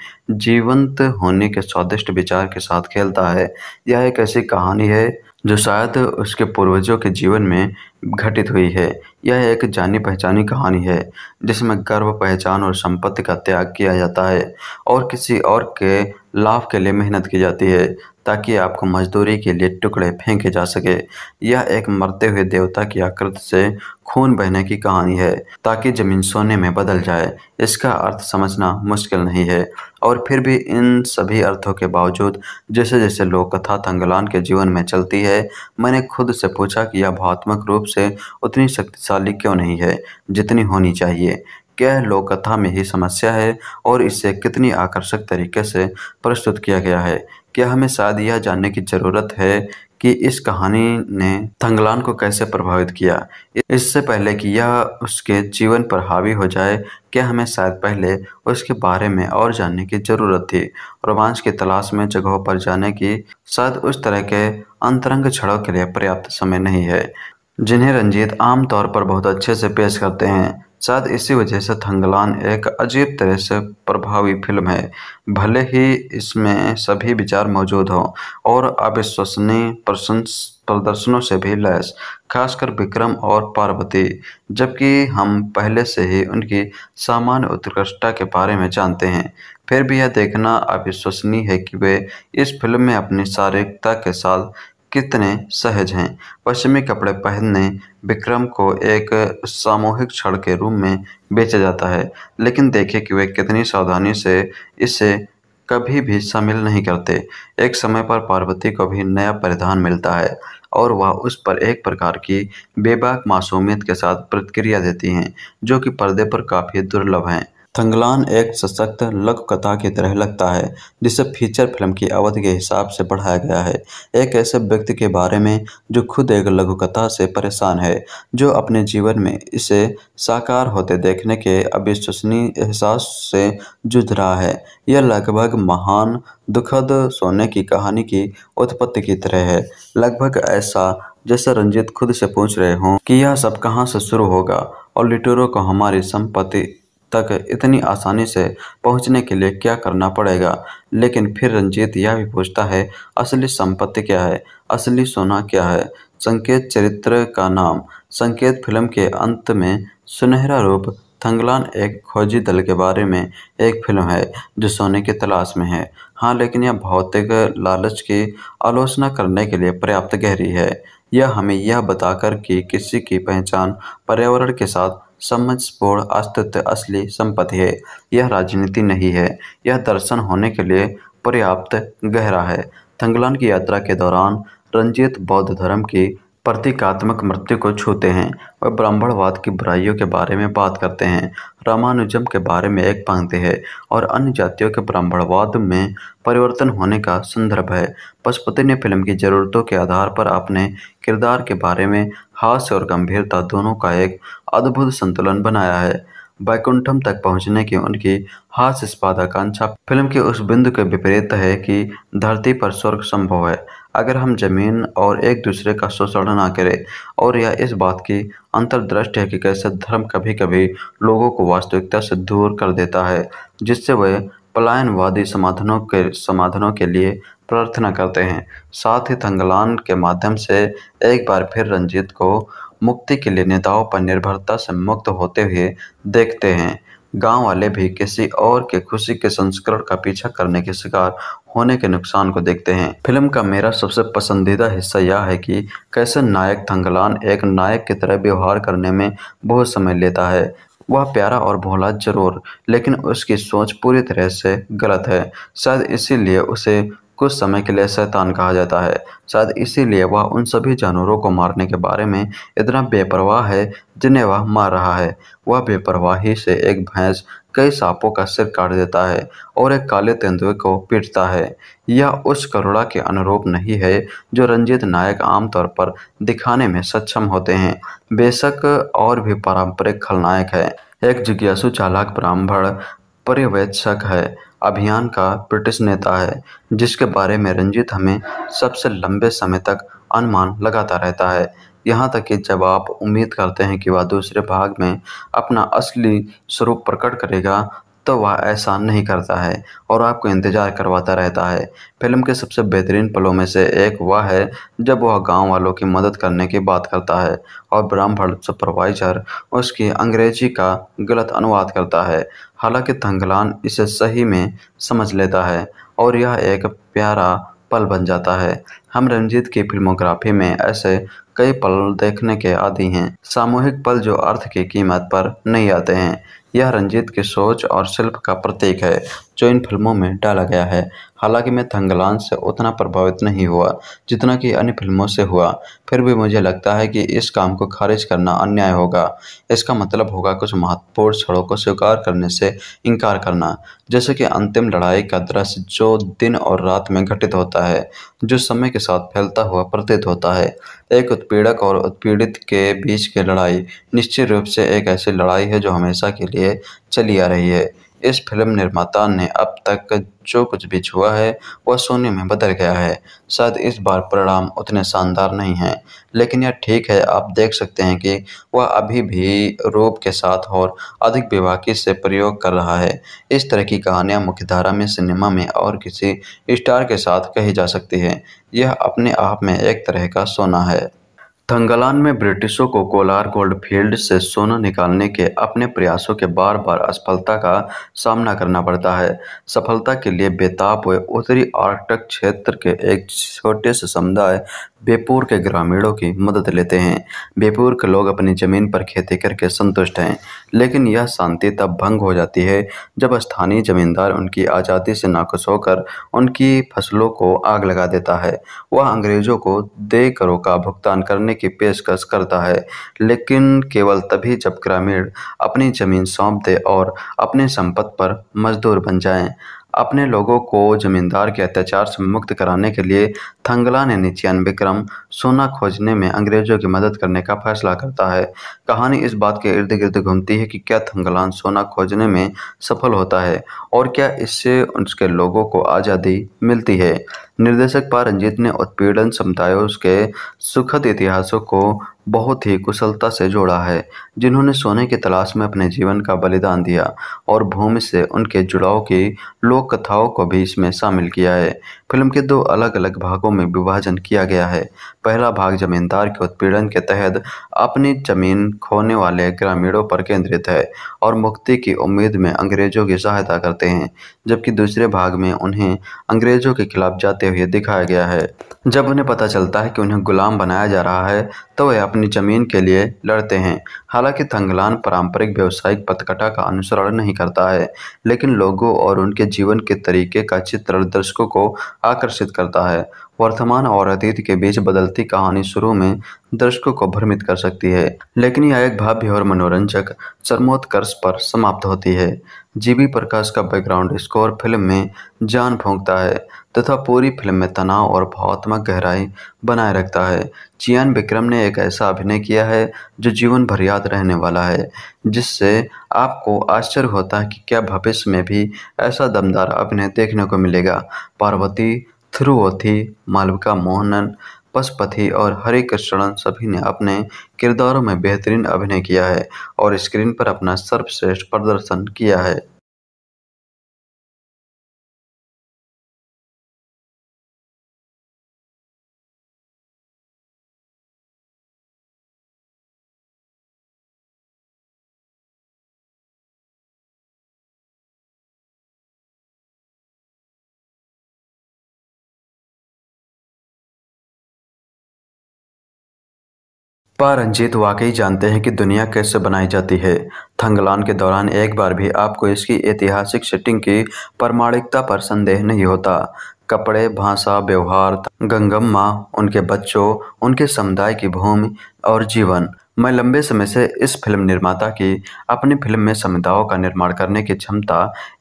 जीवंत होने के स्वादिष्ट विचार के साथ खेलता है यह एक ऐसी कहानी है जो शायद उसके पूर्वजों के जीवन में घटित हुई है यह एक जानी पहचानी कहानी है जिसमें गर्व पहचान और संपत्ति का त्याग किया जाता है और किसी और के लाभ के लिए मेहनत की जाती है ताकि आपको मजदूरी के लिए टुकड़े फेंके जा सके यह एक मरते हुए देवता की आकृति से खून बहने की कहानी है ताकि जमीन सोने में बदल जाए इसका अर्थ समझना मुश्किल नहीं है और फिर भी इन सभी अर्थों के बावजूद जैसे जैसे लोक कथा तंगलान के जीवन में चलती है मैंने खुद से पूछा कि यह भावात्मक रूप से उतनी शक्तिशाली क्यों नहीं है जितनी होनी चाहिए क्या लोक कथा में ही समस्या है और इसे कितनी आकर्षक तरीके से प्रस्तुत किया गया है क्या हमें शायद यह जानने की ज़रूरत है कि इस कहानी ने थंगलान को कैसे प्रभावित किया इससे पहले कि यह उसके जीवन पर हावी हो जाए क्या हमें शायद पहले उसके बारे में और जानने की ज़रूरत थी रोमांच की तलाश में जगहों पर जाने की शायद उस तरह के अंतरंग छड़ों के लिए पर्याप्त समय नहीं है जिन्हें रंजीत आमतौर पर बहुत अच्छे से पेश करते हैं शायद इसी वजह से थंगलान एक अजीब तरह से प्रभावी फिल्म है भले ही इसमें सभी विचार मौजूद हों और अविश्वसनीय प्रशंस प्रदर्शनों से भी लैस खासकर विक्रम और पार्वती जबकि हम पहले से ही उनकी सामान्य उत्कृष्टता के बारे में जानते हैं फिर भी यह देखना अविश्वसनीय है कि वे इस फिल्म में अपनी शारीरिकता के साथ कितने सहज हैं पश्चिमी कपड़े पहनने विक्रम को एक सामूहिक क्षण के रूप में बेचा जाता है लेकिन देखें कि वे कितनी सावधानी से इसे कभी भी शामिल नहीं करते एक समय पर पार्वती को भी नया परिधान मिलता है और वह उस पर एक प्रकार की बेबाक मासूमियत के साथ प्रतिक्रिया देती हैं जो कि पर्दे पर काफ़ी दुर्लभ हैं थंगलान एक सशक्त लघुकथा की तरह लगता है जिसे फीचर फिल्म की अवधि के हिसाब से बढ़ाया गया है एक ऐसे व्यक्ति के बारे में जो खुद एक लघुकथा से परेशान है जो अपने जीवन में इसे साकार होते देखने के अविश्वसनीय एहसास से जूझ रहा है यह लगभग महान दुखद सोने की कहानी की उत्पत्ति की तरह है लगभग ऐसा जैसे रंजित खुद से पूछ रहे हों कि यह सब कहाँ से शुरू होगा और लिटोरो को हमारी संपत्ति तक इतनी आसानी से पहुंचने के लिए क्या करना पड़ेगा लेकिन फिर रंजीत यह भी पूछता है असली संपत्ति क्या है असली सोना क्या है संकेत चरित्र का नाम संकेत फिल्म के अंत में सुनहरा रूप थंगलान एक खोजी दल के बारे में एक फिल्म है जो सोने की तलाश में है हाँ लेकिन यह भौतिक लालच की आलोचना करने के लिए पर्याप्त गहरी है यह हमें यह बताकर कि किसी की पहचान पर्यावरण के साथ समझपूर्ण अस्तित्व असली संपत्ति है यह राजनीति नहीं है यह दर्शन होने के लिए पर्याप्त गहरा है थंगलान की यात्रा के दौरान रंजित बौद्ध धर्म की प्रतीकात्मक मृत्यु को छूते हैं और ब्राह्मणवाद की बुराइयों के बारे में बात करते हैं रामानुजम के बारे में एक पंक्ति है और अन्य जातियों के ब्राह्मणवाद में परिवर्तन होने का संदर्भ है पशुपति ने फिल्म की ज़रूरतों के आधार पर अपने किरदार के बारे में हास्य और गंभीरता दोनों का एक अद्भुत संतुलन बनाया है बैकुंठम तक पहुंचने की उनकी हास्यास्पद आकांक्षा फिल्म के उस बिंदु के विपरीत है कि धरती पर स्वर्ग संभव है अगर हम ज़मीन और एक दूसरे का शोषण ना करें और यह इस बात की अंतर्दृष्टि है कि कैसे धर्म कभी कभी लोगों को वास्तविकता से दूर कर देता है जिससे वे पलायनवादी समाधानों के समाधानों के लिए प्रार्थना करते हैं साथ ही थंगलान के माध्यम से एक बार फिर रंजीत को मुक्ति के लिए नेताओं पर निर्भरता से मुक्त होते हुए देखते हैं गांव वाले भी किसी और के खुशी के संस्करण का पीछा करने के शिकार होने के नुकसान को देखते हैं फिल्म का मेरा सबसे पसंदीदा हिस्सा यह है कि कैसे नायक थंगलान एक नायक की तरह व्यवहार करने में बहुत समय लेता है वह प्यारा और भोला जरूर लेकिन उसकी सोच पूरी तरह से गलत है शायद इसीलिए उसे कुछ समय के लिए शैतान कहा जाता है शायद इसीलिए वह उन सभी जानवरों को मारने के बारे में इतना बेपरवाह है जिन्हें वह मार रहा है वह बेपरवाही से एक भैंस कई सांपों का सिर काट देता है और एक काले तेंदुए को पीटता है यह उस करुणा के अनुरूप नहीं है जो रंजीत नायक आमतौर पर दिखाने में सक्षम होते हैं बेशक और भी पारंपरिक खलनायक है एक जिज्ञासु चालाक ब्राह्मण पर्यवेक्षक है अभियान का ब्रिटिश नेता है जिसके बारे में रंजीत हमें सबसे लंबे समय तक अनुमान लगाता रहता है यहाँ तक कि जब आप उम्मीद करते हैं कि वह दूसरे भाग में अपना असली स्वरूप प्रकट करेगा तो वह ऐसा नहीं करता है और आपको इंतज़ार करवाता रहता है फिल्म के सबसे बेहतरीन पलों में से एक वह है जब वह गांव वालों की मदद करने की बात करता है और ब्राह्मण सुपरवाइजर उसकी अंग्रेजी का गलत अनुवाद करता है हालांकि थंगलान इसे सही में समझ लेता है और यह एक प्यारा पल बन जाता है हम रंजीत की फिल्मोग्राफी में ऐसे कई पल देखने के आदि हैं सामूहिक पल जो अर्थ की कीमत पर नहीं आते हैं यह रंजीत की सोच और शिल्प का प्रतीक है जो इन फिल्मों में डाला गया है हालांकि मैं थंगलान से उतना प्रभावित नहीं हुआ जितना कि अन्य फिल्मों से हुआ फिर भी मुझे लगता है कि इस काम को खारिज करना अन्याय होगा इसका मतलब होगा कुछ महत्वपूर्ण क्षणों को स्वीकार करने से इनकार करना जैसे कि अंतिम लड़ाई का दृश्य जो दिन और रात में घटित होता है जो समय के साथ फैलता हुआ प्रतीत होता है एक उत्पीड़क और उत्पीड़ित के बीच की लड़ाई निश्चित रूप से एक ऐसी लड़ाई है जो हमेशा के लिए चली आ रही है इस फिल्म निर्माता ने अब तक जो कुछ भी छुआ है वह सोने में बदल गया है शायद इस बार परिणाम उतने शानदार नहीं हैं लेकिन यह ठीक है आप देख सकते हैं कि वह अभी भी रूप के साथ और अधिक विवाकी से प्रयोग कर रहा है इस तरह की कहानियाँ मुख्यधारा में सिनेमा में और किसी स्टार के साथ कही जा सकती है यह अपने आप में एक तरह का सोना है थंगलान में ब्रिटिशों को कोलार गोल्ड फील्ड से सोना निकालने के अपने प्रयासों के बार बार असफलता का सामना करना पड़ता है सफलता के लिए बेताब हुए उत्तरी आर्कटिक क्षेत्र के एक छोटे से समुदाय बेपुर के ग्रामीणों की मदद लेते हैं बेपुर के लोग अपनी ज़मीन पर खेती करके संतुष्ट हैं लेकिन यह शांति तब भंग हो जाती है जब स्थानीय जमींदार उनकी आज़ादी से नाखुश होकर उनकी फसलों को आग लगा देता है वह अंग्रेज़ों को दे करों का भुगतान करने की पेशकश करता है लेकिन केवल तभी जब ग्रामीण अपनी ज़मीन सौंप दे और अपने संपत्ति पर मजदूर बन जाए अपने लोगों को जमींदार के अत्याचार से मुक्त कराने के लिए थंगला ने निन्यानवे क्रम सोना खोजने में अंग्रेजों की मदद करने का फैसला करता है कहानी इस बात के इर्द गिर्द घूमती है कि क्या थंगलान सोना खोजने में सफल होता है और क्या इससे उसके लोगों को आज़ादी मिलती है निर्देशक पा रंजीत ने उत्पीड़न समुदायों के सुखद इतिहासों को बहुत ही कुशलता से जोड़ा है जिन्होंने सोने की तलाश में अपने जीवन का बलिदान दिया और भूमि से उनके जुड़ाव की लोक कथाओं को भी इसमें शामिल किया है फिल्म के दो अलग अलग भागों में विभाजन किया गया है पहला भाग जमींदार के उत्पीड़न के तहत अपनी जमीन खोने वाले ग्रामीणों पर केंद्रित है और मुक्ति की उम्मीद में अंग्रेजों की सहायता करते हैं जबकि दूसरे भाग में उन्हें अंग्रेजों के खिलाफ जाते हुए दिखाया गया है जब उन्हें पता चलता है कि उन्हें गुलाम बनाया जा रहा है तो वे अपनी जमीन के लिए लड़ते हैं हालांकि थंगलान पारंपरिक व्यावसायिक पतकटा का अनुसरण नहीं करता है लेकिन लोगों और उनके जीवन के तरीके का चित्र दर्शकों को आकर्षित करता है वर्तमान और अतीत के बीच बदलती कहानी शुरू में दर्शकों को भ्रमित कर सकती है लेकिन यह एक भाव्य और मनोरंजक चरमोत्कर्ष पर समाप्त होती है जीबी प्रकाश का बैकग्राउंड स्कोर फिल्म में जान फूंकता है तथा पूरी फिल्म में तनाव और भावात्मक गहराई बनाए रखता है चियान विक्रम ने एक ऐसा अभिनय किया है जो जीवन भर याद रहने वाला है जिससे आपको आश्चर्य होता है कि क्या भविष्य में भी ऐसा दमदार अभिनय देखने को मिलेगा पार्वती थ्रुवथि मालविका मोहनन पशुपति और हरे कृष्णन सभी ने अपने किरदारों में बेहतरीन अभिनय किया है और स्क्रीन पर अपना सर्वश्रेष्ठ प्रदर्शन किया है पर रंजीत वाकई जानते हैं कि दुनिया कैसे बनाई जाती है थंगलान के दौरान एक बार भी आपको इसकी ऐतिहासिक सेटिंग की प्रमाणिकता पर संदेह नहीं होता कपड़े भाषा व्यवहार गंगम्मा उनके बच्चों उनके समुदाय की भूमि और जीवन मैं लंबे समय से इस फिल्म निर्माता की अपनी फिल्म में समुदायों का निर्माण करने की क्षमता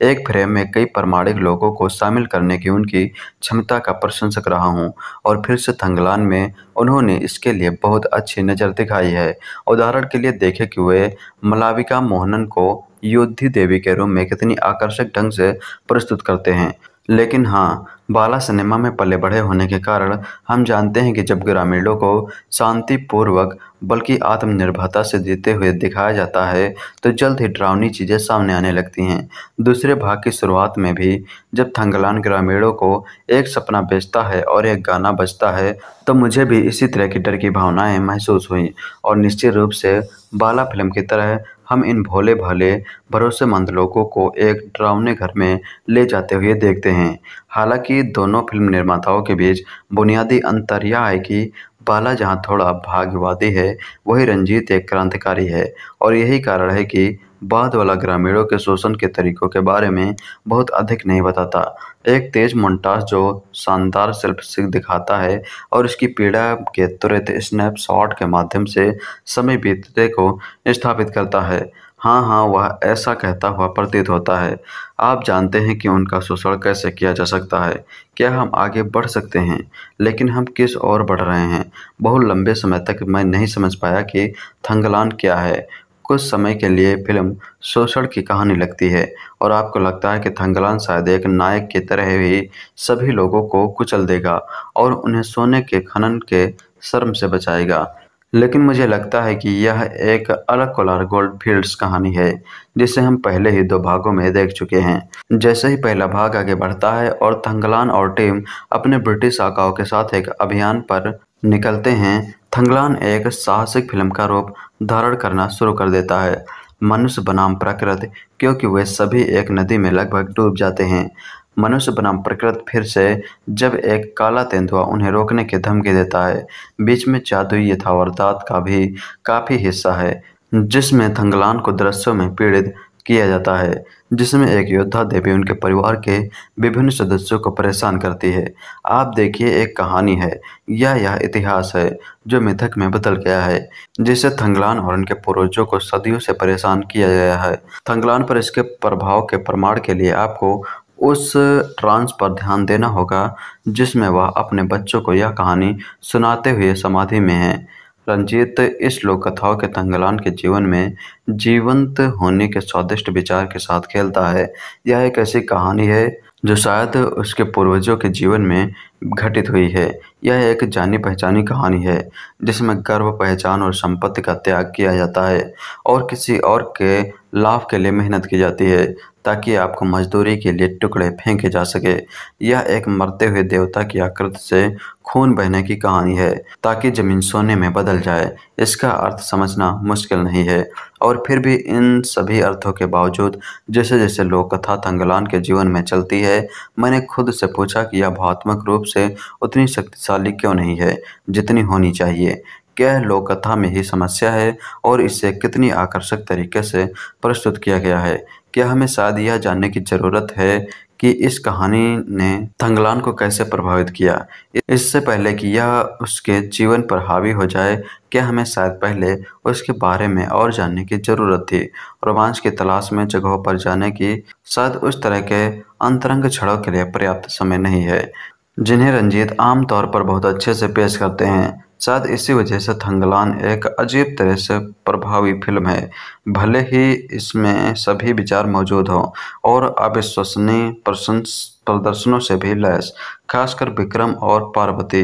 एक फ्रेम में कई प्रमाणिक लोगों को शामिल करने की उनकी क्षमता का प्रशंसक रहा हूं और फिर से थंगलान में उन्होंने इसके लिए बहुत अच्छी नज़र दिखाई है उदाहरण के लिए देखे कि वे मलाविका मोहनन को योद्धी देवी के रूप में कितनी आकर्षक ढंग से प्रस्तुत करते हैं लेकिन हाँ बाला सिनेमा में पले बढ़े होने के कारण हम जानते हैं कि जब ग्रामीणों को शांतिपूर्वक बल्कि आत्मनिर्भरता से जीते हुए दिखाया जाता है तो जल्द ही ड्रावनी चीज़ें सामने आने लगती हैं दूसरे भाग की शुरुआत में भी जब थंगलान ग्रामीणों को एक सपना बेचता है और एक गाना बजता है तो मुझे भी इसी तरह की डर की भावनाएं महसूस हुई और निश्चित रूप से बाला फिल्म की तरह हम इन भोले भाले भरोसेमंद लोगों को एक ड्रावने घर में ले जाते हुए देखते हैं हालांकि दोनों फिल्म निर्माताओं के बीच बुनियादी अंतर यह है कि बाला जहां थोड़ा भाग्यवादी है वही रंजीत एक क्रांतिकारी है और यही कारण है कि बाद वाला ग्रामीणों के शोषण के तरीकों के बारे में बहुत अधिक नहीं बताता एक तेज मोन्टाज जो शानदार सिख दिखाता है और इसकी पीड़ा के तुरंत स्नैपशॉट के माध्यम से समय बीतते को स्थापित करता है हाँ हाँ वह ऐसा कहता हुआ प्रतीत होता है आप जानते हैं कि उनका शोषण कैसे किया जा सकता है क्या हम आगे बढ़ सकते हैं लेकिन हम किस ओर बढ़ रहे हैं बहुत लंबे समय तक मैं नहीं समझ पाया कि थंगलान क्या है कुछ समय के लिए फिल्म शोषण की कहानी लगती है और आपको लगता है कि थंगलान शायद एक नायक की तरह ही सभी लोगों को कुचल देगा और उन्हें सोने के खनन के शर्म से बचाएगा लेकिन मुझे लगता है कि यह एक अलग कोलार गोल्ड फील्ड्स कहानी है जिसे हम पहले ही दो भागों में देख चुके हैं जैसे ही पहला भाग आगे बढ़ता है और थंगलान और टीम अपने ब्रिटिश आकाओं के साथ एक अभियान पर निकलते हैं थंगलान एक साहसिक फिल्म का रूप धारण करना शुरू कर देता है मनुष्य बनाम प्रकृति क्योंकि वे सभी एक नदी में लगभग डूब जाते हैं मनुष्य बनाम प्रकृति फिर से जब एक काला तेंदुआ उन्हें रोकने की धमकी देता है बीच में जादुई यथावरदात का भी काफ़ी हिस्सा है जिसमें थंगलान को दृश्यों में पीड़ित किया जाता है जिसमें एक योद्धा देवी उनके परिवार के विभिन्न सदस्यों को परेशान करती है आप देखिए एक कहानी है या यह इतिहास है जो मिथक में बदल गया है जिसे थंगलान और उनके पूर्वजों को सदियों से परेशान किया गया है थंगलान पर इसके प्रभाव के प्रमाण के लिए आपको उस ट्रांस पर ध्यान देना होगा जिसमें वह अपने बच्चों को यह कहानी सुनाते हुए समाधि में है रंजीत इस लोक कथाओं के तंगलान के जीवन में जीवंत होने के स्वादिष्ट विचार के साथ खेलता है यह एक ऐसी कहानी है जो शायद उसके पूर्वजों के जीवन में घटित हुई है यह एक जानी पहचानी कहानी है जिसमें गर्व पहचान और संपत्ति का त्याग किया जाता है और किसी और के लाभ के लिए मेहनत की जाती है ताकि आपको मजदूरी के लिए टुकड़े फेंके जा सके यह एक मरते हुए देवता की आकृति से खून बहने की कहानी है ताकि जमीन सोने में बदल जाए इसका अर्थ समझना मुश्किल नहीं है और फिर भी इन सभी अर्थों के बावजूद जैसे जैसे लोक कथा तंगलान के जीवन में चलती है मैंने खुद से पूछा कि यह भावात्मक रूप से उतनी शक्तिशाली क्यों नहीं है जितनी होनी चाहिए क्या लोक कथा में ही समस्या है और इसे कितनी आकर्षक तरीके से प्रस्तुत किया गया है क्या हमें शायद यह जानने की जरूरत है कि इस कहानी ने थंगलान को कैसे प्रभावित किया इससे पहले कि यह उसके जीवन पर हावी हो जाए क्या हमें शायद पहले उसके बारे में और जानने की जरूरत थी रोमांच की तलाश में जगहों पर जाने की शायद उस तरह के अंतरंग छड़ों के लिए पर्याप्त समय नहीं है जिन्हें रंजीत आमतौर पर बहुत अच्छे से पेश करते हैं शायद इसी वजह से थंगलान एक अजीब तरह से प्रभावी फिल्म है भले ही इसमें सभी विचार मौजूद हों और अविश्वसनीय प्रशंस प्रदर्शनों से भी लैस खासकर विक्रम और पार्वती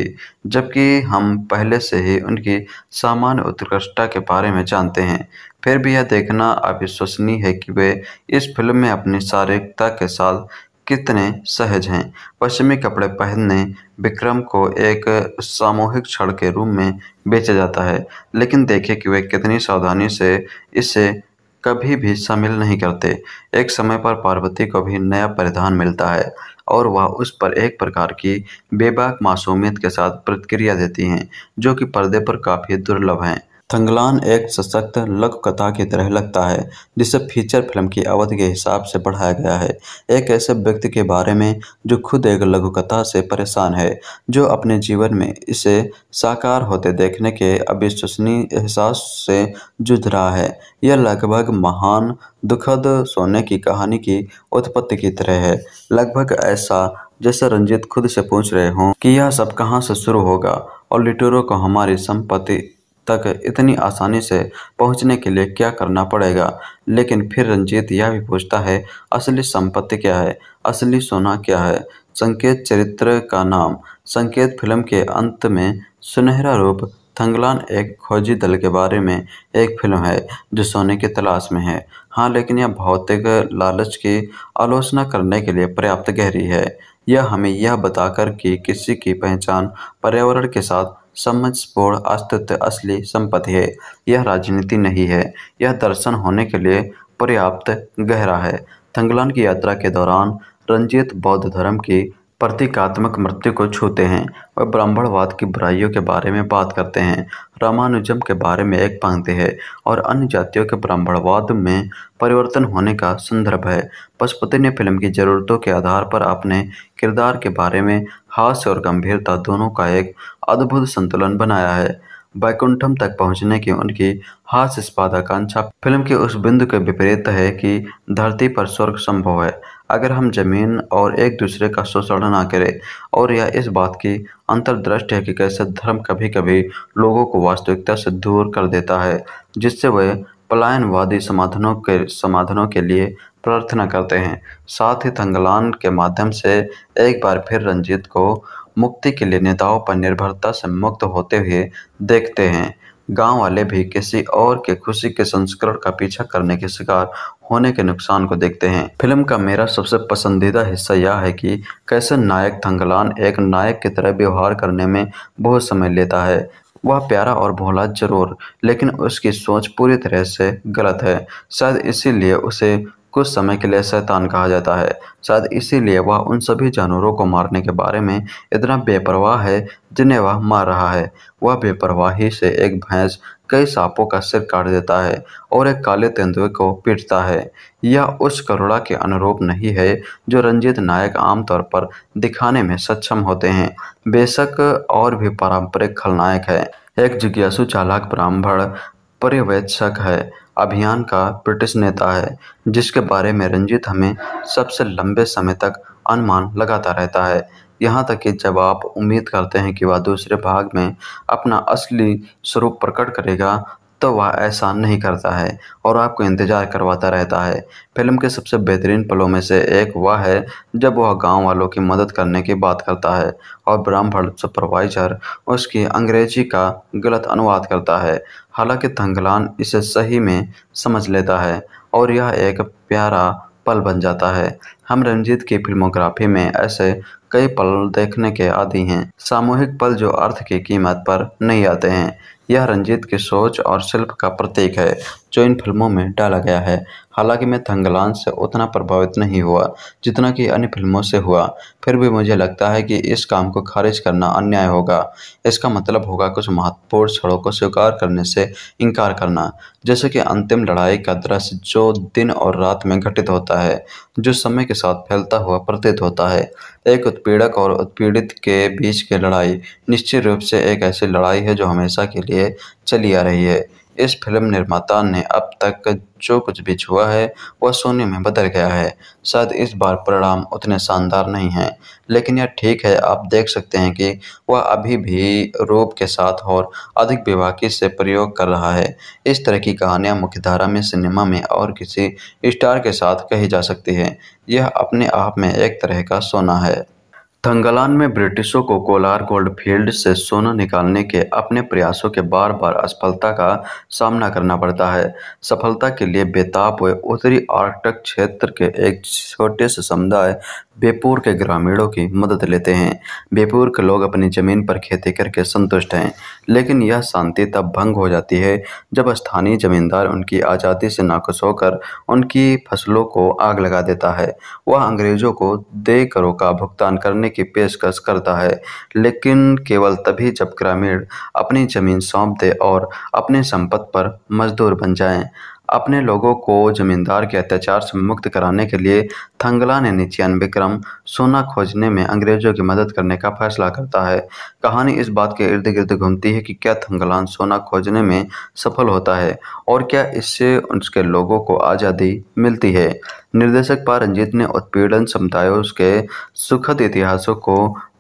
जबकि हम पहले से ही उनकी सामान्य उत्कृष्टता के बारे में जानते हैं फिर भी यह देखना अविश्वसनीय है कि वे इस फिल्म में अपनी शारीरिकता के साथ कितने सहज हैं पश्चिमी कपड़े पहनने विक्रम को एक सामूहिक क्षण के रूप में बेचा जाता है लेकिन देखें कि वे कितनी सावधानी से इसे कभी भी शामिल नहीं करते एक समय पर पार्वती को भी नया परिधान मिलता है और वह उस पर एक प्रकार की बेबाक मासूमियत के साथ प्रतिक्रिया देती हैं जो कि पर्दे पर काफ़ी दुर्लभ हैं थंगलान एक सशक्त लघुकथा की तरह लगता है जिसे फीचर फिल्म की अवधि के हिसाब से बढ़ाया गया है एक ऐसे व्यक्ति के बारे में जो खुद एक लघुकथा से परेशान है जो अपने जीवन में इसे साकार होते देखने के अविश्वसनीय एहसास से जूझ रहा है यह लगभग महान दुखद सोने की कहानी की उत्पत्ति की तरह है लगभग ऐसा जैसे रंजित खुद से पूछ रहे हों कि यह सब कहाँ से शुरू होगा और लिटोरो को हमारी संपत्ति तक इतनी आसानी से पहुंचने के लिए क्या करना पड़ेगा लेकिन फिर रंजीत यह भी पूछता है असली संपत्ति क्या है असली सोना क्या है संकेत चरित्र का नाम संकेत फिल्म के अंत में सुनहरा रूप थंगलान एक खोजी दल के बारे में एक फिल्म है जो सोने की तलाश में है हाँ लेकिन यह भौतिक लालच की आलोचना करने के लिए पर्याप्त गहरी है यह हमें यह बताकर कि किसी की पहचान पर्यावरण के साथ समझपूर्ण अस्तित्व असली संपत्ति है यह राजनीति नहीं है यह दर्शन होने के लिए पर्याप्त गहरा है थंगलान की यात्रा के दौरान रंजित बौद्ध धर्म की प्रतीकात्मक मृत्यु को छूते हैं और ब्राह्मणवाद की बुराइयों के बारे में बात करते हैं रामानुजम के बारे में एक पंक्ति है और अन्य जातियों के ब्राह्मणवाद में परिवर्तन होने का संदर्भ है पशुपति ने फिल्म की ज़रूरतों के आधार पर अपने किरदार के बारे में हास्य और गंभीरता दोनों का एक अद्भुत संतुलन बनाया है बैकुंठम तक पहुंचने की उनकी हास्य स्पादाकांक्षा फिल्म के उस बिंदु के विपरीत है कि धरती पर स्वर्ग संभव है अगर हम ज़मीन और एक दूसरे का शोषण ना करें और यह इस बात की अंतर्दृष्टि है कि कैसे धर्म कभी कभी लोगों को वास्तविकता से दूर कर देता है जिससे वे पलायनवादी समाधानों के समाधानों के लिए प्रार्थना करते हैं साथ ही थंगलान के माध्यम से एक बार फिर रंजीत को मुक्ति के लिए नेताओं पर निर्भरता से मुक्त होते हुए देखते हैं गांव वाले भी किसी और के खुशी के संस्करण का पीछा करने के शिकार होने के नुकसान को देखते हैं फिल्म का मेरा सबसे पसंदीदा हिस्सा यह है कि कैसे नायक थंगलान एक नायक की तरह व्यवहार करने में बहुत समय लेता है वह प्यारा और भोला जरूर लेकिन उसकी सोच पूरी तरह से गलत है शायद इसीलिए उसे कुछ समय के लिए शैतान कहा जाता है शायद इसीलिए वह उन सभी जानवरों को मारने के बारे में इतना बेपरवाह है जिन्हें वह मार रहा है वह बेपरवाही से एक भैंस कई सांपों का सिर काट देता है और एक काले तेंदुए को पीटता है यह उस करुणा के अनुरूप नहीं है जो रंजीत नायक आमतौर पर दिखाने में सक्षम होते हैं बेशक और भी पारंपरिक खलनायक है एक जिज्ञासु चालाक ब्राह्मण पर्यवेक्षक है अभियान का ब्रिटिश नेता है जिसके बारे में रंजीत हमें सबसे लंबे समय तक अनुमान लगाता रहता है यहाँ तक कि जब आप उम्मीद करते हैं कि वह दूसरे भाग में अपना असली स्वरूप प्रकट करेगा तो वह एहसान नहीं करता है और आपको इंतज़ार करवाता रहता है फिल्म के सबसे बेहतरीन पलों में से एक वह है जब वह गांव वालों की मदद करने की बात करता है और ब्राह्मण सुपरवाइजर उसकी अंग्रेजी का गलत अनुवाद करता है हालांकि थंगलान इसे सही में समझ लेता है और यह एक प्यारा पल बन जाता है हम रंजीत की फिल्मोग्राफी में ऐसे कई पल देखने के आदि हैं सामूहिक पल जो अर्थ की कीमत पर नहीं आते हैं यह रंजीत की सोच और शिल्प का प्रतीक है जो इन फिल्मों में डाला गया है हालांकि मैं थंगलान से उतना प्रभावित नहीं हुआ जितना कि अन्य फिल्मों से हुआ फिर भी मुझे लगता है कि इस काम को खारिज करना अन्याय होगा इसका मतलब होगा कुछ महत्वपूर्ण क्षणों को स्वीकार करने से इनकार करना जैसे कि अंतिम लड़ाई का दृश्य जो दिन और रात में घटित होता है जो समय के साथ फैलता हुआ प्रतीत होता है एक उत्पीड़क और उत्पीड़ित के बीच की लड़ाई निश्चित रूप से एक ऐसी लड़ाई है जो हमेशा के लिए लिए चली आ रही है इस फिल्म निर्माता ने अब तक जो कुछ भी छुआ है वह सोने में बदल गया है शायद इस बार परिणाम उतने शानदार नहीं हैं लेकिन यह ठीक है आप देख सकते हैं कि वह अभी भी रूप के साथ और अधिक विवाकी से प्रयोग कर रहा है इस तरह की कहानियां मुख्यधारा में सिनेमा में और किसी स्टार के साथ कही जा सकती है यह अपने आप में एक तरह का सोना है थंगालान में ब्रिटिशों को कोलार गोल्ड फील्ड से सोना निकालने के अपने प्रयासों के बार बार असफलता का सामना करना पड़ता है सफलता के लिए बेताब हुए उत्तरी आर्कटिक क्षेत्र के एक छोटे से समुदाय बेपूर के ग्रामीणों की मदद लेते हैं बेपूर के लोग अपनी ज़मीन पर खेती करके संतुष्ट हैं लेकिन यह शांति तब भंग हो जाती है जब स्थानीय जमींदार उनकी आज़ादी से नाखुश होकर उनकी फसलों को आग लगा देता है वह अंग्रेज़ों को दे करों का भुगतान करने की पेशकश करता है लेकिन केवल तभी जब ग्रामीण अपनी ज़मीन सौंप दे और अपने संपत्ति पर मजदूर बन जाए अपने लोगों को जमींदार के अत्याचार से मुक्त कराने के लिए थंगला ने निचियानवे विक्रम सोना खोजने में अंग्रेजों की मदद करने का फैसला करता है कहानी इस बात के इर्द गिर्द घूमती है कि क्या थंगलान सोना खोजने में सफल होता है और क्या इससे उसके लोगों को आज़ादी मिलती है निर्देशक पा रंजीत ने उत्पीड़न समुदायों के सुखद इतिहासों को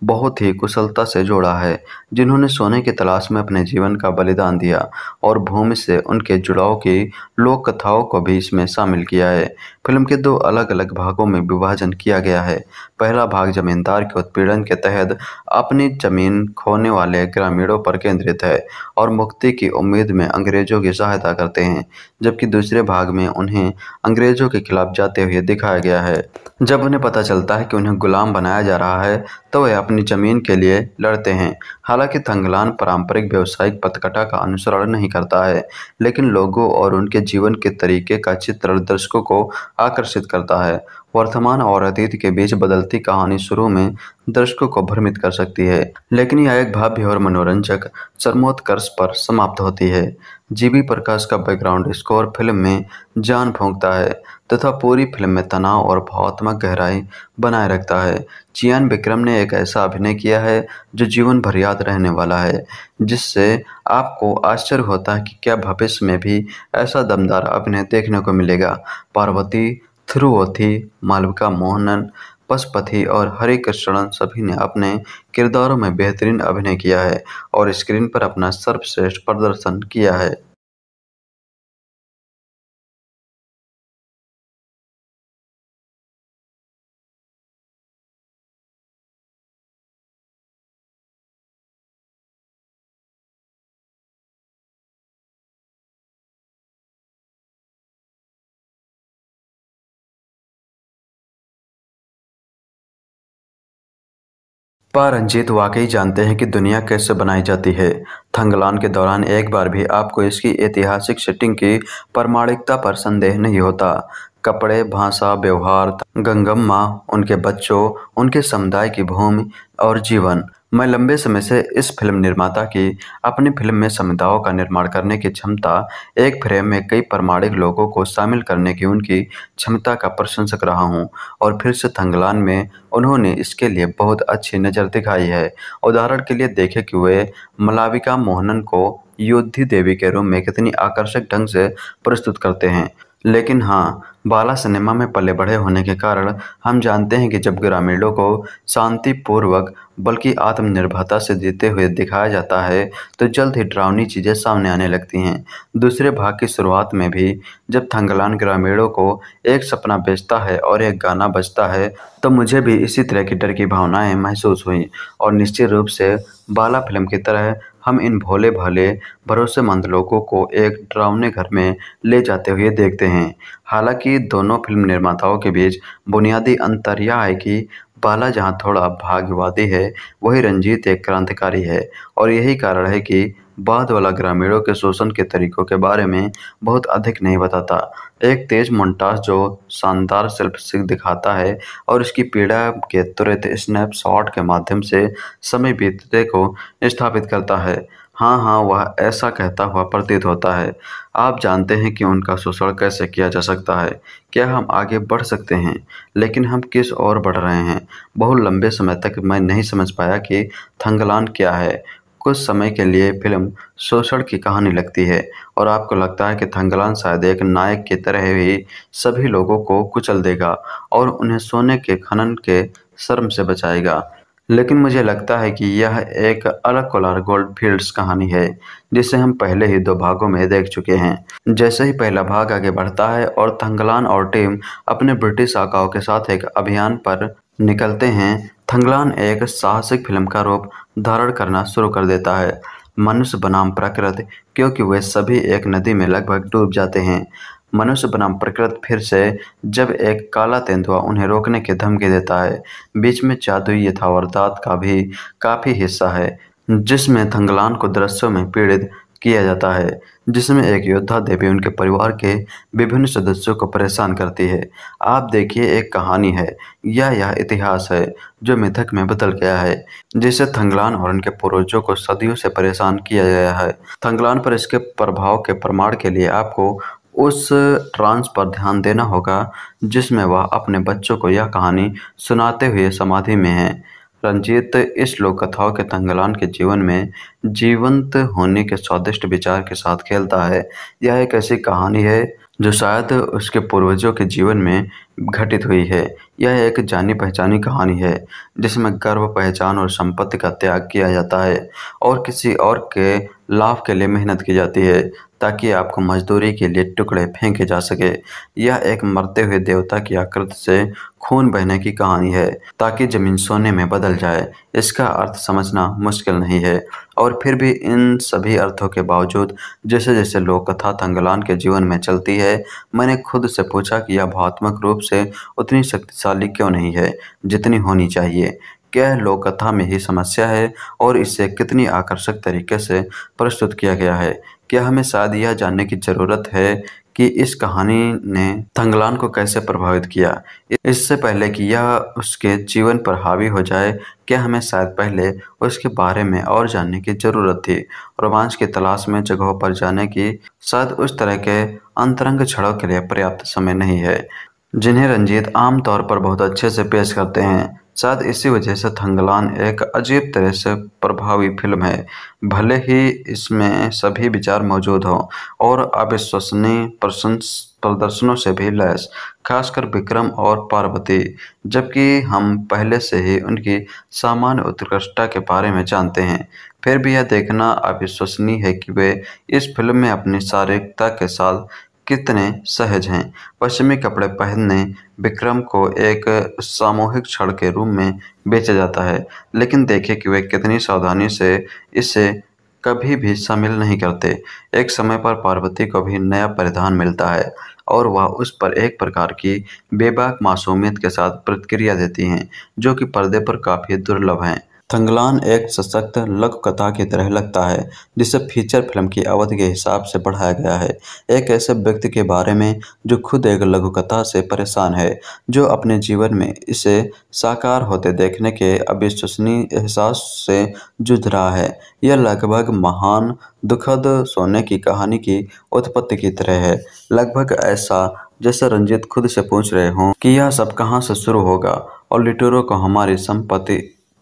बहुत ही कुशलता से जोड़ा है जिन्होंने सोने की तलाश में अपने जीवन का बलिदान दिया और भूमि से उनके जुड़ाव की लोक कथाओं को भी इसमें शामिल किया है फिल्म के दो अलग अलग भागों में विभाजन किया गया है पहला भाग जमींदार के उत्पीड़न के तहत अपनी जमीन खोने वाले ग्रामीणों पर केंद्रित है और मुक्ति की उम्मीद में अंग्रेजों की सहायता करते हैं जबकि दूसरे भाग में उन्हें अंग्रेजों के खिलाफ जाते हुए दिखाया गया है जब उन्हें पता चलता है कि उन्हें गुलाम बनाया जा रहा है तो वह अपनी ज़मीन के लिए लड़ते हैं हालांकि थंगलान पारंपरिक व्यावसायिक पथकटा का अनुसरण नहीं करता है लेकिन लोगों और उनके जीवन के तरीके का चित्र दर्शकों को आकर्षित करता है वर्तमान और अतीत के बीच बदलती कहानी शुरू में दर्शकों को भ्रमित कर सकती है लेकिन यह एक भव्य और मनोरंजक चरमोत्कर्ष पर समाप्त होती है जीबी प्रकाश का बैकग्राउंड स्कोर फिल्म में जान फूंकता है तथा पूरी फिल्म में तनाव और भावात्मक गहराई बनाए रखता है चियान विक्रम ने एक ऐसा अभिनय किया है जो जीवन भर याद रहने वाला है जिससे आपको आश्चर्य होता है कि क्या भविष्य में भी ऐसा दमदार अभिनय देखने को मिलेगा पार्वती थ्रुवथि मालविका मोहनन पशुपति और हरे कृष्णन सभी ने अपने किरदारों में बेहतरीन अभिनय किया है और स्क्रीन पर अपना सर्वश्रेष्ठ प्रदर्शन किया है पर रंजीत वाकई जानते हैं कि दुनिया कैसे बनाई जाती है थंगलान के दौरान एक बार भी आपको इसकी ऐतिहासिक सेटिंग की प्रमाणिकता पर संदेह नहीं होता कपड़े भाषा व्यवहार गंगम्मा उनके बच्चों उनके समुदाय की भूमि और जीवन मैं लंबे समय से इस फिल्म निर्माता की अपनी फिल्म में समुदायों का निर्माण करने की क्षमता एक फ्रेम में कई प्रमाणिक लोगों को शामिल करने की उनकी क्षमता का प्रशंसक रहा हूं और फिर से थंगलान में उन्होंने इसके लिए बहुत अच्छी नज़र दिखाई है उदाहरण के लिए देखें कि वे मलाविका मोहनन को योद्धि देवी के रूप में कितनी आकर्षक ढंग से प्रस्तुत करते हैं लेकिन हाँ बाला सिनेमा में पले बढ़े होने के कारण हम जानते हैं कि जब ग्रामीणों को शांतिपूर्वक बल्कि आत्मनिर्भरता से जीते हुए दिखाया जाता है तो जल्द ही डरावनी चीज़ें सामने आने लगती हैं दूसरे भाग की शुरुआत में भी जब थंगलान ग्रामीणों को एक सपना बेचता है और एक गाना बजता है तो मुझे भी इसी तरह की डर की भावनाएँ महसूस हुई और निश्चित रूप से बाला फिल्म की तरह हम इन भोले भाले भरोसेमंद लोगों को एक ड्रावने घर में ले जाते हुए देखते हैं हालांकि दोनों फिल्म निर्माताओं के बीच बुनियादी अंतर यह है कि बाला जहां थोड़ा भाग्यवादी है वही रंजीत एक क्रांतिकारी है और यही कारण है कि बाद वाला ग्रामीणों के शोषण के तरीकों के बारे में बहुत अधिक नहीं बताता एक तेज मोन्टाज जो शानदार सिख दिखाता है और इसकी पीड़ा के तुरंत स्नैपशॉट के माध्यम से समय बीतते को स्थापित करता है हाँ हाँ वह ऐसा कहता हुआ प्रतीत होता है आप जानते हैं कि उनका शोषण कैसे किया जा सकता है क्या हम आगे बढ़ सकते हैं लेकिन हम किस ओर बढ़ रहे हैं बहुत लंबे समय तक मैं नहीं समझ पाया कि थंगलान क्या है कुछ समय के लिए फिल्म शोषण की कहानी लगती है और आपको लगता है कि थंगलान शायद एक नायक की तरह ही सभी लोगों को कुचल देगा और उन्हें सोने के खनन के शर्म से बचाएगा लेकिन मुझे लगता है कि यह एक अलग कोलार गोल्ड फील्ड्स कहानी है जिसे हम पहले ही दो भागों में देख चुके हैं जैसे ही पहला भाग आगे बढ़ता है और थंगलान और टीम अपने ब्रिटिश आकाओं के साथ एक अभियान पर निकलते हैं थंगलान एक साहसिक फिल्म का रूप धारण करना शुरू कर देता है मनुष्य बनाम प्रकृति क्योंकि वे सभी एक नदी में लगभग डूब जाते हैं मनुष्य बनाम प्रकृति फिर से जब एक काला तेंदुआ उन्हें रोकने की धमकी देता है बीच में जादुई यथावरदात का भी काफ़ी हिस्सा है जिसमें थंगलान को दृश्यों में पीड़ित किया जाता है जिसमें एक योद्धा देवी उनके परिवार के विभिन्न सदस्यों को परेशान करती है आप देखिए एक कहानी है या यह इतिहास है जो मिथक में बदल गया है जिसे थंगलान और उनके पूर्वजों को सदियों से परेशान किया गया है थंगलान पर इसके प्रभाव के प्रमाण के लिए आपको उस ट्रांस पर ध्यान देना होगा जिसमें वह अपने बच्चों को यह कहानी सुनाते हुए समाधि में है रंजीत इस लोक कथाओं के तंगलान के जीवन में जीवंत होने के स्वादिष्ट विचार के साथ खेलता है यह एक ऐसी कहानी है जो शायद उसके पूर्वजों के जीवन में घटित हुई है यह एक जानी पहचानी कहानी है जिसमें गर्व पहचान और संपत्ति का त्याग किया जाता है और किसी और के लाभ के लिए मेहनत की जाती है ताकि आपको मजदूरी के लिए टुकड़े फेंके जा सके यह एक मरते हुए देवता की आकृति से खून बहने की कहानी है ताकि जमीन सोने में बदल जाए इसका अर्थ समझना मुश्किल नहीं है और फिर भी इन सभी अर्थों के बावजूद जैसे जैसे लोक कथा तंगलान के जीवन में चलती है मैंने खुद से पूछा कि यह भावात्मक रूप से उतनी शक्तिशाली क्यों नहीं है जितनी होनी चाहिए क्या लोक कथा में ही समस्या है और इसे कितनी आकर्षक तरीके से प्रस्तुत किया गया है क्या हमें शायद यह जानने की ज़रूरत है कि इस कहानी ने थंगलान को कैसे प्रभावित किया इससे पहले कि यह उसके जीवन पर हावी हो जाए क्या हमें शायद पहले उसके बारे में और जानने की ज़रूरत थी रोमांच की तलाश में जगहों पर जाने की शायद उस तरह के अंतरंग छड़ों के लिए पर्याप्त समय नहीं है जिन्हें रंजीत आमतौर पर बहुत अच्छे से पेश करते हैं शायद इसी वजह से थंगलान एक अजीब तरह से प्रभावी फिल्म है भले ही इसमें सभी विचार मौजूद हों और अविश्वसनीय प्रशंस प्रदर्शनों से भी लैस खासकर विक्रम और पार्वती जबकि हम पहले से ही उनकी सामान्य उत्कृष्टता के बारे में जानते हैं फिर भी यह देखना अविश्वसनीय है कि वे इस फिल्म में अपनी शारीरिकता के साथ कितने सहज हैं पश्चिमी कपड़े पहनने विक्रम को एक सामूहिक क्षण के रूप में बेचा जाता है लेकिन देखें कि वे कितनी सावधानी से इसे कभी भी शामिल नहीं करते एक समय पर पार्वती को भी नया परिधान मिलता है और वह उस पर एक प्रकार की बेबाक मासूमियत के साथ प्रतिक्रिया देती हैं जो कि पर्दे पर काफ़ी दुर्लभ हैं थंगलान एक सशक्त लघुकथा की तरह लगता है जिसे फीचर फिल्म की अवधि के हिसाब से बढ़ाया गया है एक ऐसे व्यक्ति के बारे में जो खुद एक लघुकथा से परेशान है जो अपने जीवन में इसे साकार होते देखने के अविश्वसनीय एहसास से जूझ रहा है यह लगभग महान दुखद सोने की कहानी की उत्पत्ति की तरह है लगभग ऐसा जैसे रंजित खुद से पूछ रहे हों कि यह सब कहाँ से शुरू होगा और लिटोरो को हमारी संपत्ति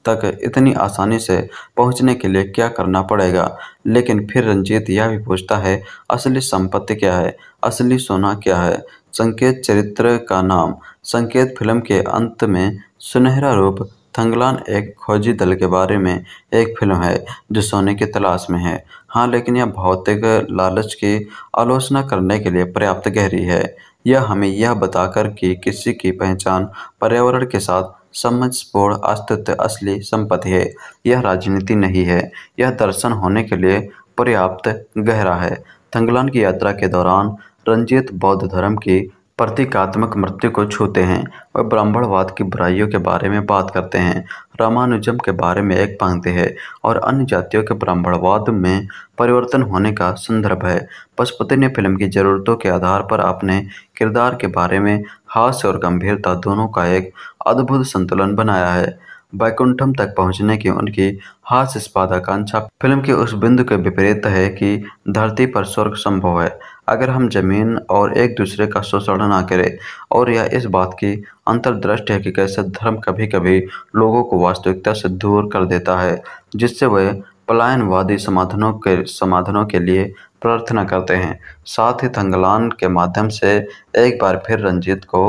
तक इतनी आसानी से पहुंचने के लिए क्या करना पड़ेगा लेकिन फिर रंजीत यह भी पूछता है असली संपत्ति क्या है असली सोना क्या है संकेत चरित्र का नाम संकेत फिल्म के अंत में सुनहरा रूप थंगलान एक खोजी दल के बारे में एक फिल्म है जो सोने की तलाश में है हाँ लेकिन यह भौतिक लालच की आलोचना करने के लिए पर्याप्त गहरी है यह हमें यह बताकर कि किसी की पहचान पर्यावरण के साथ समझस्फोर अस्तित्व असली संपत्ति है यह राजनीति नहीं है यह दर्शन होने के लिए पर्याप्त गहरा है थंगलान की यात्रा के दौरान रंजित बौद्ध धर्म की प्रतीकात्मक मृत्यु को छूते हैं और ब्राह्मणवाद की बुराइयों के बारे में बात करते हैं रामानुजम के बारे में एक पंक्ति है और अन्य जातियों के ब्राह्मणवाद में परिवर्तन होने का संदर्भ है पशुपति ने फिल्म की ज़रूरतों के आधार पर अपने किरदार के बारे में हास्य और गंभीरता दोनों का एक अद्भुत संतुलन बनाया है वैकुंठम तक पहुंचने की उनकी हास्य स्पादाकांक्षा फिल्म के उस बिंदु के विपरीत है कि धरती पर स्वर्ग संभव है अगर हम ज़मीन और एक दूसरे का शोषण ना करें और यह इस बात की अंतर्दृष्टि है कि कैसे धर्म कभी कभी लोगों को वास्तविकता से दूर कर देता है जिससे वे पलायनवादी समाधानों के समाधानों के लिए प्रार्थना करते हैं साथ ही थंगलान के माध्यम से एक बार फिर रंजीत को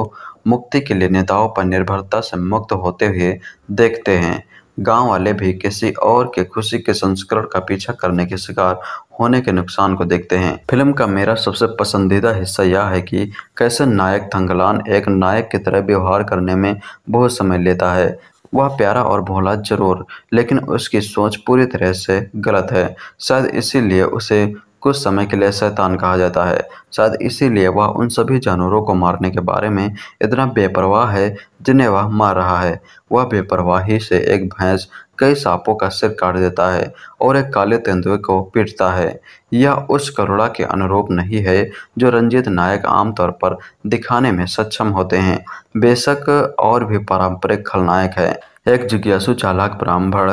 मुक्ति के लिए नेताओं पर निर्भरता से मुक्त होते हुए देखते हैं गांव वाले भी किसी और के खुशी के संस्करण का पीछा करने के शिकार होने के नुकसान को देखते हैं फिल्म का मेरा सबसे पसंदीदा हिस्सा यह है कि कैसे नायक थंगलान एक नायक की तरह व्यवहार करने में बहुत समय लेता है वह प्यारा और भोला जरूर लेकिन उसकी सोच पूरी तरह से गलत है शायद इसीलिए उसे कुछ समय के लिए शैतान कहा जाता है शायद इसीलिए वह उन सभी जानवरों को मारने के बारे में इतना बेपरवाह है जिन्हें वह मार रहा है वह बेपरवाही से एक भैंस कई सांपों का सिर काट देता है और एक काले तेंदुए को पीटता है यह उस करुणा के अनुरूप नहीं है जो रंजीत नायक आमतौर पर दिखाने में सक्षम होते हैं बेशक और भी पारंपरिक खलनायक है एक जिज्ञासु चालाक ब्राह्मण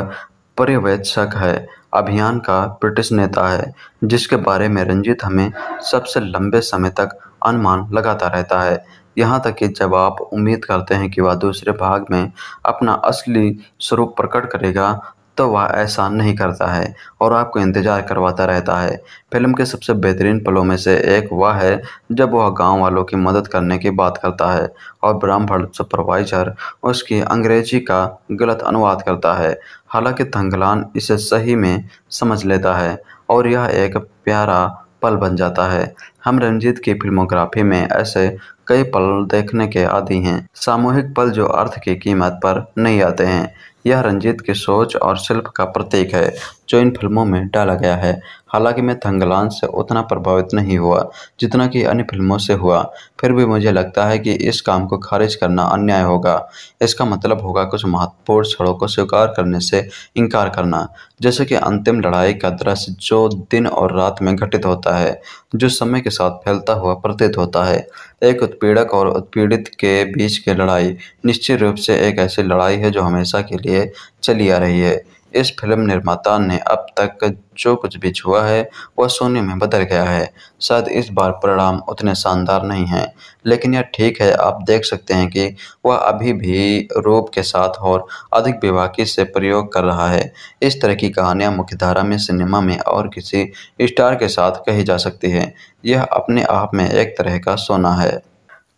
पर्यवेक्षक है अभियान का ब्रिटिश नेता है जिसके बारे में रंजीत हमें सबसे लंबे समय तक अनुमान लगाता रहता है यहाँ तक कि जब आप उम्मीद करते हैं कि वह दूसरे भाग में अपना असली स्वरूप प्रकट करेगा तो वह ऐसा नहीं करता है और आपको इंतज़ार करवाता रहता है फिल्म के सबसे बेहतरीन पलों में से एक वह है जब वह गांव वालों की मदद करने की बात करता है और ब्राह्मण सुपरवाइजर उसकी अंग्रेजी का गलत अनुवाद करता है हालांकि थंगलान इसे सही में समझ लेता है और यह एक प्यारा पल बन जाता है हम रंजीत की फिल्मोग्राफी में ऐसे कई पल देखने के आदि हैं सामूहिक पल जो अर्थ की कीमत पर नहीं आते हैं यह रंजीत की सोच और शिल्प का प्रतीक है जो इन फिल्मों में डाला गया है हालांकि मैं थंगलान से उतना प्रभावित नहीं हुआ जितना कि अन्य फिल्मों से हुआ फिर भी मुझे लगता है कि इस काम को खारिज करना अन्याय होगा इसका मतलब होगा कुछ महत्वपूर्ण क्षणों को स्वीकार करने से इनकार करना जैसे कि अंतिम लड़ाई का दृश्य जो दिन और रात में घटित होता है जो समय के साथ फैलता हुआ प्रतीत होता है एक उत्पीड़क और उत्पीड़ित के बीच की लड़ाई निश्चित रूप से एक ऐसी लड़ाई है जो हमेशा के लिए चली आ रही है इस फिल्म निर्माता ने अब तक जो कुछ भी छुआ है वह सोने में बदल गया है शायद इस बार परिणाम उतने शानदार नहीं हैं लेकिन यह ठीक है आप देख सकते हैं कि वह अभी भी रूप के साथ और अधिक विवाकी से प्रयोग कर रहा है इस तरह की कहानियाँ मुख्यधारा में सिनेमा में और किसी स्टार के साथ कही जा सकती है यह अपने आप में एक तरह का सोना है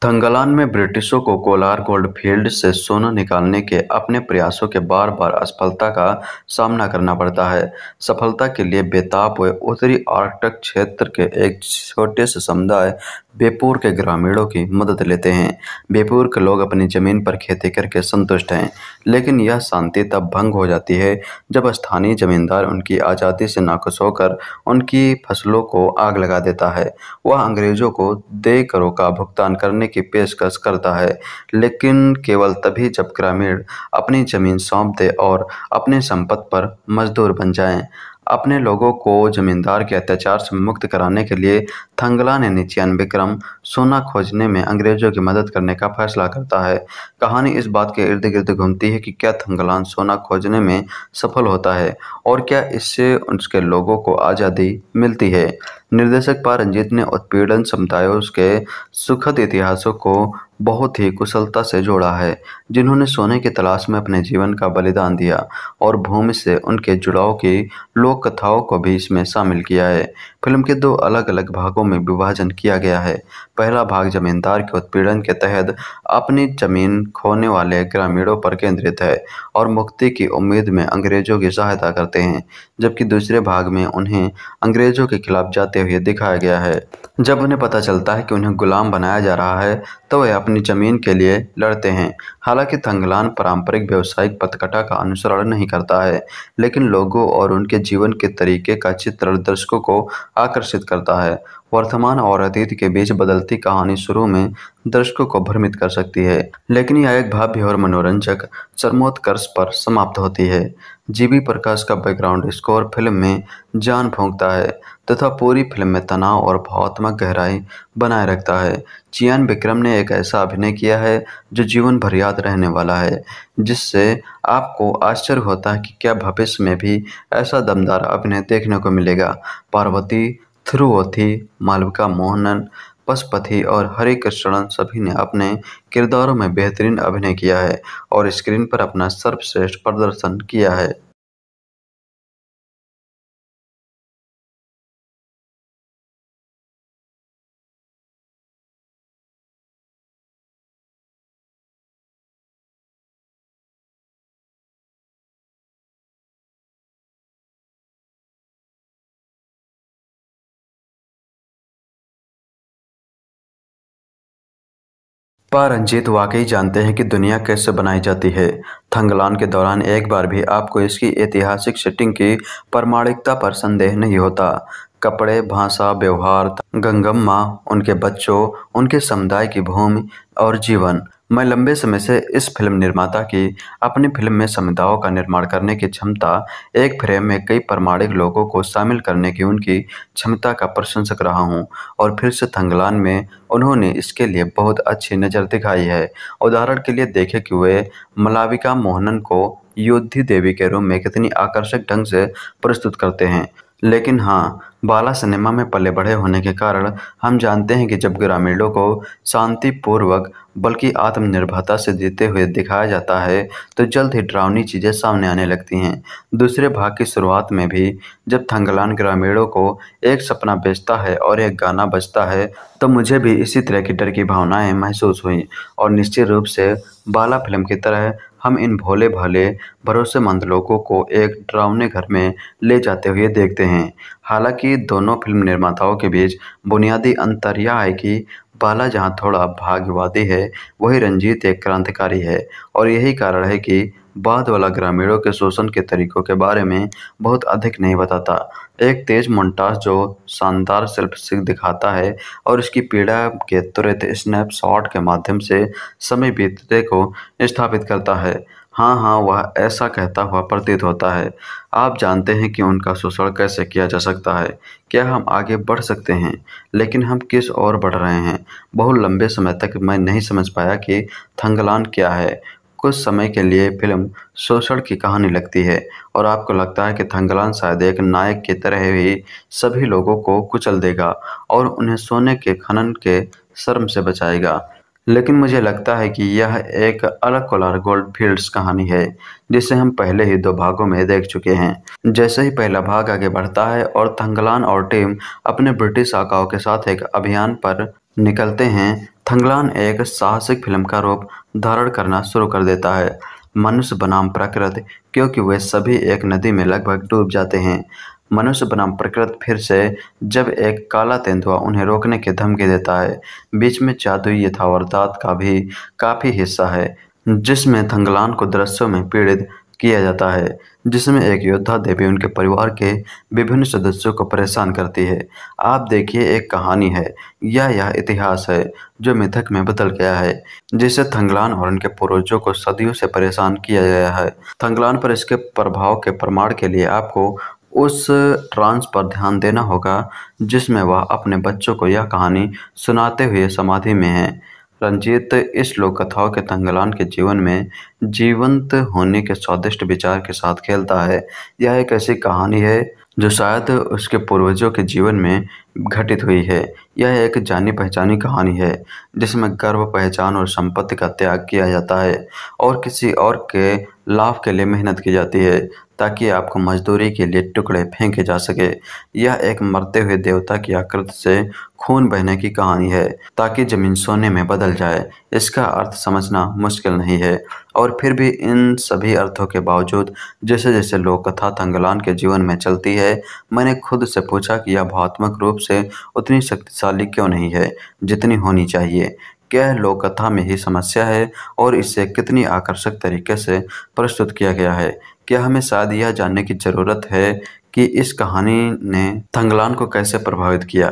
थंगलान में ब्रिटिशों को कोलार गोल्ड फील्ड से सोना निकालने के अपने प्रयासों के बार बार असफलता का सामना करना पड़ता है सफलता के लिए बेताब हुए उत्तरी आर्कटिक क्षेत्र के एक छोटे से समुदाय बेपुर के ग्रामीणों की मदद लेते हैं बेपुर के लोग अपनी ज़मीन पर खेती करके संतुष्ट हैं लेकिन यह शांति तब भंग हो जाती है जब स्थानीय जमींदार उनकी आज़ादी से नाखुश होकर उनकी फसलों को आग लगा देता है वह अंग्रेज़ों को दे करों का भुगतान करने की पेशकश करता है लेकिन केवल तभी जब ग्रामीण अपनी ज़मीन सौंप दे और अपने संपत्ति पर मजदूर बन जाए अपने लोगों को जमींदार के अत्याचार से मुक्त कराने के लिए थंगला ने निचियानवे विक्रम सोना खोजने में अंग्रेजों की मदद करने का फैसला करता है कहानी इस बात के इर्द गिर्द घूमती है कि क्या थंगलान सोना खोजने में सफल होता है और क्या इससे उसके लोगों को आज़ादी मिलती है निर्देशक पा रंजीत ने उत्पीड़न समुदायों के सुखद इतिहासों को बहुत ही कुशलता से जोड़ा है जिन्होंने सोने की तलाश में अपने जीवन का बलिदान दिया और भूमि से उनके जुड़ाव की लोक कथाओं को भी इसमें शामिल किया है फिल्म के दो अलग अलग भागों में विभाजन किया गया है पहला भाग जमींदार के उत्पीड़न के तहत अपनी जमीन खोने वाले ग्रामीणों पर केंद्रित है और मुक्ति की उम्मीद में अंग्रेजों की सहायता करते हैं जबकि दूसरे भाग में उन्हें अंग्रेजों के खिलाफ जाते हुए दिखाया गया है जब उन्हें पता चलता है कि उन्हें गुलाम बनाया जा रहा है तो वे अपनी जमीन के लिए लड़ते हैं हालांकि थंगलान पारंपरिक व्यावसायिक पतकटा का अनुसरण नहीं करता है लेकिन लोगों और उनके जीवन के तरीके का चित्र दर्शकों को आकर्षित करता है वर्तमान और अतीत के बीच बदलती कहानी शुरू में दर्शकों को भ्रमित कर सकती है लेकिन यह एक भाव्य और मनोरंजक चरमोत्कर्ष पर समाप्त होती है जीबी प्रकाश का बैकग्राउंड स्कोर फिल्म में जान फूंकता है तथा पूरी फिल्म में तनाव और भावात्मक गहराई बनाए रखता है चियान विक्रम ने एक ऐसा अभिनय किया है जो जीवन भर याद रहने वाला है जिससे आपको आश्चर्य होता है कि क्या भविष्य में भी ऐसा दमदार अभिनय देखने को मिलेगा पार्वती थ्रुवथि मालविका मोहनन पशुपति और हरे कृष्णन सभी ने अपने किरदारों में बेहतरीन अभिनय किया है और स्क्रीन पर अपना सर्वश्रेष्ठ प्रदर्शन किया है पर रंजीत वाकई जानते हैं कि दुनिया कैसे बनाई जाती है थंगलान के दौरान एक बार भी आपको इसकी ऐतिहासिक सेटिंग की प्रमाणिकता पर संदेह नहीं होता कपड़े भाषा व्यवहार गंगम्मा उनके बच्चों उनके समुदाय की भूमि और जीवन मैं लंबे समय से इस फिल्म निर्माता की अपनी फिल्म में समुदायों का निर्माण करने की क्षमता एक फ्रेम में कई प्रमाणिक लोगों को शामिल करने की उनकी क्षमता का प्रशंसक रहा हूं और फिर से थंगलान में उन्होंने इसके लिए बहुत अच्छी नज़र दिखाई है उदाहरण के लिए देखें कि वे मलाविका मोहनन को योद्धी देवी के रूप में कितनी आकर्षक ढंग से प्रस्तुत करते हैं लेकिन हाँ बाला सिनेमा में पले बढ़े होने के कारण हम जानते हैं कि जब ग्रामीणों को शांतिपूर्वक बल्कि आत्मनिर्भरता से देते हुए दिखाया जाता है तो जल्द ही डरावनी चीज़ें सामने आने लगती हैं दूसरे भाग की शुरुआत में भी जब थंगलान ग्रामीणों को एक सपना बेचता है और एक गाना बजता है तो मुझे भी इसी तरह की डर की भावनाएं महसूस हुई और निश्चित रूप से बाला फिल्म की तरह हम इन भोले भाले भरोसेमंद लोगों को एक डरावने घर में ले जाते हुए देखते हैं हालांकि दोनों फिल्म निर्माताओं के बीच बुनियादी अंतर यह है कि बाला जहाँ थोड़ा भाग्यवादी है वही रंजीत एक क्रांतिकारी है और यही कारण है कि बाद वाला ग्रामीणों के शोषण के तरीकों के बारे में बहुत अधिक नहीं बताता एक तेज मोन्टास जो शानदार सिख दिखाता है और इसकी पीड़ा के तुरंत स्नैपशॉट के माध्यम से समय बीतते को स्थापित करता है हाँ हाँ वह ऐसा कहता हुआ प्रतीत होता है आप जानते हैं कि उनका शोषण कैसे किया जा सकता है क्या हम आगे बढ़ सकते हैं लेकिन हम किस ओर बढ़ रहे हैं बहुत लंबे समय तक मैं नहीं समझ पाया कि थंगलान क्या है कुछ समय के लिए फिल्म शोषण की कहानी लगती है और आपको लगता है कि थंगलान शायद एक नायक की तरह ही सभी लोगों को कुचल देगा और उन्हें सोने के खनन के शर्म से बचाएगा लेकिन मुझे लगता है कि यह एक अलग कोलार गोल्ड फील्ड्स कहानी है जिसे हम पहले ही दो भागों में देख चुके हैं जैसे ही पहला भाग आगे बढ़ता है और थंगलान और टीम अपने ब्रिटिश आकाओं के साथ एक अभियान पर निकलते हैं थंगलान एक साहसिक फिल्म का रूप धारण करना शुरू कर देता है मनुष्य बनाम प्रकृति क्योंकि वे सभी एक नदी में लगभग डूब जाते हैं मनुष्य बनाम प्रकृत फिर से जब एक काला तेंदुआ उन्हें रोकने की धमकी देता है बीच में जादुई यथावरदात का भी काफ़ी हिस्सा है जिसमें थंगलान को दृश्यों में पीड़ित किया जाता है जिसमें एक योद्धा देवी उनके परिवार के विभिन्न सदस्यों को परेशान करती है आप देखिए एक कहानी है या यह इतिहास है जो मिथक में बदल गया है जिसे थंगलान और उनके पूर्वजों को सदियों से परेशान किया गया है थंगलान पर इसके प्रभाव के प्रमाण के लिए आपको उस ट्रांस पर ध्यान देना होगा जिसमें वह अपने बच्चों को यह कहानी सुनाते हुए समाधि में है रंजीत इस लोक कथाओं के तंगलान के जीवन में जीवंत होने के स्वादिष्ट विचार के साथ खेलता है यह एक ऐसी कहानी है जो शायद उसके पूर्वजों के जीवन में घटित हुई है यह एक जानी पहचानी कहानी है जिसमें गर्व पहचान और संपत्ति का त्याग किया जाता है और किसी और के लाभ के लिए मेहनत की जाती है ताकि आपको मजदूरी के लिए टुकड़े फेंके जा सके यह एक मरते हुए देवता की आकृति से खून बहने की कहानी है ताकि जमीन सोने में बदल जाए इसका अर्थ समझना मुश्किल नहीं है और फिर भी इन सभी अर्थों के बावजूद जैसे जैसे लोक कथा तंगलान के जीवन में चलती है मैंने खुद से पूछा कि यह भावात्मक रूप से उतनी शक्तिशाली क्यों नहीं है जितनी होनी चाहिए क्या लोक कथा में ही समस्या है और इसे कितनी आकर्षक तरीके से प्रस्तुत किया गया है क्या हमें शायद यह जानने की जरूरत है कि इस कहानी ने थंगलान को कैसे प्रभावित किया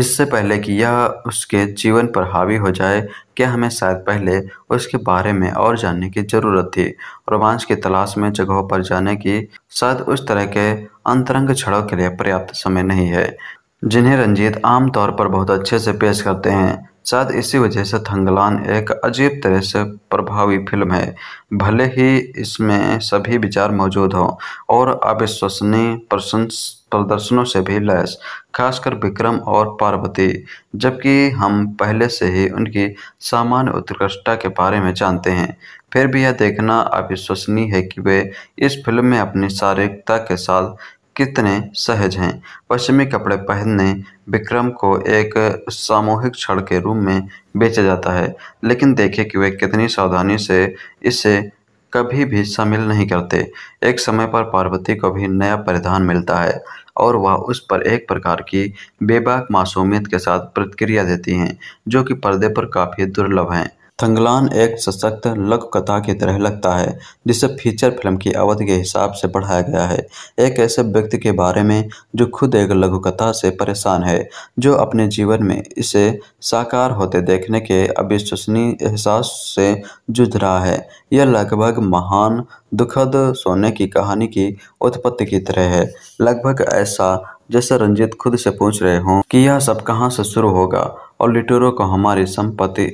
इससे पहले कि यह उसके जीवन पर हावी हो जाए क्या हमें शायद पहले उसके बारे में और जानने की जरूरत थी रोमांच की तलाश में जगहों पर जाने की शायद उस तरह के अंतरंग छड़ों के लिए पर्याप्त समय नहीं है जिन्हें रंजीत आमतौर पर बहुत अच्छे से पेश करते हैं शायद इसी वजह से थंगलान एक अजीब तरह से प्रभावी फिल्म है भले ही इसमें सभी विचार मौजूद हों और अविश्वसनीय प्रशंस प्रदर्शनों से भी लैस खासकर विक्रम और पार्वती जबकि हम पहले से ही उनकी सामान्य उत्कृष्टता के बारे में जानते हैं फिर भी यह देखना अविश्वसनीय है कि वे इस फिल्म में अपनी शारीरिकता के साथ कितने सहज हैं पश्चिमी कपड़े पहनने विक्रम को एक सामूहिक क्षण के रूप में बेचा जाता है लेकिन देखें कि वे कितनी सावधानी से इसे कभी भी शामिल नहीं करते एक समय पर पार्वती को भी नया परिधान मिलता है और वह उस पर एक प्रकार की बेबाक मासूमियत के साथ प्रतिक्रिया देती हैं जो कि पर्दे पर काफ़ी दुर्लभ हैं थंगलान एक सशक्त लघुकथा की तरह लगता है जिसे फीचर फिल्म की अवधि के हिसाब से बढ़ाया गया है एक ऐसे व्यक्ति के बारे में जो खुद एक लघुकथा से परेशान है जो अपने जीवन में इसे साकार होते देखने के अविश्वसनीय एहसास से जूझ रहा है यह लगभग महान दुखद सोने की कहानी की उत्पत्ति की तरह है लगभग ऐसा जैसे रंजित खुद से पूछ रहे हों कि यह सब कहाँ से शुरू होगा और लिटोरो को हमारी संपत्ति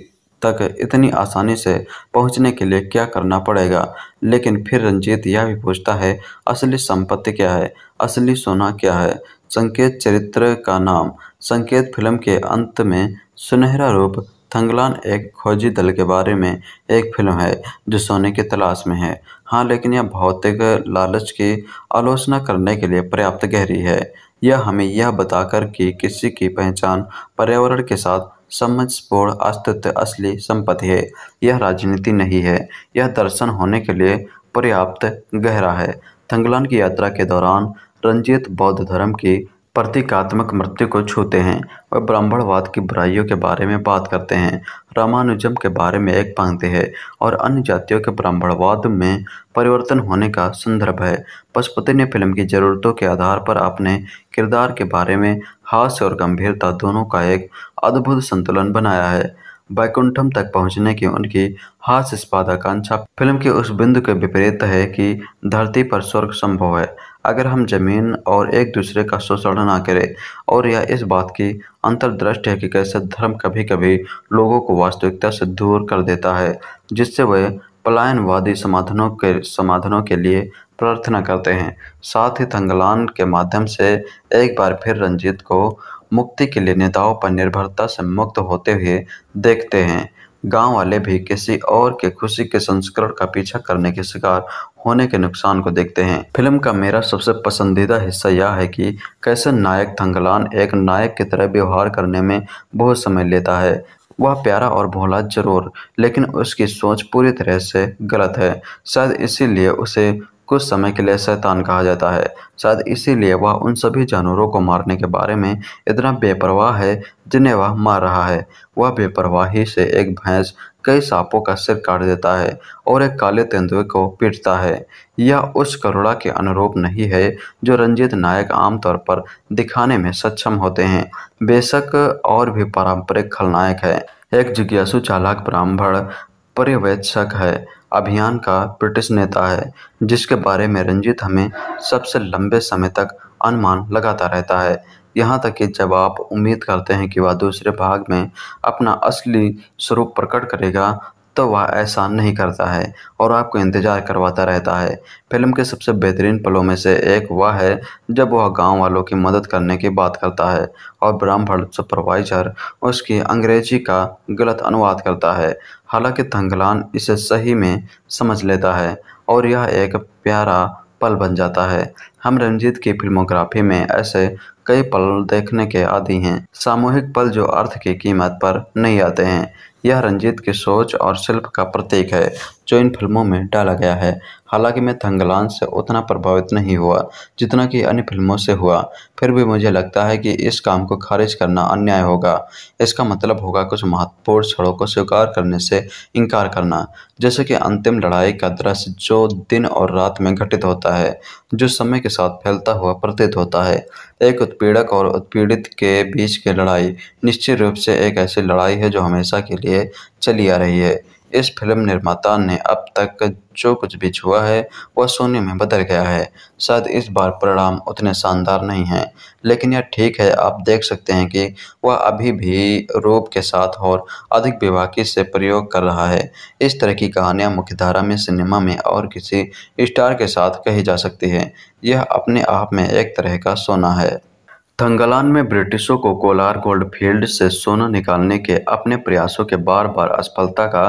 तक इतनी आसानी से पहुंचने के लिए क्या करना पड़ेगा लेकिन फिर रंजीत यह भी पूछता है असली संपत्ति क्या है असली सोना क्या है संकेत चरित्र का नाम संकेत फिल्म के अंत में सुनहरा रूप थंगलान एक खोजी दल के बारे में एक फिल्म है जो सोने की तलाश में है हाँ लेकिन यह भौतिक लालच की आलोचना करने के लिए पर्याप्त गहरी है यह हमें यह बताकर कि किसी की पहचान पर्यावरण के साथ समझस्फोर अस्तित्व असली संपत्ति है यह राजनीति नहीं है यह दर्शन होने के लिए पर्याप्त गहरा है थंगलान की यात्रा के दौरान रंजित बौद्ध धर्म की प्रतीकात्मक मृत्यु को छूते हैं और ब्राह्मणवाद की बुराइयों के बारे में बात करते हैं रामानुजम के बारे में एक पंक्ति है और अन्य जातियों के ब्राह्मणवाद में परिवर्तन होने का संदर्भ है पशुपति ने फिल्म की ज़रूरतों के आधार पर अपने किरदार के बारे में हास्य और गंभीरता दोनों का एक अद्भुत संतुलन बनाया है बैकुंठम तक पहुंचने की उनकी हास्य स्पादाकांक्षा फिल्म के उस बिंदु के विपरीत है कि धरती पर स्वर्ग संभव है अगर हम ज़मीन और एक दूसरे का शोषण ना करें और यह इस बात की अंतर्दृष्टि है कि कैसे धर्म कभी कभी लोगों को वास्तविकता से दूर कर देता है जिससे वे पलायनवादी समाधानों के समाधानों के लिए प्रार्थना करते हैं साथ ही थंगलान के माध्यम से एक बार फिर रंजीत को मुक्ति के लिए नेताओं पर निर्भरता से मुक्त होते हुए देखते हैं गांव वाले भी किसी और के खुशी के संस्करण का पीछा करने के शिकार होने के नुकसान को देखते हैं फिल्म का मेरा सबसे पसंदीदा हिस्सा यह है कि कैसे नायक थंगलान एक नायक की तरह व्यवहार करने में बहुत समय लेता है वह प्यारा और भोला जरूर लेकिन उसकी सोच पूरी तरह से गलत है शायद इसीलिए उसे कुछ समय के लिए शैतान कहा जाता है शायद इसीलिए वह उन सभी जानवरों को मारने के बारे में इतना बेपरवाह है जिन्हें वह मार रहा है वह बेपरवाही से एक भैंस कई सांपों का सिर काट देता है और एक काले तेंदुए को पीटता है यह उस करुणा के अनुरूप नहीं है जो रंजीत नायक आमतौर पर दिखाने में सक्षम होते हैं बेशक और भी पारंपरिक खलनायक है एक जिज्ञासु चालाक ब्राह्मण पर्यवेक्षक है अभियान का ब्रिटिश नेता है जिसके बारे में रंजीत हमें सबसे लंबे समय तक अनुमान लगाता रहता है यहाँ तक कि जब आप उम्मीद करते हैं कि वह दूसरे भाग में अपना असली स्वरूप प्रकट करेगा तो वह एहसान नहीं करता है और आपको इंतज़ार करवाता रहता है फिल्म के सबसे बेहतरीन पलों में से एक वह है जब वह गांव वालों की मदद करने की बात करता है और ब्राह्मण सुपरवाइजर उसकी अंग्रेजी का गलत अनुवाद करता है हालांकि थंगलान इसे सही में समझ लेता है और यह एक प्यारा पल बन जाता है हम रंजीत की फिल्मोग्राफी में ऐसे कई पल देखने के आदि हैं सामूहिक पल जो अर्थ की कीमत पर नहीं आते हैं यह रंजीत की सोच और शिल्प का प्रतीक है जो इन फिल्मों में डाला गया है हालांकि मैं थंगलान से उतना प्रभावित नहीं हुआ जितना कि अन्य फिल्मों से हुआ फिर भी मुझे लगता है कि इस काम को खारिज करना अन्याय होगा इसका मतलब होगा कुछ महत्वपूर्ण क्षणों को स्वीकार करने से इनकार करना जैसे कि अंतिम लड़ाई का दृश्य जो दिन और रात में घटित होता है जो समय के साथ फैलता हुआ प्रतीत होता है एक उत्पीड़क और उत्पीड़ित के बीच की लड़ाई निश्चित रूप से एक ऐसी लड़ाई है जो हमेशा के लिए चली आ रही है इस फिल्म निर्माता ने अब तक जो कुछ भी छुआ है वह सोने में बदल गया है शायद इस बार परिणाम उतने शानदार नहीं हैं लेकिन यह ठीक है आप देख सकते हैं कि वह अभी भी रूप के साथ और अधिक विवाकी से प्रयोग कर रहा है इस तरह की कहानियां मुख्यधारा में सिनेमा में और किसी स्टार के साथ कही जा सकती है यह अपने आप में एक तरह का सोना है थंगालान में ब्रिटिशों को कोलार गोल्ड फील्ड से सोना निकालने के अपने प्रयासों के बार बार असफलता का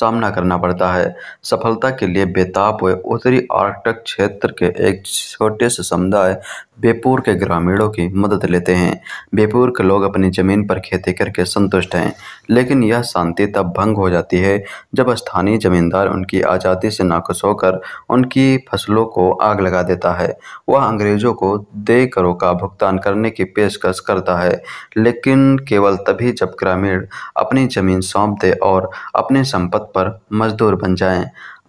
सामना करना पड़ता है सफलता के लिए बेताब हुए उत्तरी आर्कटिक क्षेत्र के एक छोटे से समुदाय बेपूर के ग्रामीणों की मदद लेते हैं बेपूर के लोग अपनी ज़मीन पर खेती करके संतुष्ट हैं लेकिन यह शांति तब भंग हो जाती है जब स्थानीय जमींदार उनकी आज़ादी से नाखुश होकर उनकी फसलों को आग लगा देता है वह अंग्रेज़ों को दे करों का भुगतान करने की पेशकश करता है लेकिन केवल तभी जब ग्रामीण अपनी ज़मीन सौंप दे और अपने संपत्ति पर मजदूर बन जाए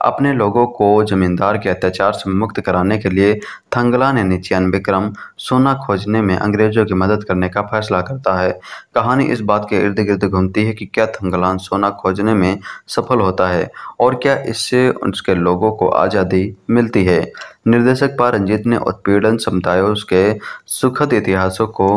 अपने लोगों को जमींदार के अत्याचार से मुक्त कराने के लिए थंगला ने निन्यानवे ग्राम सोना खोजने में अंग्रेजों की मदद करने का फैसला करता है कहानी इस बात के इर्द गिर्द घूमती है कि क्या थंगलान सोना खोजने में सफल होता है और क्या इससे उसके लोगों को आज़ादी मिलती है निर्देशक पा रंजीत ने उत्पीड़न समुदायों के सुखद इतिहासों को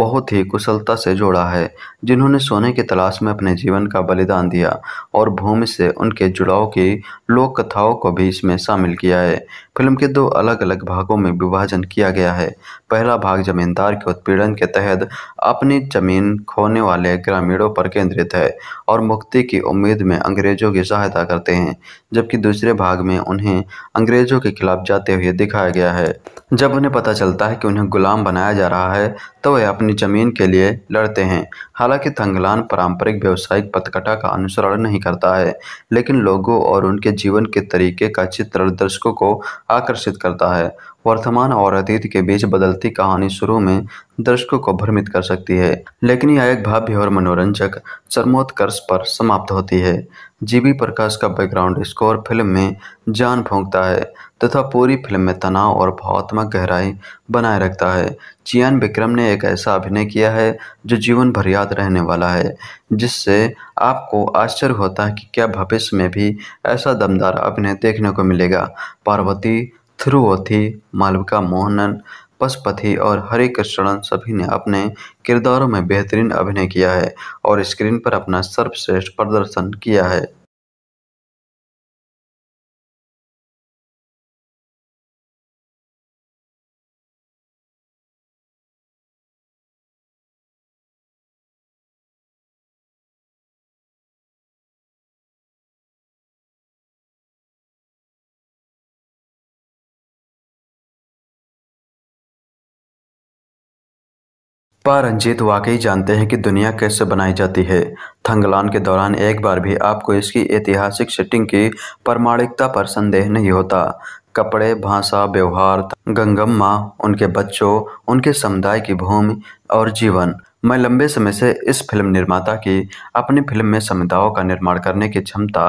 बहुत ही कुशलता से जोड़ा है जिन्होंने सोने की तलाश में अपने जीवन का बलिदान दिया और भूमि से उनके जुड़ाव की लोक कथाओं को भी इसमें शामिल किया है फिल्म के दो अलग अलग भागों में विभाजन किया गया है पहला भाग जमींदार के उत्पीड़न के तहत अपनी जमीन खोने वाले ग्रामीणों पर केंद्रित है और मुक्ति की उम्मीद में अंग्रेजों की सहायता करते हैं जबकि दूसरे भाग में उन्हें अंग्रेजों के खिलाफ जाते हुए दिखाया गया है जब उन्हें पता चलता है कि उन्हें गुलाम बनाया जा रहा है तो वे अपनी ज़मीन के लिए लड़ते हैं हालांकि थंगलान पारंपरिक व्यावसायिक पथकटा का अनुसरण नहीं करता है लेकिन लोगों और उनके जीवन के तरीके का चित्र दर्शकों को आकर्षित करता है वर्तमान और अतीत के बीच बदलती कहानी शुरू में दर्शकों को भ्रमित कर सकती है लेकिन यह एक भाव्य और मनोरंजक चरमोत्कर्ष पर समाप्त होती है जीबी प्रकाश का बैकग्राउंड स्कोर फिल्म में जान फूंकता है तथा पूरी फिल्म में तनाव और भावात्मक गहराई बनाए रखता है चियान विक्रम ने एक ऐसा अभिनय किया है जो जीवन भर याद रहने वाला है जिससे आपको आश्चर्य होता है कि क्या भविष्य में भी ऐसा दमदार अभिनय देखने को मिलेगा पार्वती थ्रुवथि मालविका मोहनन पशुपति और हरे कृष्णन सभी ने अपने किरदारों में बेहतरीन अभिनय किया है और स्क्रीन पर अपना सर्वश्रेष्ठ प्रदर्शन किया है पर रंजीत वाकई जानते हैं कि दुनिया कैसे बनाई जाती है थंगलान के दौरान एक बार भी आपको इसकी ऐतिहासिक सेटिंग की प्रमाणिकता पर संदेह नहीं होता कपड़े भाषा व्यवहार गंगम्मा उनके बच्चों उनके समुदाय की भूमि और जीवन मैं लंबे समय से इस फिल्म निर्माता की अपनी फिल्म में समुदायों का निर्माण करने की क्षमता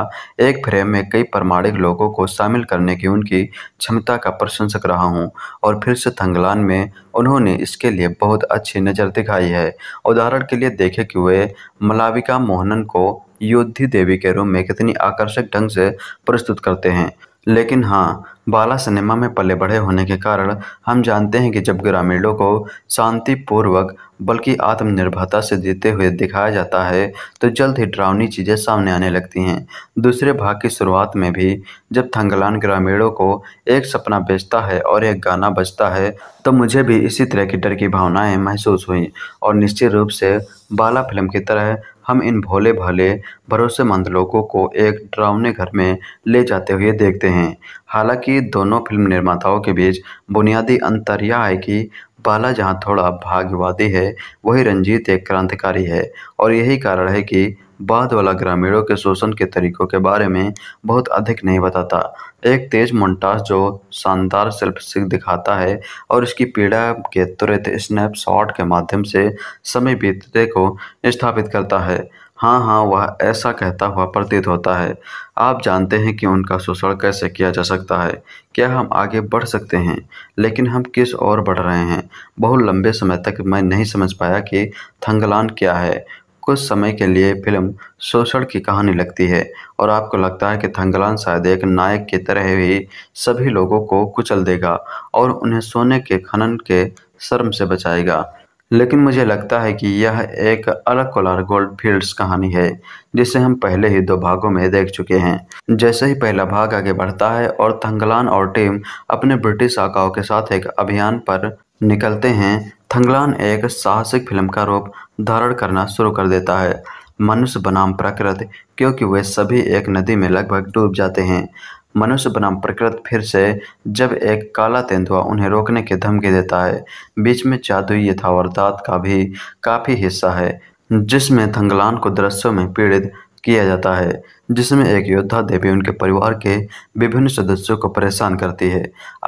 एक फ्रेम में कई प्रमाणिक लोगों को शामिल करने की उनकी क्षमता का प्रशंसक रहा हूं और फिर से थंगलान में उन्होंने इसके लिए बहुत अच्छी नज़र दिखाई है उदाहरण के लिए देखे कि वे मलाविका मोहनन को योद्धि देवी के रूप में कितनी आकर्षक ढंग से प्रस्तुत करते हैं लेकिन हाँ बाला सिनेमा में पले बढ़े होने के कारण हम जानते हैं कि जब ग्रामीणों को शांतिपूर्वक बल्कि आत्मनिर्भरता से जीते हुए दिखाया जाता है तो जल्द ही डरावनी चीज़ें सामने आने लगती हैं दूसरे भाग की शुरुआत में भी जब थंगलान ग्रामीणों को एक सपना बेचता है और एक गाना बजता है तो मुझे भी इसी तरह की डर की भावनाएँ महसूस हुई और निश्चित रूप से बाला फिल्म की तरह हम इन भोले भाले भरोसेमंद लोगों को एक ड्रावने घर में ले जाते हुए देखते हैं हालांकि दोनों फिल्म निर्माताओं के बीच बुनियादी अंतर यह है कि बाला जहां थोड़ा भाग्यवादी है वही रंजीत एक क्रांतिकारी है और यही कारण है कि बाद वाला ग्रामीणों के शोषण के तरीकों के बारे में बहुत अधिक नहीं बताता एक तेज मोन्टाज जो शानदार सिख दिखाता है और इसकी पीड़ा के तुरंत स्नैपशॉट के माध्यम से समय बीतते को स्थापित करता है हाँ हाँ वह ऐसा कहता हुआ प्रतीत होता है आप जानते हैं कि उनका शोषण कैसे किया जा सकता है क्या हम आगे बढ़ सकते हैं लेकिन हम किस ओर बढ़ रहे हैं बहुत लंबे समय तक मैं नहीं समझ पाया कि थंगलान क्या है कुछ समय के लिए फिल्म शोषण की कहानी लगती है और आपको लगता है कि थंगलान शायद एक नायक की तरह ही सभी लोगों को कुचल देगा और उन्हें सोने के खनन के शर्म से बचाएगा लेकिन मुझे लगता है कि यह एक अलग कोलार गोल्ड फील्ड्स कहानी है जिसे हम पहले ही दो भागों में देख चुके हैं जैसे ही पहला भाग आगे बढ़ता है और थंगलान और टीम अपने ब्रिटिश आकाओं के साथ एक अभियान पर निकलते हैं थंगलान एक साहसिक फिल्म का रूप धारण करना शुरू कर देता है मनुष्य बनाम प्रकृति क्योंकि वे सभी एक नदी में लगभग डूब जाते हैं मनुष्य बनाम प्रकृति फिर से जब एक काला तेंदुआ उन्हें रोकने की धमकी देता है बीच में जादुई यथावरदात का भी काफ़ी हिस्सा है जिसमें थंगलान को दृश्यों में पीड़ित किया जाता है जिसमें एक योद्धा देवी उनके परिवार के विभिन्न सदस्यों को परेशान करती है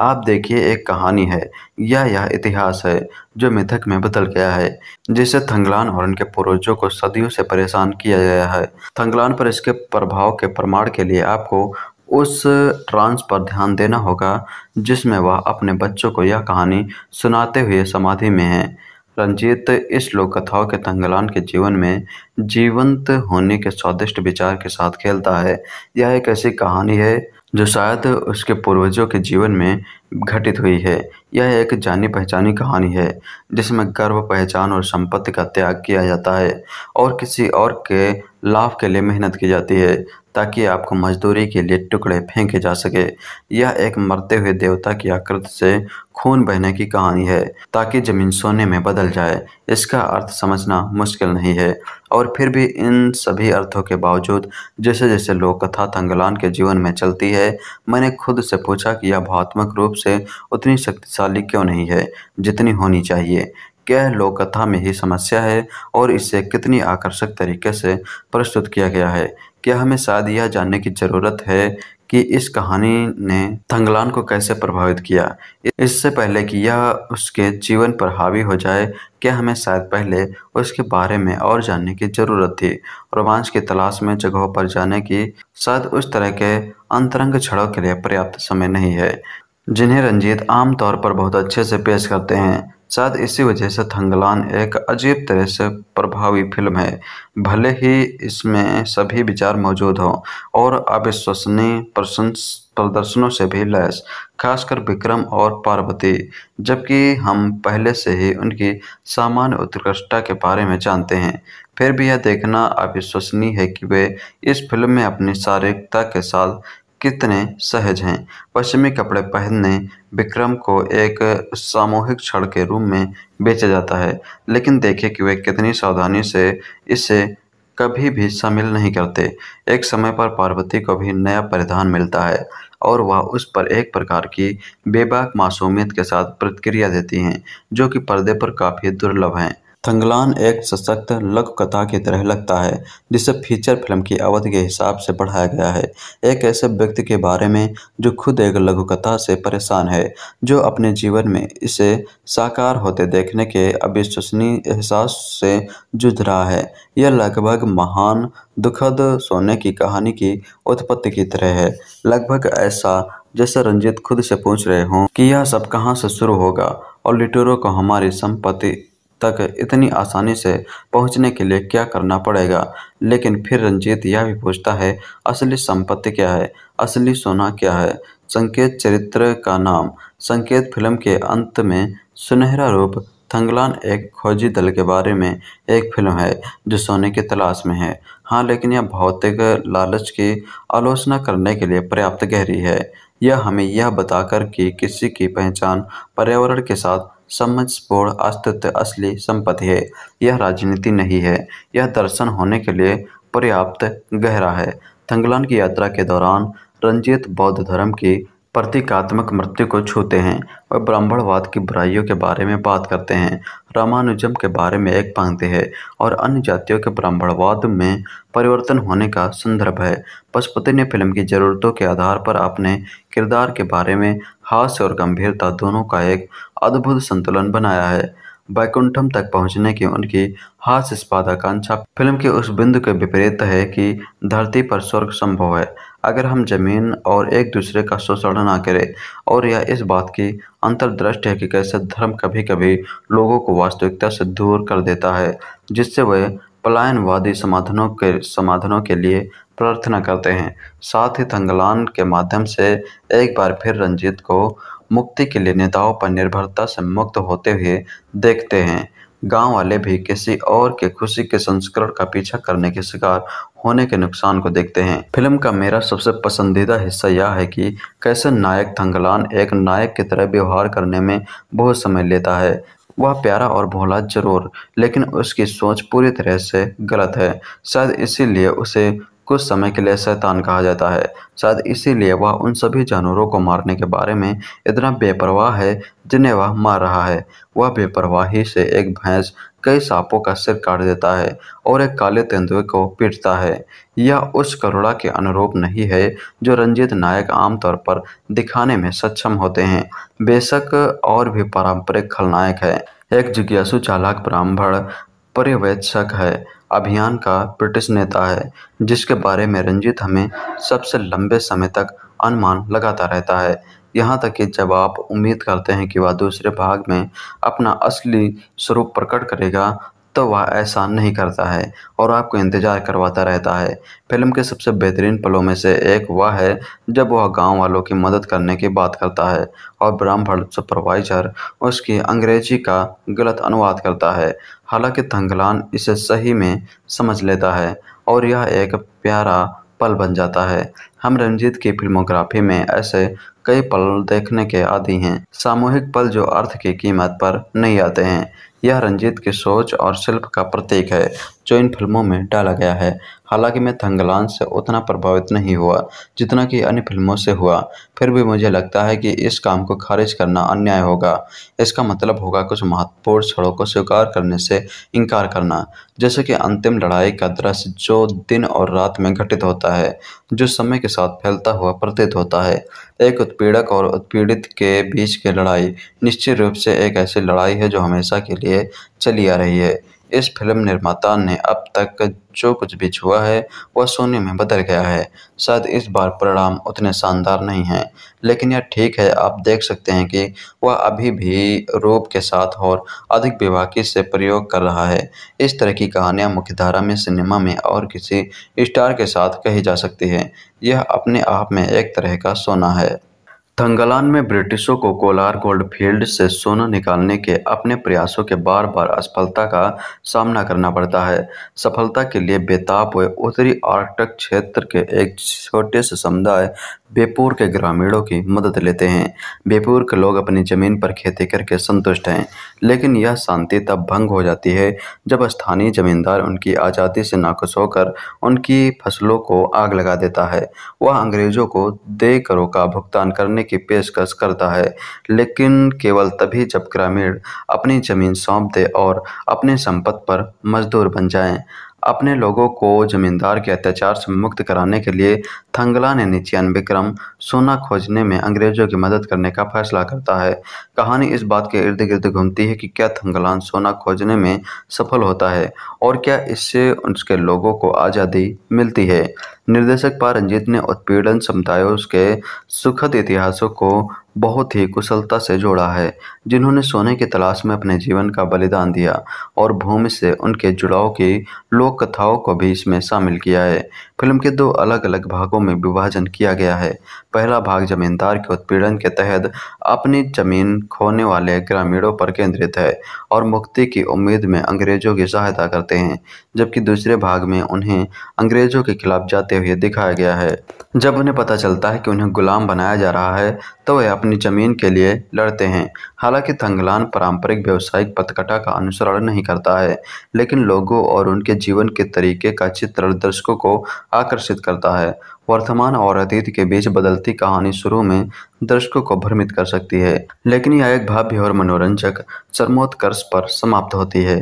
आप देखिए एक कहानी है या यह इतिहास है जो मिथक में बदल गया है जिसे थंगलान और उनके पूर्वजों को सदियों से परेशान किया गया है थंगलान पर इसके प्रभाव के प्रमाण के लिए आपको उस ट्रांस पर ध्यान देना होगा जिसमें वह अपने बच्चों को यह कहानी सुनाते हुए समाधि में है रंजीत इस लोक कथाओं के तंगलान के जीवन में जीवंत होने के स्वादिष्ट विचार के साथ खेलता है यह एक ऐसी कहानी है जो शायद उसके पूर्वजों के जीवन में घटित हुई है यह एक जानी पहचानी कहानी है जिसमें गर्व पहचान और संपत्ति का त्याग किया जाता है और किसी और के लाभ के लिए मेहनत की जाती है ताकि आपको मजदूरी के लिए टुकड़े फेंके जा सके यह एक मरते हुए देवता की आकृति से खून बहने की कहानी है ताकि जमीन सोने में बदल जाए इसका अर्थ समझना मुश्किल नहीं है और फिर भी इन सभी अर्थों के बावजूद जैसे जैसे लोक कथा तंगलान के जीवन में चलती है मैंने खुद से पूछा कि यह भावात्मक रूप से उतनी शक्तिशाली क्यों नहीं है जितनी होनी चाहिए क्या लोक कथा में ही समस्या है और इसे कितनी आकर्षक तरीके से प्रस्तुत किया गया है क्या हमें शायद यह जानने की जरूरत है कि इस कहानी ने थंगलान को कैसे प्रभावित किया इससे पहले कि यह उसके जीवन पर हावी हो जाए क्या हमें शायद पहले उसके बारे में और जानने की जरूरत थी रोमांच की तलाश में जगहों पर जाने की शायद उस तरह के अंतरंग छड़ों के लिए पर्याप्त समय नहीं है जिन्हें रंजीत आमतौर पर बहुत अच्छे से पेश करते हैं शायद इसी वजह से थंगलान एक अजीब तरह से प्रभावी फिल्म है भले ही इसमें सभी विचार मौजूद हों और अविश्वसनीय प्रशंस प्रदर्शनों से भी लैस खासकर विक्रम और पार्वती जबकि हम पहले से ही उनकी सामान्य उत्कृष्टता के बारे में जानते हैं फिर भी यह देखना अविश्वसनीय है कि वे इस फिल्म में अपनी शारीरिकता के साथ कितने सहज हैं पश्चिमी कपड़े पहनने विक्रम को एक सामूहिक क्षण के रूप में बेचा जाता है लेकिन देखें कि वे कितनी सावधानी से इसे कभी भी शामिल नहीं करते एक समय पर पार्वती को भी नया परिधान मिलता है और वह उस पर एक प्रकार की बेबाक मासूमियत के साथ प्रतिक्रिया देती हैं जो कि पर्दे पर काफ़ी दुर्लभ हैं थंगलान एक सशक्त लघुकथा की तरह लगता है जिसे फीचर फिल्म की अवधि के हिसाब से बढ़ाया गया है एक ऐसे व्यक्ति के बारे में जो खुद एक लघुकथा से परेशान है जो अपने जीवन में इसे साकार होते देखने के अविश्वसनीय एहसास से जूझ रहा है यह लगभग महान दुखद सोने की कहानी की उत्पत्ति की तरह है लगभग ऐसा जैसे रंजित खुद से पूछ रहे हों कि यह सब कहाँ से शुरू होगा और लिटोरो को हमारी संपत्ति तक इतनी आसानी से पहुंचने के लिए क्या करना पड़ेगा लेकिन फिर रंजीत यह भी पूछता है असली संपत्ति क्या है असली सोना क्या है संकेत चरित्र का नाम संकेत फिल्म के अंत में सुनहरा रूप थंगलान एक खोजी दल के बारे में एक फिल्म है जो सोने की तलाश में है हाँ लेकिन यह भौतिक लालच की आलोचना करने के लिए पर्याप्त गहरी है यह हमें यह बताकर कि किसी की पहचान पर्यावरण के साथ समझपूर्ण अस्तित्व असली संपत्ति है यह राजनीति नहीं है यह दर्शन होने के लिए पर्याप्त गहरा है थंगलान की यात्रा के दौरान रंजित बौद्ध धर्म की प्रतीकात्मक मृत्यु को छूते हैं और ब्राह्मणवाद की बुराइयों के बारे में बात करते हैं रामानुजम के बारे में एक पंक्ति है और अन्य जातियों के ब्राह्मणवाद में परिवर्तन होने का संदर्भ है पशुपति ने फिल्म की ज़रूरतों के आधार पर अपने किरदार के बारे में हास्य और गंभीरता दोनों का एक अद्भुत संतुलन बनाया है बैकुंठम तक पहुंचने की उनकी हास्य स्पादाकांक्षा फिल्म के उस बिंदु के विपरीत है कि धरती पर स्वर्ग संभव है अगर हम ज़मीन और एक दूसरे का शोषण ना करें और यह इस बात की अंतर्दृष्टि है कि कैसे धर्म कभी कभी लोगों को वास्तविकता से दूर कर देता है जिससे वे पलायनवादी समाधानों के समाधानों के लिए प्रार्थना करते हैं साथ ही थंगलान के माध्यम से एक बार फिर रंजीत को मुक्ति के लिए नेताओं पर निर्भरता से मुक्त होते हुए देखते हैं गांव वाले भी किसी और के खुशी के संस्करण का पीछा करने के शिकार होने के नुकसान को देखते हैं फिल्म का मेरा सबसे पसंदीदा हिस्सा यह है कि कैसे नायक थंगलान एक नायक की तरह व्यवहार करने में बहुत समय लेता है वह प्यारा और भोला जरूर लेकिन उसकी सोच पूरी तरह से गलत है शायद इसीलिए उसे कुछ समय के लिए शैतान कहा जाता है शायद इसीलिए वह उन सभी जानवरों को मारने के बारे में इतना बेपरवाह है जिन्हें वह मार रहा है वह बेपरवाही से एक भैंस कई सांपों का सिर काट देता है और एक काले तेंदुए को पीटता है यह उस करुणा के अनुरूप नहीं है जो रंजीत नायक आमतौर पर दिखाने में सक्षम होते हैं बेशक और भी पारंपरिक खलनायक है एक जिज्ञासु चालाक ब्राह्मण पर्यवेक्षक है अभियान का ब्रिटिश नेता है जिसके बारे में रंजीत हमें सबसे लंबे समय तक अनुमान लगाता रहता है यहाँ तक कि जब आप उम्मीद करते हैं कि वह दूसरे भाग में अपना असली स्वरूप प्रकट करेगा तो वह ऐसा नहीं करता है और आपको इंतज़ार करवाता रहता है फिल्म के सबसे बेहतरीन पलों में से एक वह है जब वह गांव वालों की मदद करने की बात करता है और ब्राह्मण सुपरवाइजर उसकी अंग्रेजी का गलत अनुवाद करता है हालांकि थंगलान इसे सही में समझ लेता है और यह एक प्यारा पल बन जाता है हम रंजीत की फिल्मोग्राफी में ऐसे कई पल देखने के आदि हैं सामूहिक पल जो अर्थ की कीमत पर नहीं आते हैं यह रंजीत की सोच और शिल्प का प्रतीक है जो इन फिल्मों में डाला गया है हालांकि मैं थंगलान से उतना प्रभावित नहीं हुआ जितना कि अन्य फिल्मों से हुआ फिर भी मुझे लगता है कि इस काम को खारिज करना अन्याय होगा इसका मतलब होगा कुछ महत्वपूर्ण क्षणों को स्वीकार करने से इनकार करना जैसे कि अंतिम लड़ाई का दृश्य जो दिन और रात में घटित होता है जो समय के साथ फैलता हुआ प्रतीत होता है एक उत्पीड़क और उत्पीड़ित के बीच की लड़ाई निश्चित रूप से एक ऐसी लड़ाई है जो हमेशा के लिए चली आ रही है इस फिल्म निर्माता ने अब तक जो कुछ भी छुआ है वह सोने में बदल गया है शायद इस बार परिणाम उतने शानदार नहीं हैं लेकिन यह ठीक है आप देख सकते हैं कि वह अभी भी रूप के साथ और अधिक विवाकी से प्रयोग कर रहा है इस तरह की कहानियाँ मुख्यधारा में सिनेमा में और किसी स्टार के साथ कही जा सकती है यह अपने आप में एक तरह का सोना है थंगालान में ब्रिटिशों को कोलार गोल्ड फील्ड से सोना निकालने के अपने प्रयासों के बार बार असफलता का सामना करना पड़ता है सफलता के लिए बेताब हुए उत्तरी आर्कटिक क्षेत्र के एक छोटे से समुदाय बेपुर के ग्रामीणों की मदद लेते हैं बेपुर के लोग अपनी ज़मीन पर खेती करके संतुष्ट हैं लेकिन यह शांति तब भंग हो जाती है जब स्थानीय जमींदार उनकी आज़ादी से नाखुश होकर उनकी फसलों को आग लगा देता है वह अंग्रेज़ों को दे करों का भुगतान करने की पेशकश करता है लेकिन केवल तभी जब ग्रामीण अपनी ज़मीन सौंप दे और अपने संपत्ति पर मजदूर बन जाए अपने लोगों को जमींदार के अत्याचार से मुक्त कराने के लिए थंगला ने निन्यानवे विक्रम सोना खोजने में अंग्रेजों की मदद करने का फैसला करता है कहानी इस बात के इर्द गिर्द घूमती है कि क्या थंगलान सोना खोजने में सफल होता है और क्या इससे उसके लोगों को आज़ादी मिलती है निर्देशक पा रंजीत ने उत्पीड़न समुदायों के सुखद इतिहासों को बहुत ही कुशलता से जोड़ा है जिन्होंने सोने की तलाश में अपने जीवन का बलिदान दिया और भूमि से उनके जुड़ाव की लोक कथाओं को भी इसमें शामिल किया है फिल्म के दो अलग अलग भागों में विभाजन किया गया है पहला भाग जमींदार के उत्पीड़न के तहत अपनी जमीन खोने वाले ग्रामीणों पर केंद्रित है और मुक्ति की उम्मीद में अंग्रेजों की सहायता करते हैं जबकि दूसरे भाग में उन्हें अंग्रेजों के खिलाफ जाते हुए दिखाया गया है जब उन्हें पता चलता है कि उन्हें गुलाम बनाया जा रहा है तो वे अपनी जमीन के लिए लड़ते हैं हालांकि थंगलान पारंपरिक व्यावसायिक पतकटा का अनुसरण नहीं करता है लेकिन लोगों और उनके जीवन के तरीके का चित्र दर्शकों को आकर्षित करता है वर्तमान और अतीत के बीच बदलती कहानी शुरू में दर्शकों को भ्रमित कर सकती है लेकिन यह एक भव्य और मनोरंजक चरमोत्कर्ष पर समाप्त होती है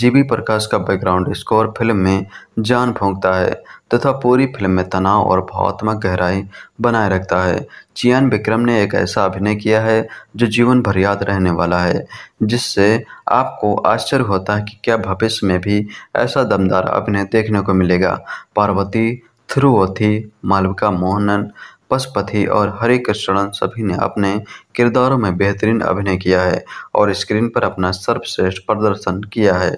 जीबी प्रकाश का बैकग्राउंड स्कोर फिल्म में जान फूंकता है तथा पूरी फिल्म में तनाव और भावात्मक गहराई बनाए रखता है चियान विक्रम ने एक ऐसा अभिनय किया है जो जीवन भर याद रहने वाला है जिससे आपको आश्चर्य होता है कि क्या भविष्य में भी ऐसा दमदार अभिनय देखने को मिलेगा पार्वती थ्रुवथि मालविका मोहनन पशुपति और हरे कृष्णन सभी ने अपने किरदारों में बेहतरीन अभिनय किया है और स्क्रीन पर अपना सर्वश्रेष्ठ प्रदर्शन किया है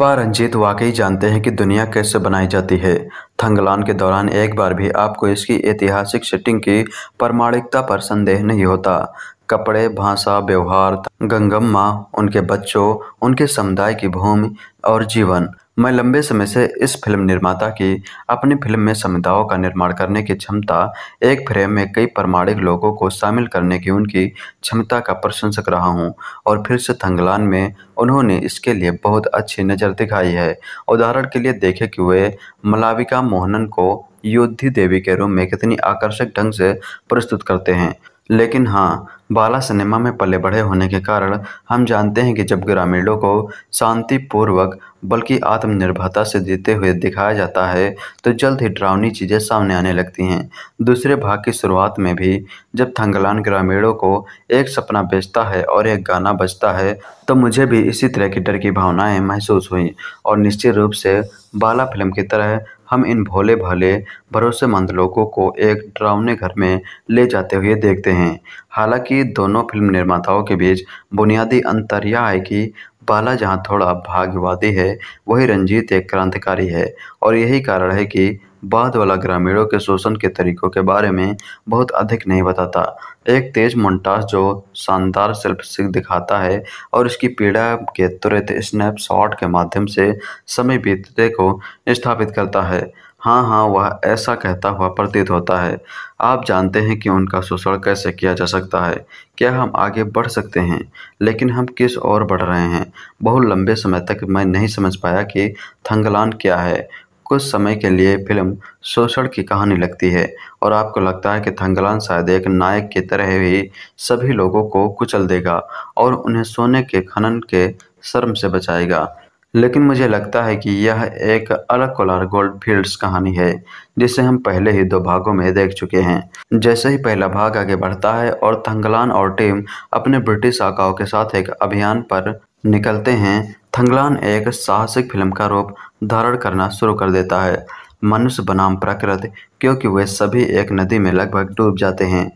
पर रंजीत वाकई जानते हैं कि दुनिया कैसे बनाई जाती है थंगलान के दौरान एक बार भी आपको इसकी ऐतिहासिक सेटिंग की प्रमाणिकता पर संदेह नहीं होता कपड़े भाषा व्यवहार गंगम्मा उनके बच्चों उनके समुदाय की भूमि और जीवन मैं लंबे समय से इस फिल्म निर्माता की अपनी फिल्म में समुदायों का निर्माण करने की क्षमता एक फ्रेम में कई प्रमाणिक लोगों को शामिल करने की उनकी क्षमता का प्रशंसक रहा हूं और फिर से थंगलान में उन्होंने इसके लिए बहुत अच्छी नज़र दिखाई है उदाहरण के लिए देखें कि वे मलाविका मोहनन को योद्धी देवी के रूप में कितनी आकर्षक ढंग से प्रस्तुत करते हैं लेकिन हाँ बाला सिनेमा में पले बढ़े होने के कारण हम जानते हैं कि जब ग्रामीणों को शांतिपूर्वक बल्कि आत्मनिर्भरता से देते हुए दिखाया जाता है तो जल्द ही डरावनी चीज़ें सामने आने लगती हैं दूसरे भाग की शुरुआत में भी जब थंगलान ग्रामीणों को एक सपना बेचता है और एक गाना बजता है तो मुझे भी इसी तरह की डर की भावनाएं महसूस हुई और निश्चित रूप से बाला फिल्म की तरह हम इन भोले भाले भरोसेमंद लोगों को एक डरावने घर में ले जाते हुए देखते हैं हालांकि दोनों फिल्म निर्माताओं के बीच बुनियादी अंतर यह है कि बाला जहाँ थोड़ा भाग्यवादी है वही रंजीत एक क्रांतिकारी है और यही कारण है कि बाद वाला ग्रामीणों के शोषण के तरीकों के बारे में बहुत अधिक नहीं बताता एक तेज मोन्टास जो शानदार सिख दिखाता है और इसकी पीड़ा के तुरंत स्नैपशॉट के माध्यम से समय बीतते को स्थापित करता है हाँ हाँ वह ऐसा कहता हुआ प्रतीत होता है आप जानते हैं कि उनका शोषण कैसे किया जा सकता है क्या हम आगे बढ़ सकते हैं लेकिन हम किस ओर बढ़ रहे हैं बहुत लंबे समय तक मैं नहीं समझ पाया कि थंगलान क्या है कुछ समय के लिए फिल्म शोषण की कहानी लगती है और आपको लगता है कि थंगलान शायद एक नायक की तरह ही सभी लोगों को कुचल देगा और उन्हें सोने के खनन के शर्म से बचाएगा लेकिन मुझे लगता है कि यह एक अलग कोलार गोल्ड फील्ड्स कहानी है जिसे हम पहले ही दो भागों में देख चुके हैं जैसे ही पहला भाग आगे बढ़ता है और थंगलान और टीम अपने ब्रिटिश आकाओं के साथ एक अभियान पर निकलते हैं थंगलान एक साहसिक फिल्म का रूप धारण करना शुरू कर देता है मनुष्य बनाम प्रकृति क्योंकि वे सभी एक नदी में लगभग डूब जाते हैं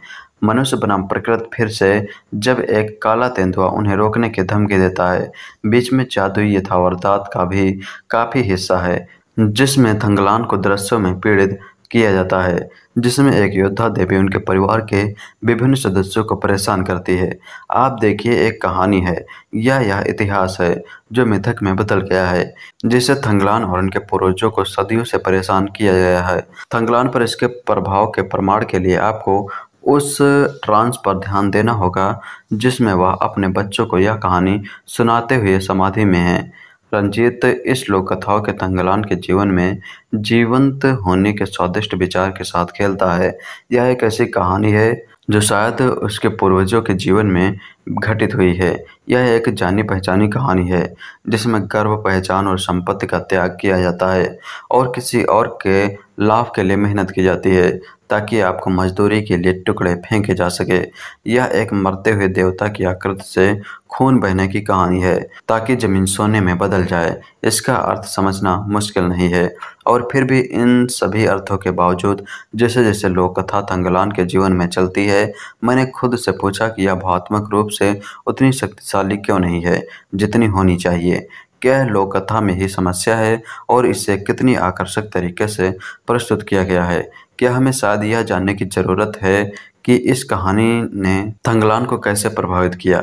मनुष्य बनाम प्रकृत फिर से जब एक काला तेंदुआ उन्हें रोकने की धमकी देता है बीच में जादुई यथावरदात का भी काफ़ी हिस्सा है जिसमें थंगलान को दृश्यों में पीड़ित किया जाता है जिसमें एक योद्धा देवी उनके परिवार के विभिन्न सदस्यों को परेशान करती है आप देखिए एक कहानी है या यह इतिहास है जो मिथक में बदल गया है जिसे थंगलान और उनके पूर्वजों को सदियों से परेशान किया गया है थंगलान पर इसके प्रभाव के प्रमाण के लिए आपको उस ट्रांस पर ध्यान देना होगा जिसमें वह अपने बच्चों को यह कहानी सुनाते हुए समाधि में है रंजीत इस लोक कथाओं के तंगलान के जीवन में जीवंत होने के स्वादिष्ट विचार के साथ खेलता है यह एक ऐसी कहानी है जो शायद उसके पूर्वजों के जीवन में घटित हुई है यह एक जानी पहचानी कहानी है जिसमें गर्व पहचान और संपत्ति का त्याग किया जाता है और किसी और के लाभ के लिए मेहनत की जाती है ताकि आपको मजदूरी के लिए टुकड़े फेंके जा सके यह एक मरते हुए देवता की आकृति से खून बहने की कहानी है ताकि जमीन सोने में बदल जाए इसका अर्थ समझना मुश्किल नहीं है और फिर भी इन सभी अर्थों के बावजूद जैसे जैसे लोक कथा तंगलान के जीवन में चलती है मैंने खुद से पूछा कि यह भावात्मक रूप से उतनी शक्तिशाली क्यों नहीं है जितनी होनी चाहिए क्या लोक कथा में ही समस्या है और इसे कितनी आकर्षक तरीके से प्रस्तुत किया गया है क्या हमें शायद यह जानने की ज़रूरत है कि इस कहानी ने थंगलान को कैसे प्रभावित किया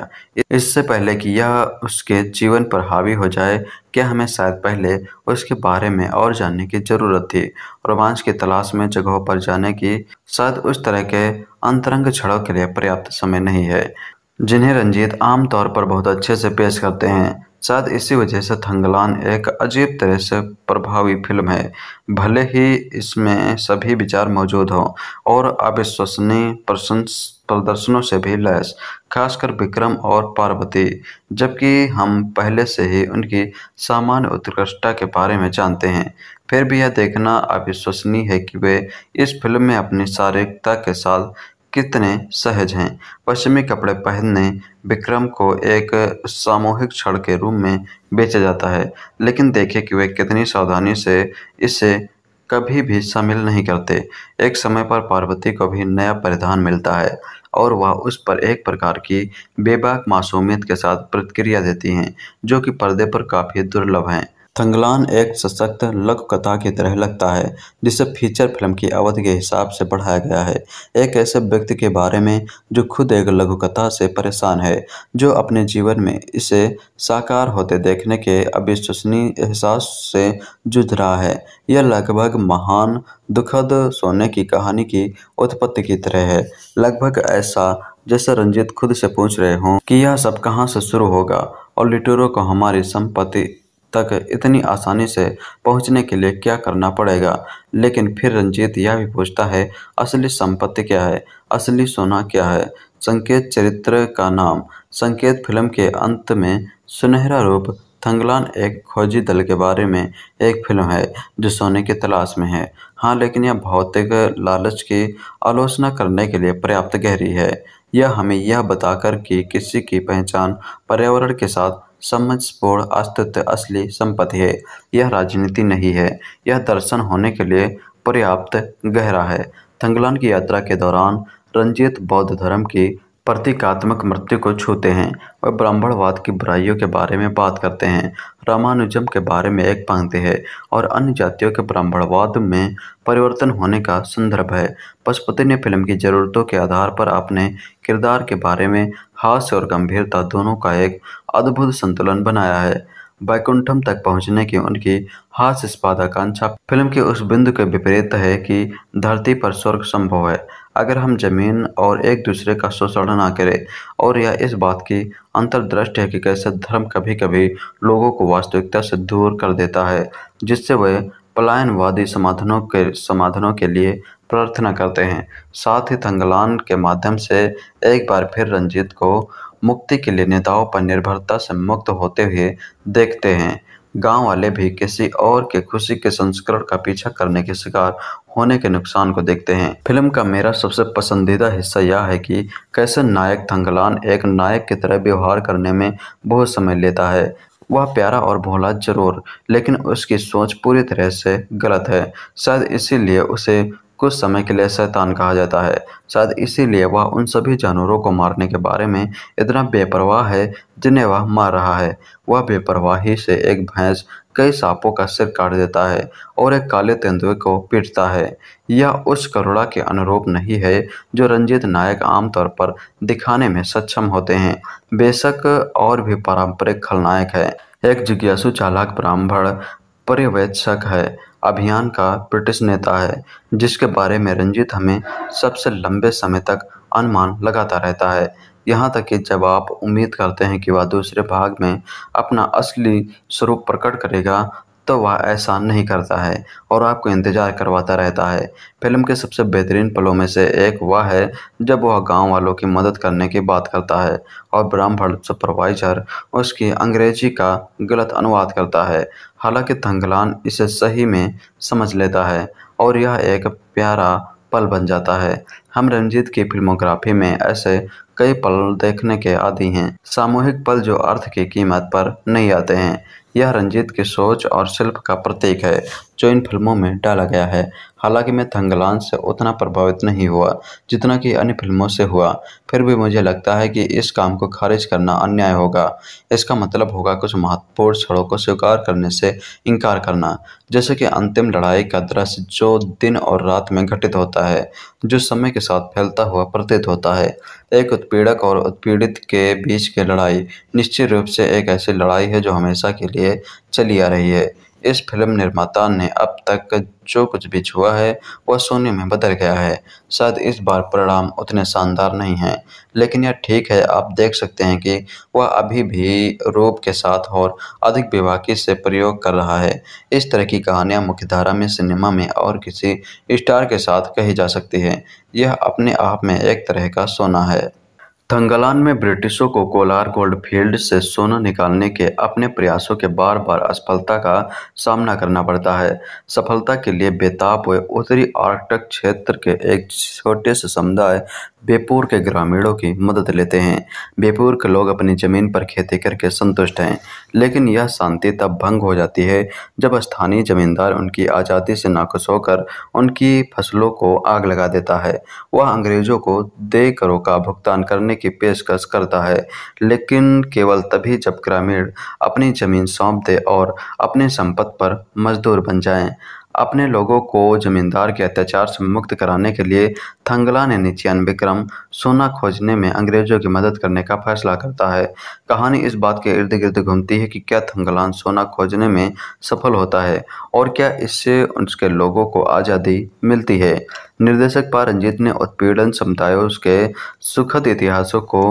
इससे पहले कि यह उसके जीवन पर हावी हो जाए क्या हमें शायद पहले उसके बारे में और जानने की ज़रूरत थी रोमांच की तलाश में जगहों पर जाने की शायद उस तरह के अंतरंग छड़ों के लिए पर्याप्त समय नहीं है जिन्हें रंजीत आमतौर पर बहुत अच्छे से पेश करते हैं शायद इसी वजह से थंगलान एक अजीब तरह से प्रभावी फिल्म है भले ही इसमें सभी विचार मौजूद हों और अविश्वसनीय प्रशंस प्रदर्शनों से भी लैस खासकर विक्रम और पार्वती जबकि हम पहले से ही उनकी सामान्य उत्कृष्टता के बारे में जानते हैं फिर भी यह देखना अविश्वसनीय है कि वे इस फिल्म में अपनी शारीरिकता के साथ कितने सहज हैं पश्चिमी कपड़े पहनने विक्रम को एक सामूहिक क्षण के रूप में बेचा जाता है लेकिन देखें कि वे कितनी सावधानी से इसे कभी भी शामिल नहीं करते एक समय पर पार्वती को भी नया परिधान मिलता है और वह उस पर एक प्रकार की बेबाक मासूमियत के साथ प्रतिक्रिया देती हैं जो कि पर्दे पर काफ़ी दुर्लभ हैं थंगलान एक सशक्त लघुकथा की तरह लगता है जिसे फीचर फिल्म की अवधि के हिसाब से बढ़ाया गया है एक ऐसे व्यक्ति के बारे में जो खुद एक लघुकथा से परेशान है जो अपने जीवन में इसे साकार होते देखने के अविश्वसनीय एहसास से जूझ रहा है यह लगभग महान दुखद सोने की कहानी की उत्पत्ति की तरह है लगभग ऐसा जैसे रंजित खुद से पूछ रहे हों कि यह सब कहाँ से शुरू होगा और लिटोरो को हमारी संपत्ति तक इतनी आसानी से पहुंचने के लिए क्या करना पड़ेगा लेकिन फिर रंजीत यह भी पूछता है असली संपत्ति क्या है असली सोना क्या है संकेत चरित्र का नाम संकेत फिल्म के अंत में सुनहरा रूप थंगलान एक खोजी दल के बारे में एक फिल्म है जो सोने की तलाश में है हाँ लेकिन यह भौतिक लालच की आलोचना करने के लिए पर्याप्त गहरी है यह हमें यह बताकर कि किसी की पहचान पर्यावरण के साथ समझपूर्ण अस्तित्व असली संपत्ति है यह राजनीति नहीं है यह दर्शन होने के लिए पर्याप्त गहरा है थंगलान की यात्रा के दौरान रंजित बौद्ध धर्म की प्रतीकात्मक मृत्यु को छूते हैं और ब्राह्मणवाद की बुराइयों के बारे में बात करते हैं रामानुजम के बारे में एक पंक्ति है और अन्य जातियों के ब्राह्मणवाद में परिवर्तन होने का संदर्भ है पशुपति ने फिल्म की ज़रूरतों के आधार पर अपने किरदार के बारे में हास्य और गंभीरता दोनों का एक अद्भुत संतुलन बनाया है वैकुंठम तक पहुंचने की उनकी हास्य स्पादाकांक्षा फिल्म के उस बिंदु के विपरीत है कि धरती पर स्वर्ग संभव है अगर हम ज़मीन और एक दूसरे का शोषण ना करें और यह इस बात की अंतर्दृष्टि है कि कैसे धर्म कभी कभी लोगों को वास्तविकता से दूर कर देता है जिससे वे पलायनवादी समाधानों के समाधानों के लिए प्रार्थना करते हैं साथ ही थंगलान के माध्यम से एक बार फिर रंजीत को मुक्ति के लिए नेताओं पर निर्भरता से मुक्त होते हुए देखते हैं गांव वाले भी किसी और के खुशी के संस्करण का पीछा करने के शिकार होने के नुकसान को देखते हैं फिल्म का मेरा सबसे पसंदीदा हिस्सा यह है कि कैसे नायक थंगलान एक नायक की तरह व्यवहार करने में बहुत समय लेता है वह प्यारा और भोला जरूर लेकिन उसकी सोच पूरी तरह से गलत है शायद इसीलिए उसे कुछ समय के लिए शैतान कहा जाता है शायद इसीलिए वह उन सभी जानवरों को मारने के बारे में इतना बेपरवाह है जिन्हें वह मार रहा है वह बेपरवाही से एक भैंस कई सांपों का सिर काट देता है और एक काले तेंदुए को पीटता है यह उस करुणा के अनुरूप नहीं है जो रंजीत नायक आमतौर पर दिखाने में सक्षम होते हैं बेशक और भी पारंपरिक खलनायक है एक जिज्ञासु चालाक ब्राह्मण पर्यवेक्षक है अभियान का ब्रिटिश नेता है जिसके बारे में रंजीत हमें सबसे लंबे समय तक अनुमान लगाता रहता है यहाँ तक कि जब आप उम्मीद करते हैं कि वह दूसरे भाग में अपना असली स्वरूप प्रकट करेगा तो वह एहसान नहीं करता है और आपको इंतज़ार करवाता रहता है फिल्म के सबसे बेहतरीन पलों में से एक वह है जब वह गांव वालों की मदद करने की बात करता है और ब्राह्मण सुपरवाइजर उसकी अंग्रेजी का गलत अनुवाद करता है हालांकि थंगलान इसे सही में समझ लेता है और यह एक प्यारा पल बन जाता है हम रंजीत की फिल्मोग्राफी में ऐसे कई पल देखने के आदि हैं सामूहिक पल जो अर्थ की कीमत पर नहीं आते हैं यह रंजीत की सोच और शिल्प का प्रतीक है जो इन फिल्मों में डाला गया है हालांकि मैं थंगलान से उतना प्रभावित नहीं हुआ जितना कि अन्य फिल्मों से हुआ फिर भी मुझे लगता है कि इस काम को खारिज करना अन्याय होगा इसका मतलब होगा कुछ महत्वपूर्ण क्षणों को स्वीकार करने से इनकार करना जैसे कि अंतिम लड़ाई का दृश्य जो दिन और रात में घटित होता है जो समय के साथ फैलता हुआ प्रतीत होता है एक उत्पीड़क और उत्पीड़ित के बीच की लड़ाई निश्चित रूप से एक ऐसी लड़ाई है जो हमेशा के लिए चली आ रही है इस फिल्म निर्माता ने अब तक जो कुछ भी छुआ है वह सोने में बदल गया है शायद इस बार परिणाम उतने शानदार नहीं हैं लेकिन यह ठीक है आप देख सकते हैं कि वह अभी भी रूप के साथ और अधिक विवाकी से प्रयोग कर रहा है इस तरह की कहानियां मुख्यधारा में सिनेमा में और किसी स्टार के साथ कही जा सकती है यह अपने आप में एक तरह का सोना है थंगालान में ब्रिटिशों को कोलार गोल्ड फील्ड से सोना निकालने के अपने प्रयासों के बार बार असफलता का सामना करना पड़ता है सफलता के लिए बेताब हुए उत्तरी आर्कटिक क्षेत्र के एक छोटे से समुदाय बेपूर के ग्रामीणों की मदद लेते हैं बेपूर के लोग अपनी ज़मीन पर खेती करके संतुष्ट हैं लेकिन यह शांति तब भंग हो जाती है जब स्थानीय जमींदार उनकी आज़ादी से नाखुश होकर उनकी फसलों को आग लगा देता है वह अंग्रेज़ों को दे करों का भुगतान करने की पेशकश करता है लेकिन केवल तभी जब ग्रामीण अपनी ज़मीन सौंप दे और अपने संपत्ति पर मजदूर बन जाए अपने लोगों को जमींदार के अत्याचार से मुक्त कराने के लिए थंगला ने निन्यानवे विक्रम सोना खोजने में अंग्रेज़ों की मदद करने का फैसला करता है कहानी इस बात के इर्द गिर्द घूमती है कि क्या थंगलान सोना खोजने में सफल होता है और क्या इससे उसके लोगों को आज़ादी मिलती है निर्देशक पा रंजीत ने उत्पीड़न समुदायों के सुखद इतिहासों को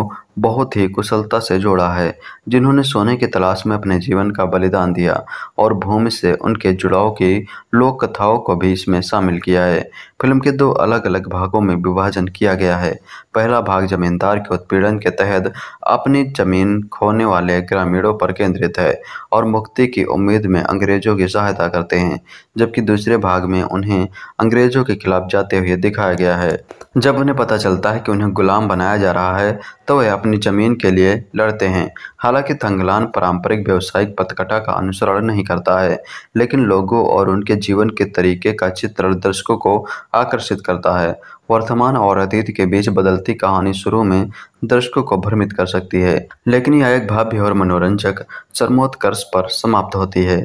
बहुत ही कुशलता से जोड़ा है जिन्होंने सोने की तलाश में अपने जीवन का बलिदान दिया और भूमि से उनके जुड़ाव की लोक कथाओं को भी इसमें शामिल किया है फिल्म के दो अलग अलग भागों में विभाजन किया गया है पहला भाग जमींदार के उत्पीड़न के तहत अपनी जमीन खोने वाले ग्रामीणों पर केंद्रित है और मुक्ति की उम्मीद में अंग्रेजों की सहायता करते हैं जबकि दूसरे भाग में उन्हें अंग्रेजों के खिलाफ जाते हुए दिखाया गया है जब उन्हें पता चलता है कि उन्हें गुलाम बनाया जा रहा है तो वह अपनी ज़मीन के लिए लड़ते हैं हालांकि थंगलान पारंपरिक व्यावसायिक पथकटा का अनुसरण नहीं करता है लेकिन लोगों और उनके जीवन के तरीके का चित्र दर्शकों को आकर्षित करता है वर्तमान और अतीत के बीच बदलती कहानी शुरू में दर्शकों को भ्रमित कर सकती है लेकिन यह एक भाव्य और मनोरंजक चरमोत्कर्ष पर समाप्त होती है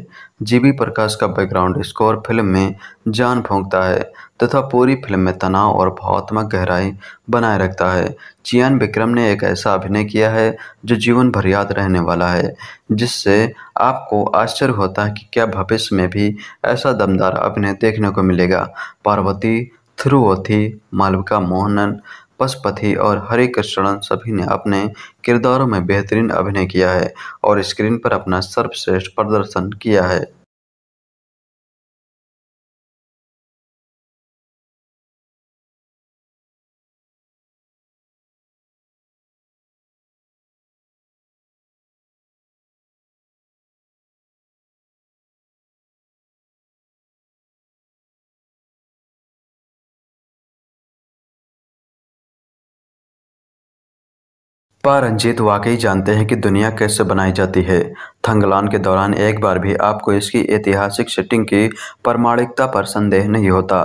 जीबी प्रकाश का बैकग्राउंड स्कोर फिल्म में जान फूंकता है तथा पूरी फिल्म में तनाव और भावात्मक गहराई बनाए रखता है चियान विक्रम ने एक ऐसा अभिनय किया है जो जीवन भर याद रहने वाला है जिससे आपको आश्चर्य होता है कि क्या भविष्य में भी ऐसा दमदार अभिनय देखने को मिलेगा पार्वती थ्रुवथि मालविका मोहनन पशुपति और हरे कृष्णन सभी ने अपने किरदारों में बेहतरीन अभिनय किया है और स्क्रीन पर अपना सर्वश्रेष्ठ प्रदर्शन किया है पा रंजीत वाकई जानते हैं कि दुनिया कैसे बनाई जाती है थंगलान के दौरान एक बार भी आपको इसकी ऐतिहासिक सेटिंग की प्रमाणिकता पर संदेह नहीं होता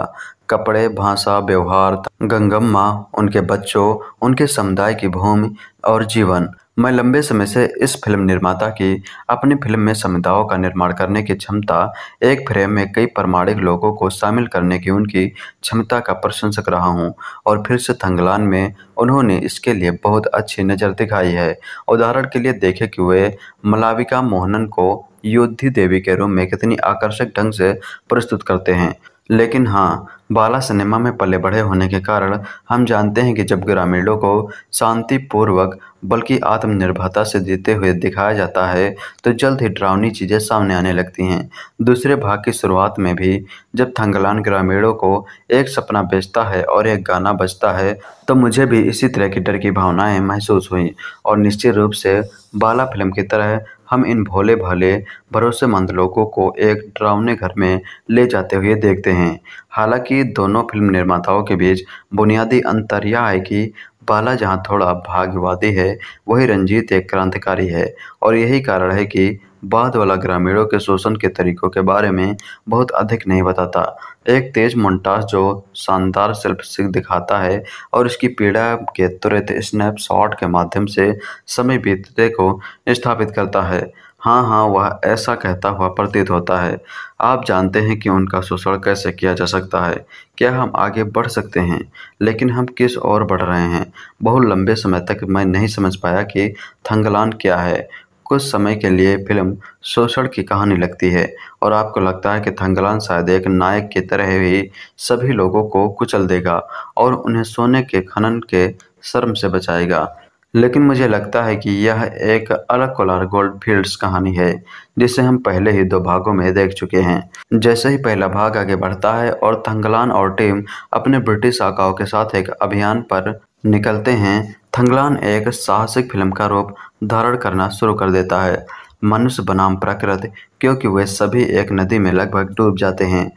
कपड़े भाषा व्यवहार गंगम्मा उनके बच्चों उनके समुदाय की भूमि और जीवन मैं लंबे समय से इस फिल्म निर्माता की अपनी फिल्म में समुदायों का निर्माण करने की क्षमता एक फ्रेम में कई प्रमाणिक लोगों को शामिल करने की उनकी क्षमता का प्रशंसक रहा हूं और फिर से थंगलान में उन्होंने इसके लिए बहुत अच्छी नज़र दिखाई है उदाहरण के लिए देखें कि वे मलाविका मोहनन को योद्धि देवी के रूप में कितनी आकर्षक ढंग से प्रस्तुत करते हैं लेकिन हाँ बाला सिनेमा में पले बढ़े होने के कारण हम जानते हैं कि जब ग्रामीणों को शांतिपूर्वक बल्कि आत्मनिर्भरता से जीते हुए दिखाया जाता है तो जल्द ही डरावनी चीज़ें सामने आने लगती हैं दूसरे भाग की शुरुआत में भी जब थंगलान ग्रामीणों को एक सपना बेचता है और एक गाना बजता है तो मुझे भी इसी तरह की डर की भावनाएँ महसूस हुई और निश्चित रूप से बाला फिल्म की तरह हम इन भोले भाले भरोसेमंद लोगों को एक ड्रावने घर में ले जाते हुए देखते हैं हालांकि दोनों फिल्म निर्माताओं के बीच बुनियादी अंतर यह है कि बाला जहां थोड़ा भाग्यवादी है वही रंजीत एक क्रांतिकारी है और यही कारण है कि बाद वाला ग्रामीणों के शोषण के तरीकों के बारे में बहुत अधिक नहीं बताता एक तेज मोन्टाज जो शानदार सिख दिखाता है और इसकी पीड़ा के तुरंत स्नैपशॉट के माध्यम से समय बीतते को स्थापित करता है हाँ हाँ वह ऐसा कहता हुआ प्रतीत होता है आप जानते हैं कि उनका शोषण कैसे किया जा सकता है क्या हम आगे बढ़ सकते हैं लेकिन हम किस ओर बढ़ रहे हैं बहुत लंबे समय तक मैं नहीं समझ पाया कि थंगलान क्या है कुछ समय के लिए फिल्म शोषण की कहानी लगती है और आपको लगता है कि थंगलान शायद एक नायक की तरह ही सभी लोगों को कुचल देगा और उन्हें सोने के खनन के शर्म से बचाएगा लेकिन मुझे लगता है कि यह एक अलग कोलार गोल्ड फील्ड्स कहानी है जिसे हम पहले ही दो भागों में देख चुके हैं जैसे ही पहला भाग आगे बढ़ता है और थंगलान और टीम अपने ब्रिटिश आकाओं के साथ एक अभियान पर निकलते हैं थंगलान एक साहसिक फिल्म का रूप धारण करना शुरू कर देता है मनुष्य बनाम प्रकृति क्योंकि वे सभी एक नदी में लगभग डूब जाते हैं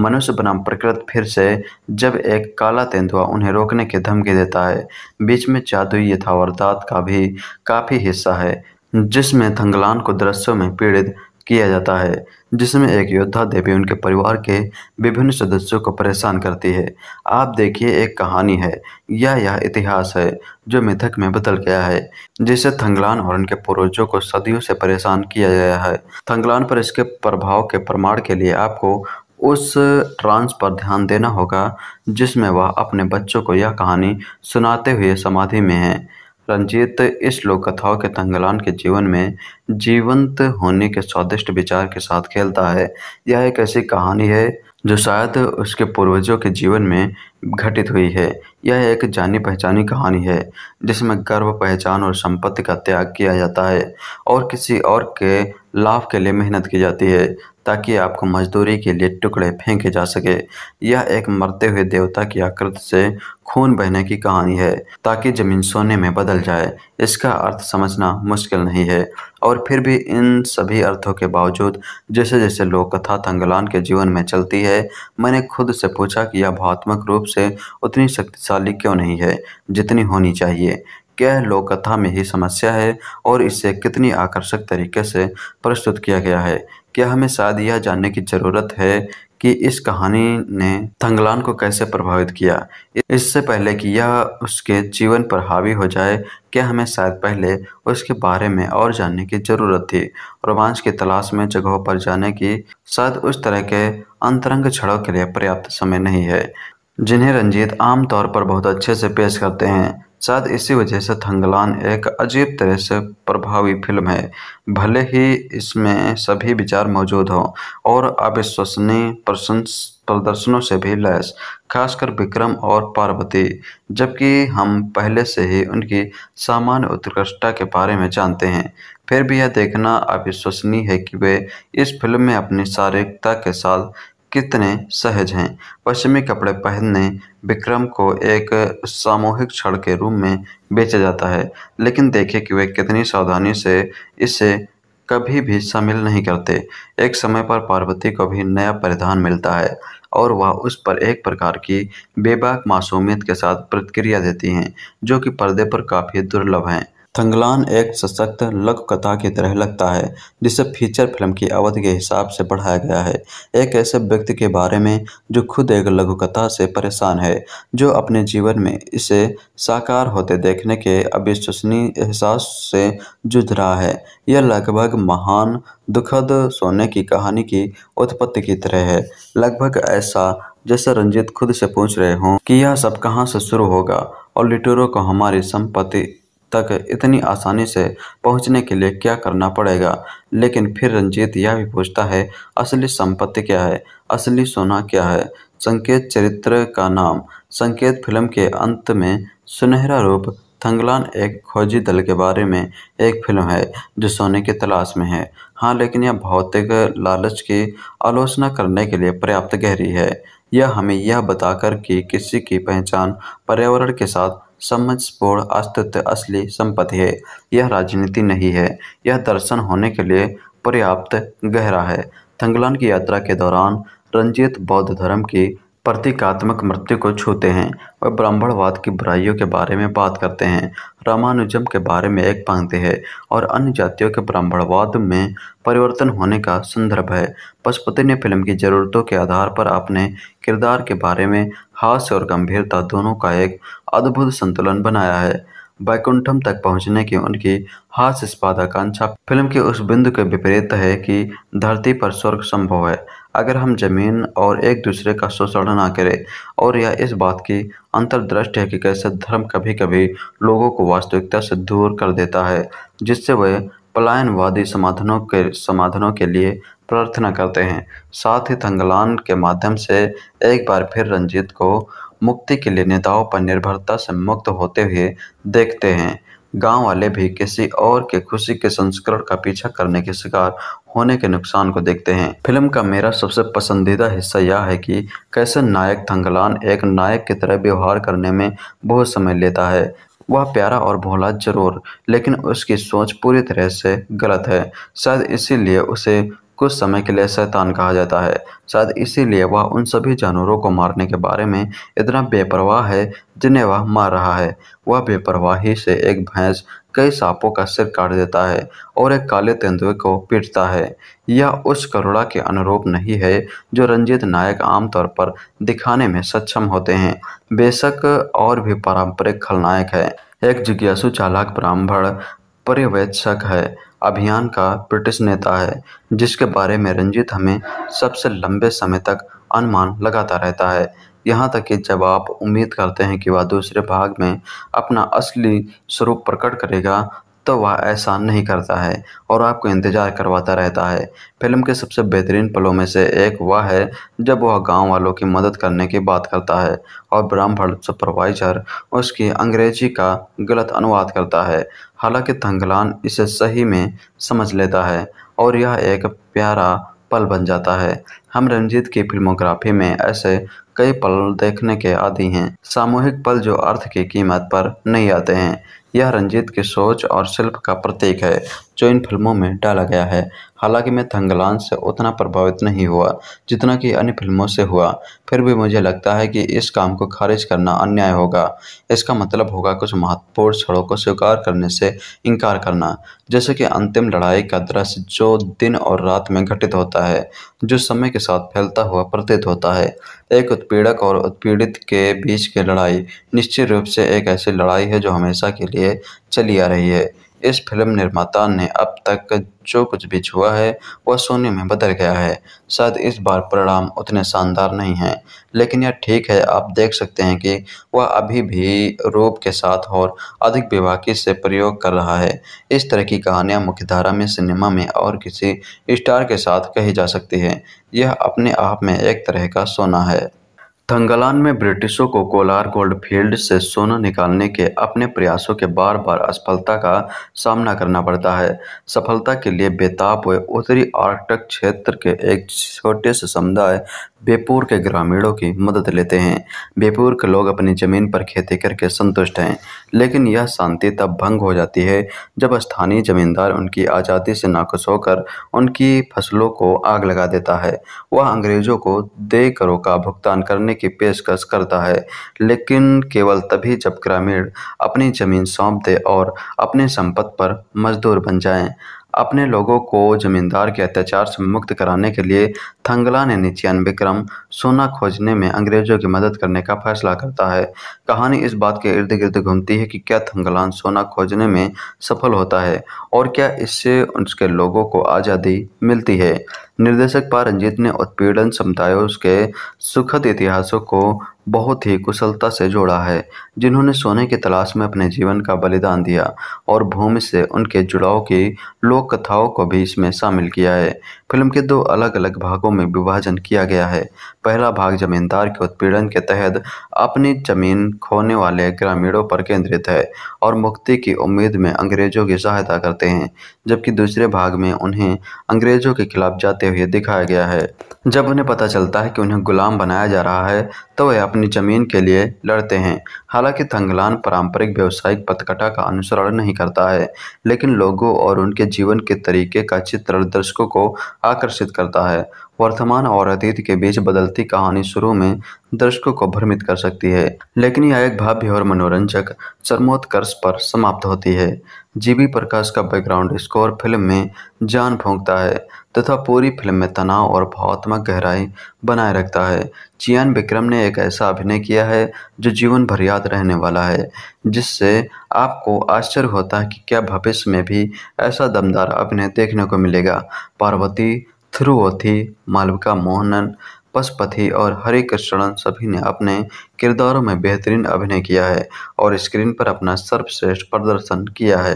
मनुष्य बनाम प्रकृति फिर से जब एक काला तेंदुआ उन्हें रोकने की धमकी देता है बीच में जादुई यथावरदात का भी काफ़ी हिस्सा है जिसमें थंगलान को दृश्यों में पीड़ित किया जाता है जिसमें एक योद्धा देवी उनके परिवार के विभिन्न सदस्यों को परेशान करती है आप देखिए एक कहानी है या यह इतिहास है जो मिथक में बदल गया है जिसे थंगलान और उनके पूर्वजों को सदियों से परेशान किया गया है थंगलान पर इसके प्रभाव के प्रमाण के लिए आपको उस ट्रांस पर ध्यान देना होगा जिसमें वह अपने बच्चों को यह कहानी सुनाते हुए समाधि में है रंजीत इस लोक कथाओं के तंगलान के जीवन में जीवंत होने के स्वादिष्ट विचार के साथ खेलता है यह एक ऐसी कहानी है जो शायद उसके पूर्वजों के जीवन में घटित हुई है यह एक जानी पहचानी कहानी है जिसमें गर्व पहचान और संपत्ति का त्याग किया जाता है और किसी और के लाभ के लिए मेहनत की जाती है ताकि आपको मजदूरी के लिए टुकड़े फेंके जा सके यह एक मरते हुए देवता की आकृति से खून बहने की कहानी है ताकि जमीन सोने में बदल जाए इसका अर्थ समझना मुश्किल नहीं है और फिर भी इन सभी अर्थों के बावजूद जैसे जैसे लोक कथा तंगलान के जीवन में चलती है मैंने खुद से पूछा कि यह भावात्मक रूप से उतनी शक्तिशाली क्यों नहीं है जितनी होनी चाहिए क्या लोक कथा में ही समस्या है और इसे कितनी आकर्षक तरीके से प्रस्तुत किया गया है क्या हमें शायद यह जानने की ज़रूरत है कि इस कहानी ने थंगलान को कैसे प्रभावित किया इससे पहले कि यह उसके जीवन पर हावी हो जाए क्या हमें शायद पहले उसके बारे में और जानने की ज़रूरत थी रोमांच की तलाश में जगहों पर जाने की शायद उस तरह के अंतरंग छड़ों के लिए पर्याप्त समय नहीं है जिन्हें रंजीत आमतौर पर बहुत अच्छे से पेश करते हैं शायद इसी वजह से थंगलान एक अजीब तरह से प्रभावी फिल्म है भले ही इसमें सभी विचार मौजूद हों और अविश्वसनीय प्रशंस प्रदर्शनों से भी लैस खासकर विक्रम और पार्वती जबकि हम पहले से ही उनकी सामान्य उत्कृष्टता के बारे में जानते हैं फिर भी यह देखना अविश्वसनीय है कि वे इस फिल्म में अपनी शारीरिकता के साथ कितने सहज हैं पश्चिमी कपड़े पहनने विक्रम को एक सामूहिक क्षण के रूप में बेचा जाता है लेकिन देखें कि वे कितनी सावधानी से इसे कभी भी शामिल नहीं करते एक समय पर पार्वती को भी नया परिधान मिलता है और वह उस पर एक प्रकार की बेबाक मासूमियत के साथ प्रतिक्रिया देती हैं जो कि पर्दे पर काफ़ी दुर्लभ हैं थंगलान एक सशक्त लघुकथा की तरह लगता है जिसे फीचर फिल्म की अवधि के हिसाब से बढ़ाया गया है एक ऐसे व्यक्ति के बारे में जो खुद एक लघुकथा से परेशान है जो अपने जीवन में इसे साकार होते देखने के अविश्वसनीय एहसास से जूझ रहा है यह लगभग महान दुखद सोने की कहानी की उत्पत्ति की तरह है लगभग ऐसा जैसे रंजित खुद से पूछ रहे हों कि यह सब कहाँ से शुरू होगा और लिटोरो को हमारी संपत्ति तक इतनी आसानी से पहुंचने के लिए क्या करना पड़ेगा लेकिन फिर रंजीत यह भी पूछता है असली संपत्ति क्या है असली सोना क्या है संकेत चरित्र का नाम संकेत फिल्म के अंत में सुनहरा रूप थंगलान एक खोजी दल के बारे में एक फिल्म है जो सोने की तलाश में है हाँ लेकिन यह भौतिक लालच की आलोचना करने के लिए पर्याप्त गहरी है यह हमें यह बताकर कि किसी की पहचान पर्यावरण के साथ समझस्फोर अस्तित्व असली संपत्ति है यह राजनीति नहीं है यह दर्शन होने के लिए पर्याप्त गहरा है थंगलान की यात्रा के दौरान रंजित बौद्ध धर्म की प्रतीकात्मक मृत्यु को छूते हैं और ब्राह्मणवाद की बुराइयों के बारे में बात करते हैं रामानुजम के बारे में एक पंक्ति है और अन्य जातियों के ब्राह्मणवाद में परिवर्तन होने का संदर्भ है पशुपति ने फिल्म की ज़रूरतों के आधार पर अपने किरदार के बारे में हास्य और गंभीरता दोनों का एक अद्भुत संतुलन बनाया है बैकुंठम तक पहुंचने की उनकी हास्य स्पादाकांक्षा फिल्म के उस बिंदु के विपरीत है कि धरती पर स्वर्ग संभव है अगर हम ज़मीन और एक दूसरे का शोषण ना करें और यह इस बात की अंतर्दृष्टि है कि कैसे धर्म कभी कभी लोगों को वास्तविकता से दूर कर देता है जिससे वे पलायनवादी समाधानों के समाधानों के लिए प्रार्थना करते हैं साथ ही थंगलान के माध्यम से एक बार फिर रंजीत को मुक्ति के लिए नेताओं पर निर्भरता से मुक्त होते हुए देखते हैं गांव वाले भी किसी और के खुशी के संस्करण का पीछा करने के शिकार होने के नुकसान को देखते हैं फिल्म का मेरा सबसे पसंदीदा हिस्सा यह है कि कैसे नायक थंगलान एक नायक की तरह व्यवहार करने में बहुत समय लेता है वह प्यारा और भोला जरूर लेकिन उसकी सोच पूरी तरह से गलत है शायद इसीलिए उसे कुछ समय के लिए शैतान कहा जाता है शायद इसीलिए वह उन सभी जानवरों को मारने के बारे में इतना बेपरवाह है जिन्हें वह मार रहा है वह बेपरवाही से एक भैंस कई सांपों का सिर काट देता है और एक काले तेंदुए को पीटता है यह उस करुणा के अनुरूप नहीं है जो रंजीत नायक आमतौर पर दिखाने में सक्षम होते हैं बेशक और भी पारंपरिक खलनायक है एक जिज्ञासु चालाक ब्राह्मण पर्यवेक्षक है अभियान का ब्रिटिश नेता है जिसके बारे में रंजीत हमें सबसे लंबे समय तक अनुमान लगाता रहता है यहाँ तक कि जब आप उम्मीद करते हैं कि वह दूसरे भाग में अपना असली स्वरूप प्रकट करेगा तो वह ऐसा नहीं करता है और आपको इंतज़ार करवाता रहता है फिल्म के सबसे बेहतरीन पलों में से एक वह है जब वह गांव वालों की मदद करने की बात करता है और ब्राह्मण सुपरवाइजर उसकी अंग्रेजी का गलत अनुवाद करता है हालांकि थंगलान इसे सही में समझ लेता है और यह एक प्यारा पल बन जाता है हम रंजीत की फिल्मोग्राफी में ऐसे कई पल देखने के आदि हैं सामूहिक पल जो अर्थ की कीमत पर नहीं आते हैं यह रंजीत की सोच और शिल्प का प्रतीक है जो इन फिल्मों में डाला गया है हालांकि मैं थंगलान से उतना प्रभावित नहीं हुआ जितना कि अन्य फिल्मों से हुआ फिर भी मुझे लगता है कि इस काम को खारिज करना अन्याय होगा इसका मतलब होगा कुछ महत्वपूर्ण क्षणों को स्वीकार करने से इनकार करना जैसे कि अंतिम लड़ाई का दृश्य जो दिन और रात में घटित होता है जो समय के साथ फैलता हुआ प्रतीत होता है एक उत्पीड़क और उत्पीड़ित के बीच की लड़ाई निश्चित रूप से एक ऐसी लड़ाई है जो हमेशा के लिए चली आ रही है इस फिल्म निर्माता ने अब तक जो कुछ भी छुआ है वह सोने में बदल गया है शायद इस बार परिणाम उतने शानदार नहीं हैं लेकिन यह ठीक है आप देख सकते हैं कि वह अभी भी रूप के साथ और अधिक विवाकी से प्रयोग कर रहा है इस तरह की कहानियाँ मुख्यधारा में सिनेमा में और किसी स्टार के साथ कही जा सकती है यह अपने आप में एक तरह का सोना है थंगालान में ब्रिटिशों को कोलार गोल्ड फील्ड से सोना निकालने के अपने प्रयासों के बार बार असफलता का सामना करना पड़ता है सफलता के लिए बेताब हुए उत्तरी आर्कटिक क्षेत्र के एक छोटे से समुदाय बेपुर के ग्रामीणों की मदद लेते हैं बेपुर के लोग अपनी ज़मीन पर खेती करके संतुष्ट हैं लेकिन यह शांति तब भंग हो जाती है जब स्थानीय जमींदार उनकी आज़ादी से नाखुश होकर उनकी फसलों को आग लगा देता है वह अंग्रेज़ों को दे करों का भुगतान करने की पेशकश करता है लेकिन केवल तभी जब ग्रामीण अपनी ज़मीन सौंप दे और अपने संपत्ति पर मजदूर बन जाए अपने लोगों को जमींदार के अत्याचार से मुक्त कराने के लिए थंगला ने निन्यानवे क्रम सोना खोजने में अंग्रेजों की मदद करने का फैसला करता है कहानी इस बात के इर्द गिर्द घूमती है कि क्या थंगलान सोना खोजने में सफल होता है और क्या इससे उसके लोगों को आज़ादी मिलती है निर्देशक पा रंजीत ने उत्पीड़न समुदायों के सुखद इतिहासों को बहुत ही कुशलता से जोड़ा है जिन्होंने सोने की तलाश में अपने जीवन का बलिदान दिया और भूमि से उनके जुड़ाव की लोक कथाओं को भी इसमें शामिल किया है फिल्म के दो अलग अलग भागों में विभाजन किया गया है पहला भाग जमींदार के उत्पीड़न के तहत अपनी जमीन खोने वाले ग्रामीणों पर केंद्रित है और मुक्ति की उम्मीद में अंग्रेजों की सहायता करते हैं जबकि दूसरे भाग में उन्हें अंग्रेजों के खिलाफ जाते हुए दिखाया गया है जब उन्हें पता चलता है कि उन्हें गुलाम बनाया जा रहा है तो वे अपनी जमीन के लिए लड़ते हैं हालांकि थंगलान पारंपरिक व्यावसायिक पतकटा का अनुसरण नहीं करता है लेकिन लोगों और उनके जीवन के तरीके का चित्र दर्शकों को आकर्षित करता है वर्तमान और अतीत के बीच बदलती कहानी शुरू में दर्शकों को भ्रमित कर सकती है लेकिन यह एक भाव्य और मनोरंजक चरमोत्कर्ष पर समाप्त होती है जीबी प्रकाश का बैकग्राउंड स्कोर फिल्म में जान फूंकता है तथा पूरी फिल्म में तनाव और भावात्मक गहराई बनाए रखता है चियान विक्रम ने एक ऐसा अभिनय किया है जो जीवन भर याद रहने वाला है जिससे आपको आश्चर्य होता है कि क्या भविष्य में भी ऐसा दमदार अभिनय देखने को मिलेगा पार्वती थ्रुवथि मालविका मोहनन पशुपति और हरे कृष्णन सभी ने अपने किरदारों में बेहतरीन अभिनय किया है और स्क्रीन पर अपना सर्वश्रेष्ठ प्रदर्शन किया है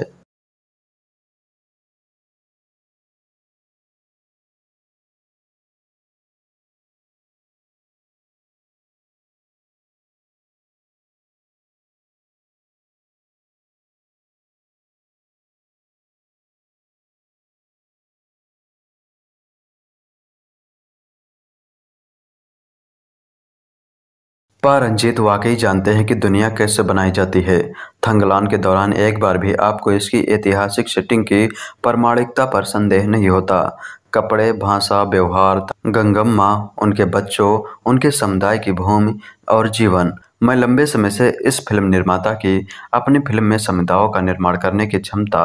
पर रंजीत वाकई जानते हैं कि दुनिया कैसे बनाई जाती है थंगलान के दौरान एक बार भी आपको इसकी ऐतिहासिक सेटिंग की प्रमाणिकता पर संदेह नहीं होता कपड़े भाषा व्यवहार गंगम्मा उनके बच्चों उनके समुदाय की भूमि और जीवन मैं लंबे समय से इस फिल्म निर्माता की अपनी फिल्म में समुदायों का निर्माण करने की क्षमता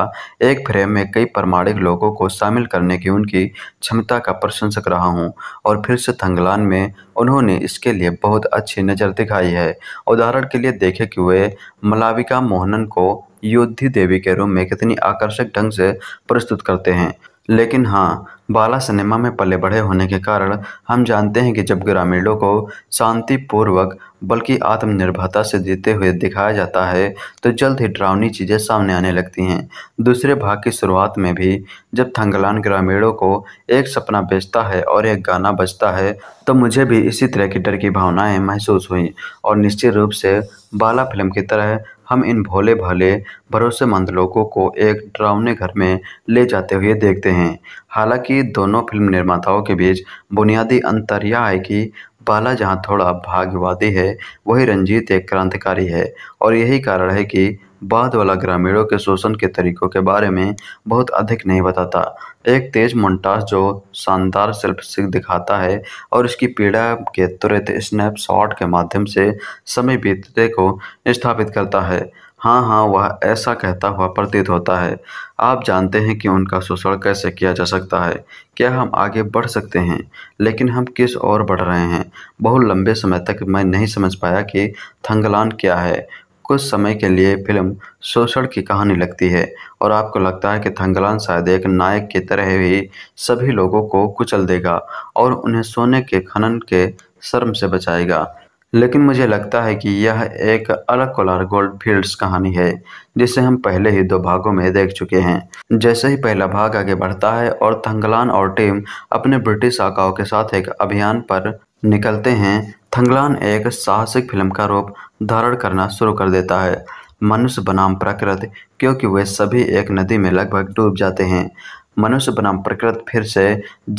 एक फ्रेम में कई प्रमाणिक लोगों को शामिल करने की उनकी क्षमता का प्रशंसक रहा हूं और फिर से थंगलान में उन्होंने इसके लिए बहुत अच्छी नज़र दिखाई है उदाहरण के लिए देखें कि वे मलाविका मोहनन को योद्धी देवी के रूप में कितनी आकर्षक ढंग से प्रस्तुत करते हैं लेकिन हाँ बाला सिनेमा में पले बढ़े होने के कारण हम जानते हैं कि जब ग्रामीणों को शांतिपूर्वक बल्कि आत्मनिर्भरता से जीते हुए दिखाया जाता है तो जल्द ही ड्रावनी चीज़ें सामने आने लगती हैं दूसरे भाग की शुरुआत में भी जब थंगलान ग्रामीणों को एक सपना बेचता है और एक गाना बजता है तो मुझे भी इसी तरह की डर की भावनाएं महसूस हुई और निश्चित रूप से बाला फिल्म की तरह हम इन भोले भाले भरोसेमंद लोगों को एक डरावने घर में ले जाते हुए देखते हैं हालांकि दोनों फिल्म निर्माताओं के बीच बुनियादी अंतर यह है कि बाला जहां थोड़ा भाग्यवादी है वही रंजीत एक क्रांतिकारी है और यही कारण है कि बाद वाला ग्रामीणों के शोषण के तरीकों के बारे में बहुत अधिक नहीं बताता एक तेज मोन्टाज जो शानदार सिख दिखाता है और इसकी पीड़ा के तुरंत स्नैपशॉट के माध्यम से समय बीतते को स्थापित करता है हाँ हाँ वह ऐसा कहता हुआ प्रतीत होता है आप जानते हैं कि उनका शोषण कैसे किया जा सकता है क्या हम आगे बढ़ सकते हैं लेकिन हम किस ओर बढ़ रहे हैं बहुत लंबे समय तक मैं नहीं समझ पाया कि थंगलान क्या है कुछ समय के लिए फिल्म शोषण की कहानी लगती है और आपको लगता है कि थंगलान शायद एक नायक की तरह ही सभी लोगों को कुचल देगा और उन्हें सोने के खनन के शर्म से बचाएगा लेकिन मुझे लगता है कि यह एक अलग कोलार गोल्ड फील्ड्स कहानी है जिसे हम पहले ही दो भागों में देख चुके हैं जैसे ही पहला भाग आगे बढ़ता है और थंगलान और टीम अपने ब्रिटिश आकाओं के साथ एक अभियान पर निकलते हैं थंगलान एक साहसिक फिल्म का रूप धारण करना शुरू कर देता है मनुष्य बनाम प्रकृति क्योंकि वे सभी एक नदी में लगभग डूब जाते हैं मनुष्य बनाम प्रकृति फिर से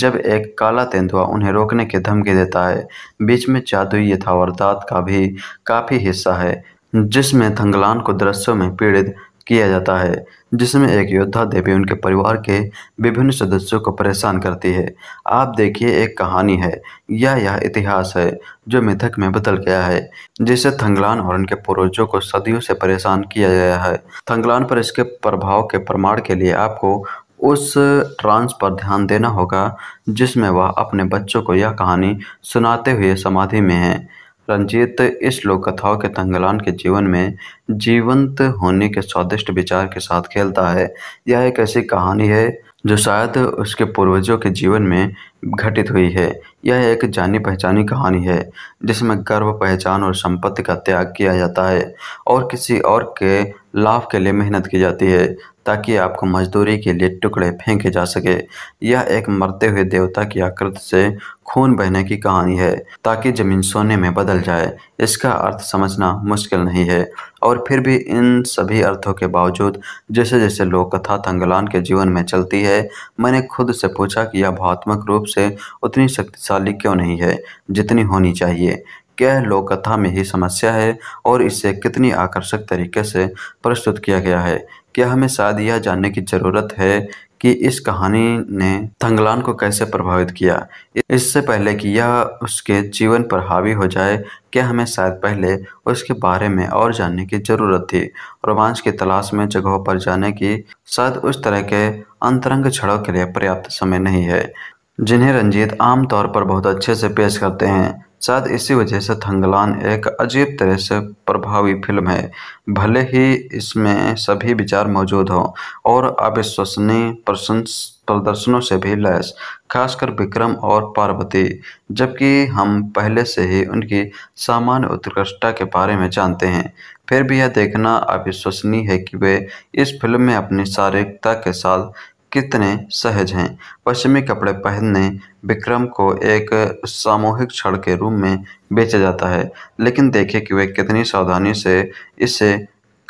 जब एक काला तेंदुआ उन्हें रोकने की धमकी देता है बीच में जादुई यथावरदात का भी काफ़ी हिस्सा है जिसमें थंगलान को दृश्यों में पीड़ित किया जाता है जिसमें एक योद्धा देवी उनके परिवार के विभिन्न सदस्यों को परेशान करती है आप देखिए एक कहानी है या यह इतिहास है जो मिथक में बदल गया है जिसे थंगलान और उनके पूर्वजों को सदियों से परेशान किया गया है थंगलान पर इसके प्रभाव के प्रमाण के लिए आपको उस ट्रांस पर ध्यान देना होगा जिसमें वह अपने बच्चों को यह कहानी सुनाते हुए समाधि में है रंजीत इस लोक कथाओं के तंगलान के जीवन में जीवंत होने के स्वादिष्ट विचार के साथ खेलता है यह एक ऐसी कहानी है जो शायद उसके पूर्वजों के जीवन में घटित हुई है यह एक जानी पहचानी कहानी है जिसमें गर्व पहचान और संपत्ति का त्याग किया जाता है और किसी और के लाभ के लिए मेहनत की जाती है ताकि आपको मजदूरी के लिए टुकड़े फेंके जा सके यह एक मरते हुए देवता की आकृति से खून बहने की कहानी है ताकि जमीन सोने में बदल जाए इसका अर्थ समझना मुश्किल नहीं है और फिर भी इन सभी अर्थों के बावजूद जैसे जैसे लोक कथा तंगलान के जीवन में चलती है मैंने खुद से पूछा कि यह भावात्मक रूप से उतनी शक्तिशाली क्यों नहीं है जितनी होनी चाहिए क्या लोक कथा में ही समस्या है और इसे कितनी आकर्षक तरीके से प्रस्तुत किया गया है क्या हमें शायद यह जानने की ज़रूरत है कि इस कहानी ने थंगलान को कैसे प्रभावित किया इससे पहले कि यह उसके जीवन पर हावी हो जाए क्या हमें शायद पहले उसके बारे में और जानने की ज़रूरत थी रोमांच की तलाश में जगहों पर जाने की शायद उस तरह के अंतरंग छड़ों के लिए पर्याप्त समय नहीं है जिन्हें रंजीत आमतौर पर बहुत अच्छे से पेश करते हैं शायद इसी वजह से थंगलान एक अजीब तरह से प्रभावी फिल्म है भले ही इसमें सभी विचार मौजूद हों और अविश्वसनीय प्रशंस प्रदर्शनों से भी लैस खासकर विक्रम और पार्वती जबकि हम पहले से ही उनकी सामान्य उत्कृष्टता के बारे में जानते हैं फिर भी यह देखना अविश्वसनीय है कि वे इस फिल्म में अपनी शारीरिकता के साथ कितने सहज हैं पश्चिमी कपड़े पहनने विक्रम को एक सामूहिक क्षण के रूप में बेचा जाता है लेकिन देखें कि वे कितनी सावधानी से इसे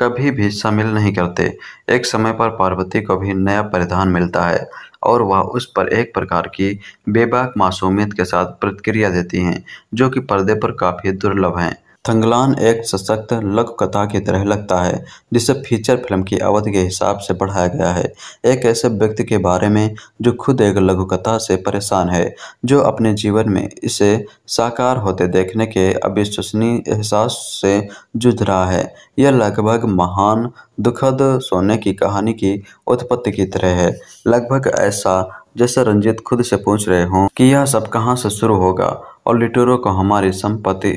कभी भी शामिल नहीं करते एक समय पर पार्वती को भी नया परिधान मिलता है और वह उस पर एक प्रकार की बेबाक मासूमियत के साथ प्रतिक्रिया देती हैं जो कि पर्दे पर काफ़ी दुर्लभ हैं थंगलान एक सशक्त लघुकथा की तरह लगता है जिसे फीचर फिल्म की अवधि के हिसाब से बढ़ाया गया है एक ऐसे व्यक्ति के बारे में जो खुद एक लघुकथा से परेशान है जो अपने जीवन में इसे साकार होते देखने के अविश्वसनीय एहसास से जूझ रहा है यह लगभग महान दुखद सोने की कहानी की उत्पत्ति की तरह है लगभग ऐसा जैसे रंजीत खुद से पूछ रहे हों कि यह सब कहाँ से शुरू होगा और लिटोरो को हमारी संपत्ति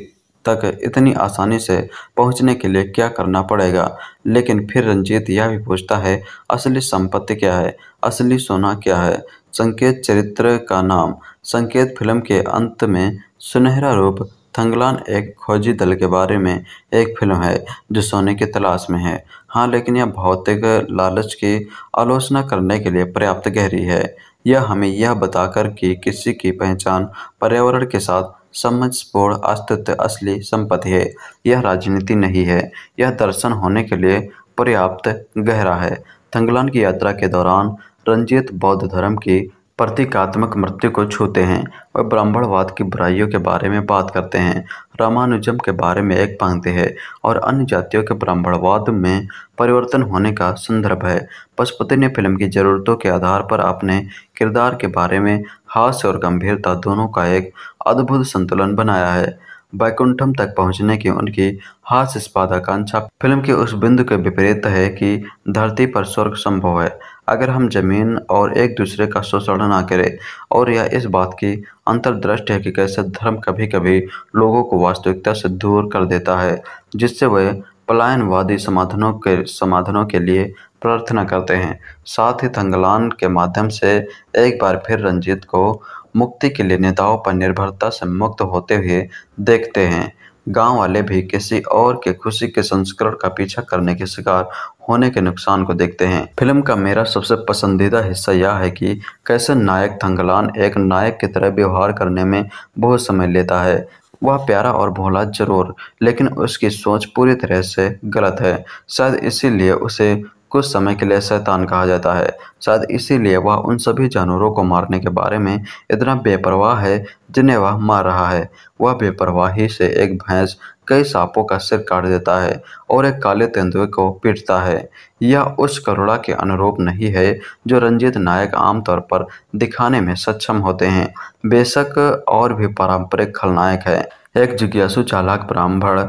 तक इतनी आसानी से पहुंचने के लिए क्या करना पड़ेगा लेकिन फिर रंजीत यह भी पूछता है असली संपत्ति क्या है असली सोना क्या है संकेत चरित्र का नाम संकेत फिल्म के अंत में सुनहरा रूप थंगलान एक खोजी दल के बारे में एक फिल्म है जो सोने की तलाश में है हाँ लेकिन यह भौतिक लालच की आलोचना करने के लिए पर्याप्त गहरी है यह हमें यह बताकर कि किसी की पहचान पर्यावरण के साथ समझस्फोर अस्तित्व असली संपत्ति है यह राजनीति नहीं है यह दर्शन होने के लिए पर्याप्त गहरा है थंगलान की यात्रा के दौरान रंजित बौद्ध धर्म की प्रतीकात्मक मृत्यु को छूते हैं और ब्राह्मणवाद की बुराइयों के बारे में बात करते हैं रामानुजम के बारे में एक पंक्ति है और अन्य जातियों के ब्राह्मणवाद में परिवर्तन होने का संदर्भ है पशुपति ने फिल्म की ज़रूरतों के आधार पर अपने किरदार के बारे में हास्य और गंभीरता दोनों का एक अद्भुत संतुलन बनाया है बैकुंठम तक पहुंचने की उनकी हास्य स्पादाकांक्षा फिल्म के उस बिंदु के विपरीत है कि धरती पर स्वर्ग संभव है अगर हम ज़मीन और एक दूसरे का शोषण ना करें और यह इस बात की अंतर्दृष्टि है कि कैसे धर्म कभी कभी लोगों को वास्तविकता से दूर कर देता है जिससे वे पलायनवादी समाधानों के समाधानों के लिए प्रार्थना करते हैं साथ ही थंगलान के माध्यम से एक बार फिर रंजीत को मुक्ति के लिए नेताओं पर निर्भरता से मुक्त होते हुए देखते हैं गांव वाले भी किसी और के खुशी के संस्करण का पीछा करने के शिकार होने के नुकसान को देखते हैं फिल्म का मेरा सबसे पसंदीदा हिस्सा यह है कि कैसे नायक थंगलान एक नायक की तरह व्यवहार करने में बहुत समय लेता है वह प्यारा और भोला जरूर लेकिन उसकी सोच पूरी तरह से गलत है शायद इसीलिए उसे कुछ समय के लिए शैतान कहा जाता है शायद इसीलिए वह उन सभी जानवरों को मारने के बारे में इतना बेपरवाह है जिन्हें वह मार रहा है वह बेपरवाही से एक भैंस कई सांपों का सिर काट देता है और एक काले तेंदुए को पीटता है यह उस करुणा के अनुरूप नहीं है जो रंजीत नायक आमतौर पर दिखाने में सक्षम होते हैं बेशक और भी पारंपरिक खलनायक है एक जिज्ञासु चालाक ब्राह्मण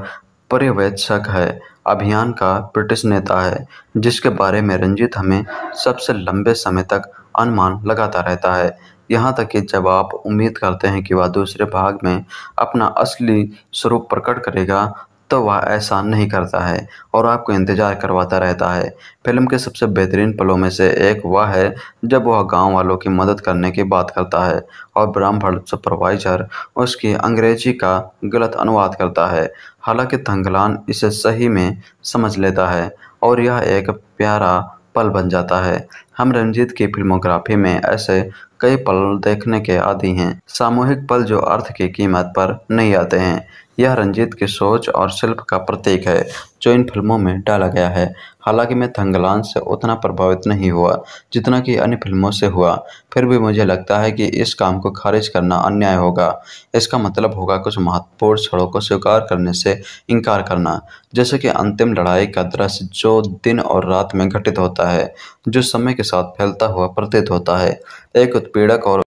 पर्यवेक्षक है अभियान का ब्रिटिश नेता है जिसके बारे में रंजीत हमें सबसे लंबे समय तक अनुमान लगाता रहता है यहाँ तक कि जब आप उम्मीद करते हैं कि वह दूसरे भाग में अपना असली स्वरूप प्रकट करेगा तो वह एहसान नहीं करता है और आपको इंतज़ार करवाता रहता है फिल्म के सबसे बेहतरीन पलों में से एक वह है जब वह गांव वालों की मदद करने की बात करता है और ब्राह्मण सुपरवाइजर उसकी अंग्रेजी का गलत अनुवाद करता है हालांकि थंगलान इसे सही में समझ लेता है और यह एक प्यारा पल बन जाता है हम रंजीत की फिल्मोग्राफी में ऐसे कई पल देखने के आदि हैं सामूहिक पल जो अर्थ की कीमत पर नहीं आते हैं यह रंजीत की सोच और शिल्प का प्रतीक है जो इन फिल्मों में डाला गया है हालांकि मैं थंगलान से उतना प्रभावित नहीं हुआ जितना कि अन्य फिल्मों से हुआ फिर भी मुझे लगता है कि इस काम को खारिज करना अन्याय होगा इसका मतलब होगा कुछ महत्वपूर्ण क्षणों को स्वीकार करने से इनकार करना जैसे कि अंतिम लड़ाई का दृश्य जो दिन और रात में घटित होता है जो समय के साथ फैलता हुआ प्रतीत होता है एक उत्पीड़क और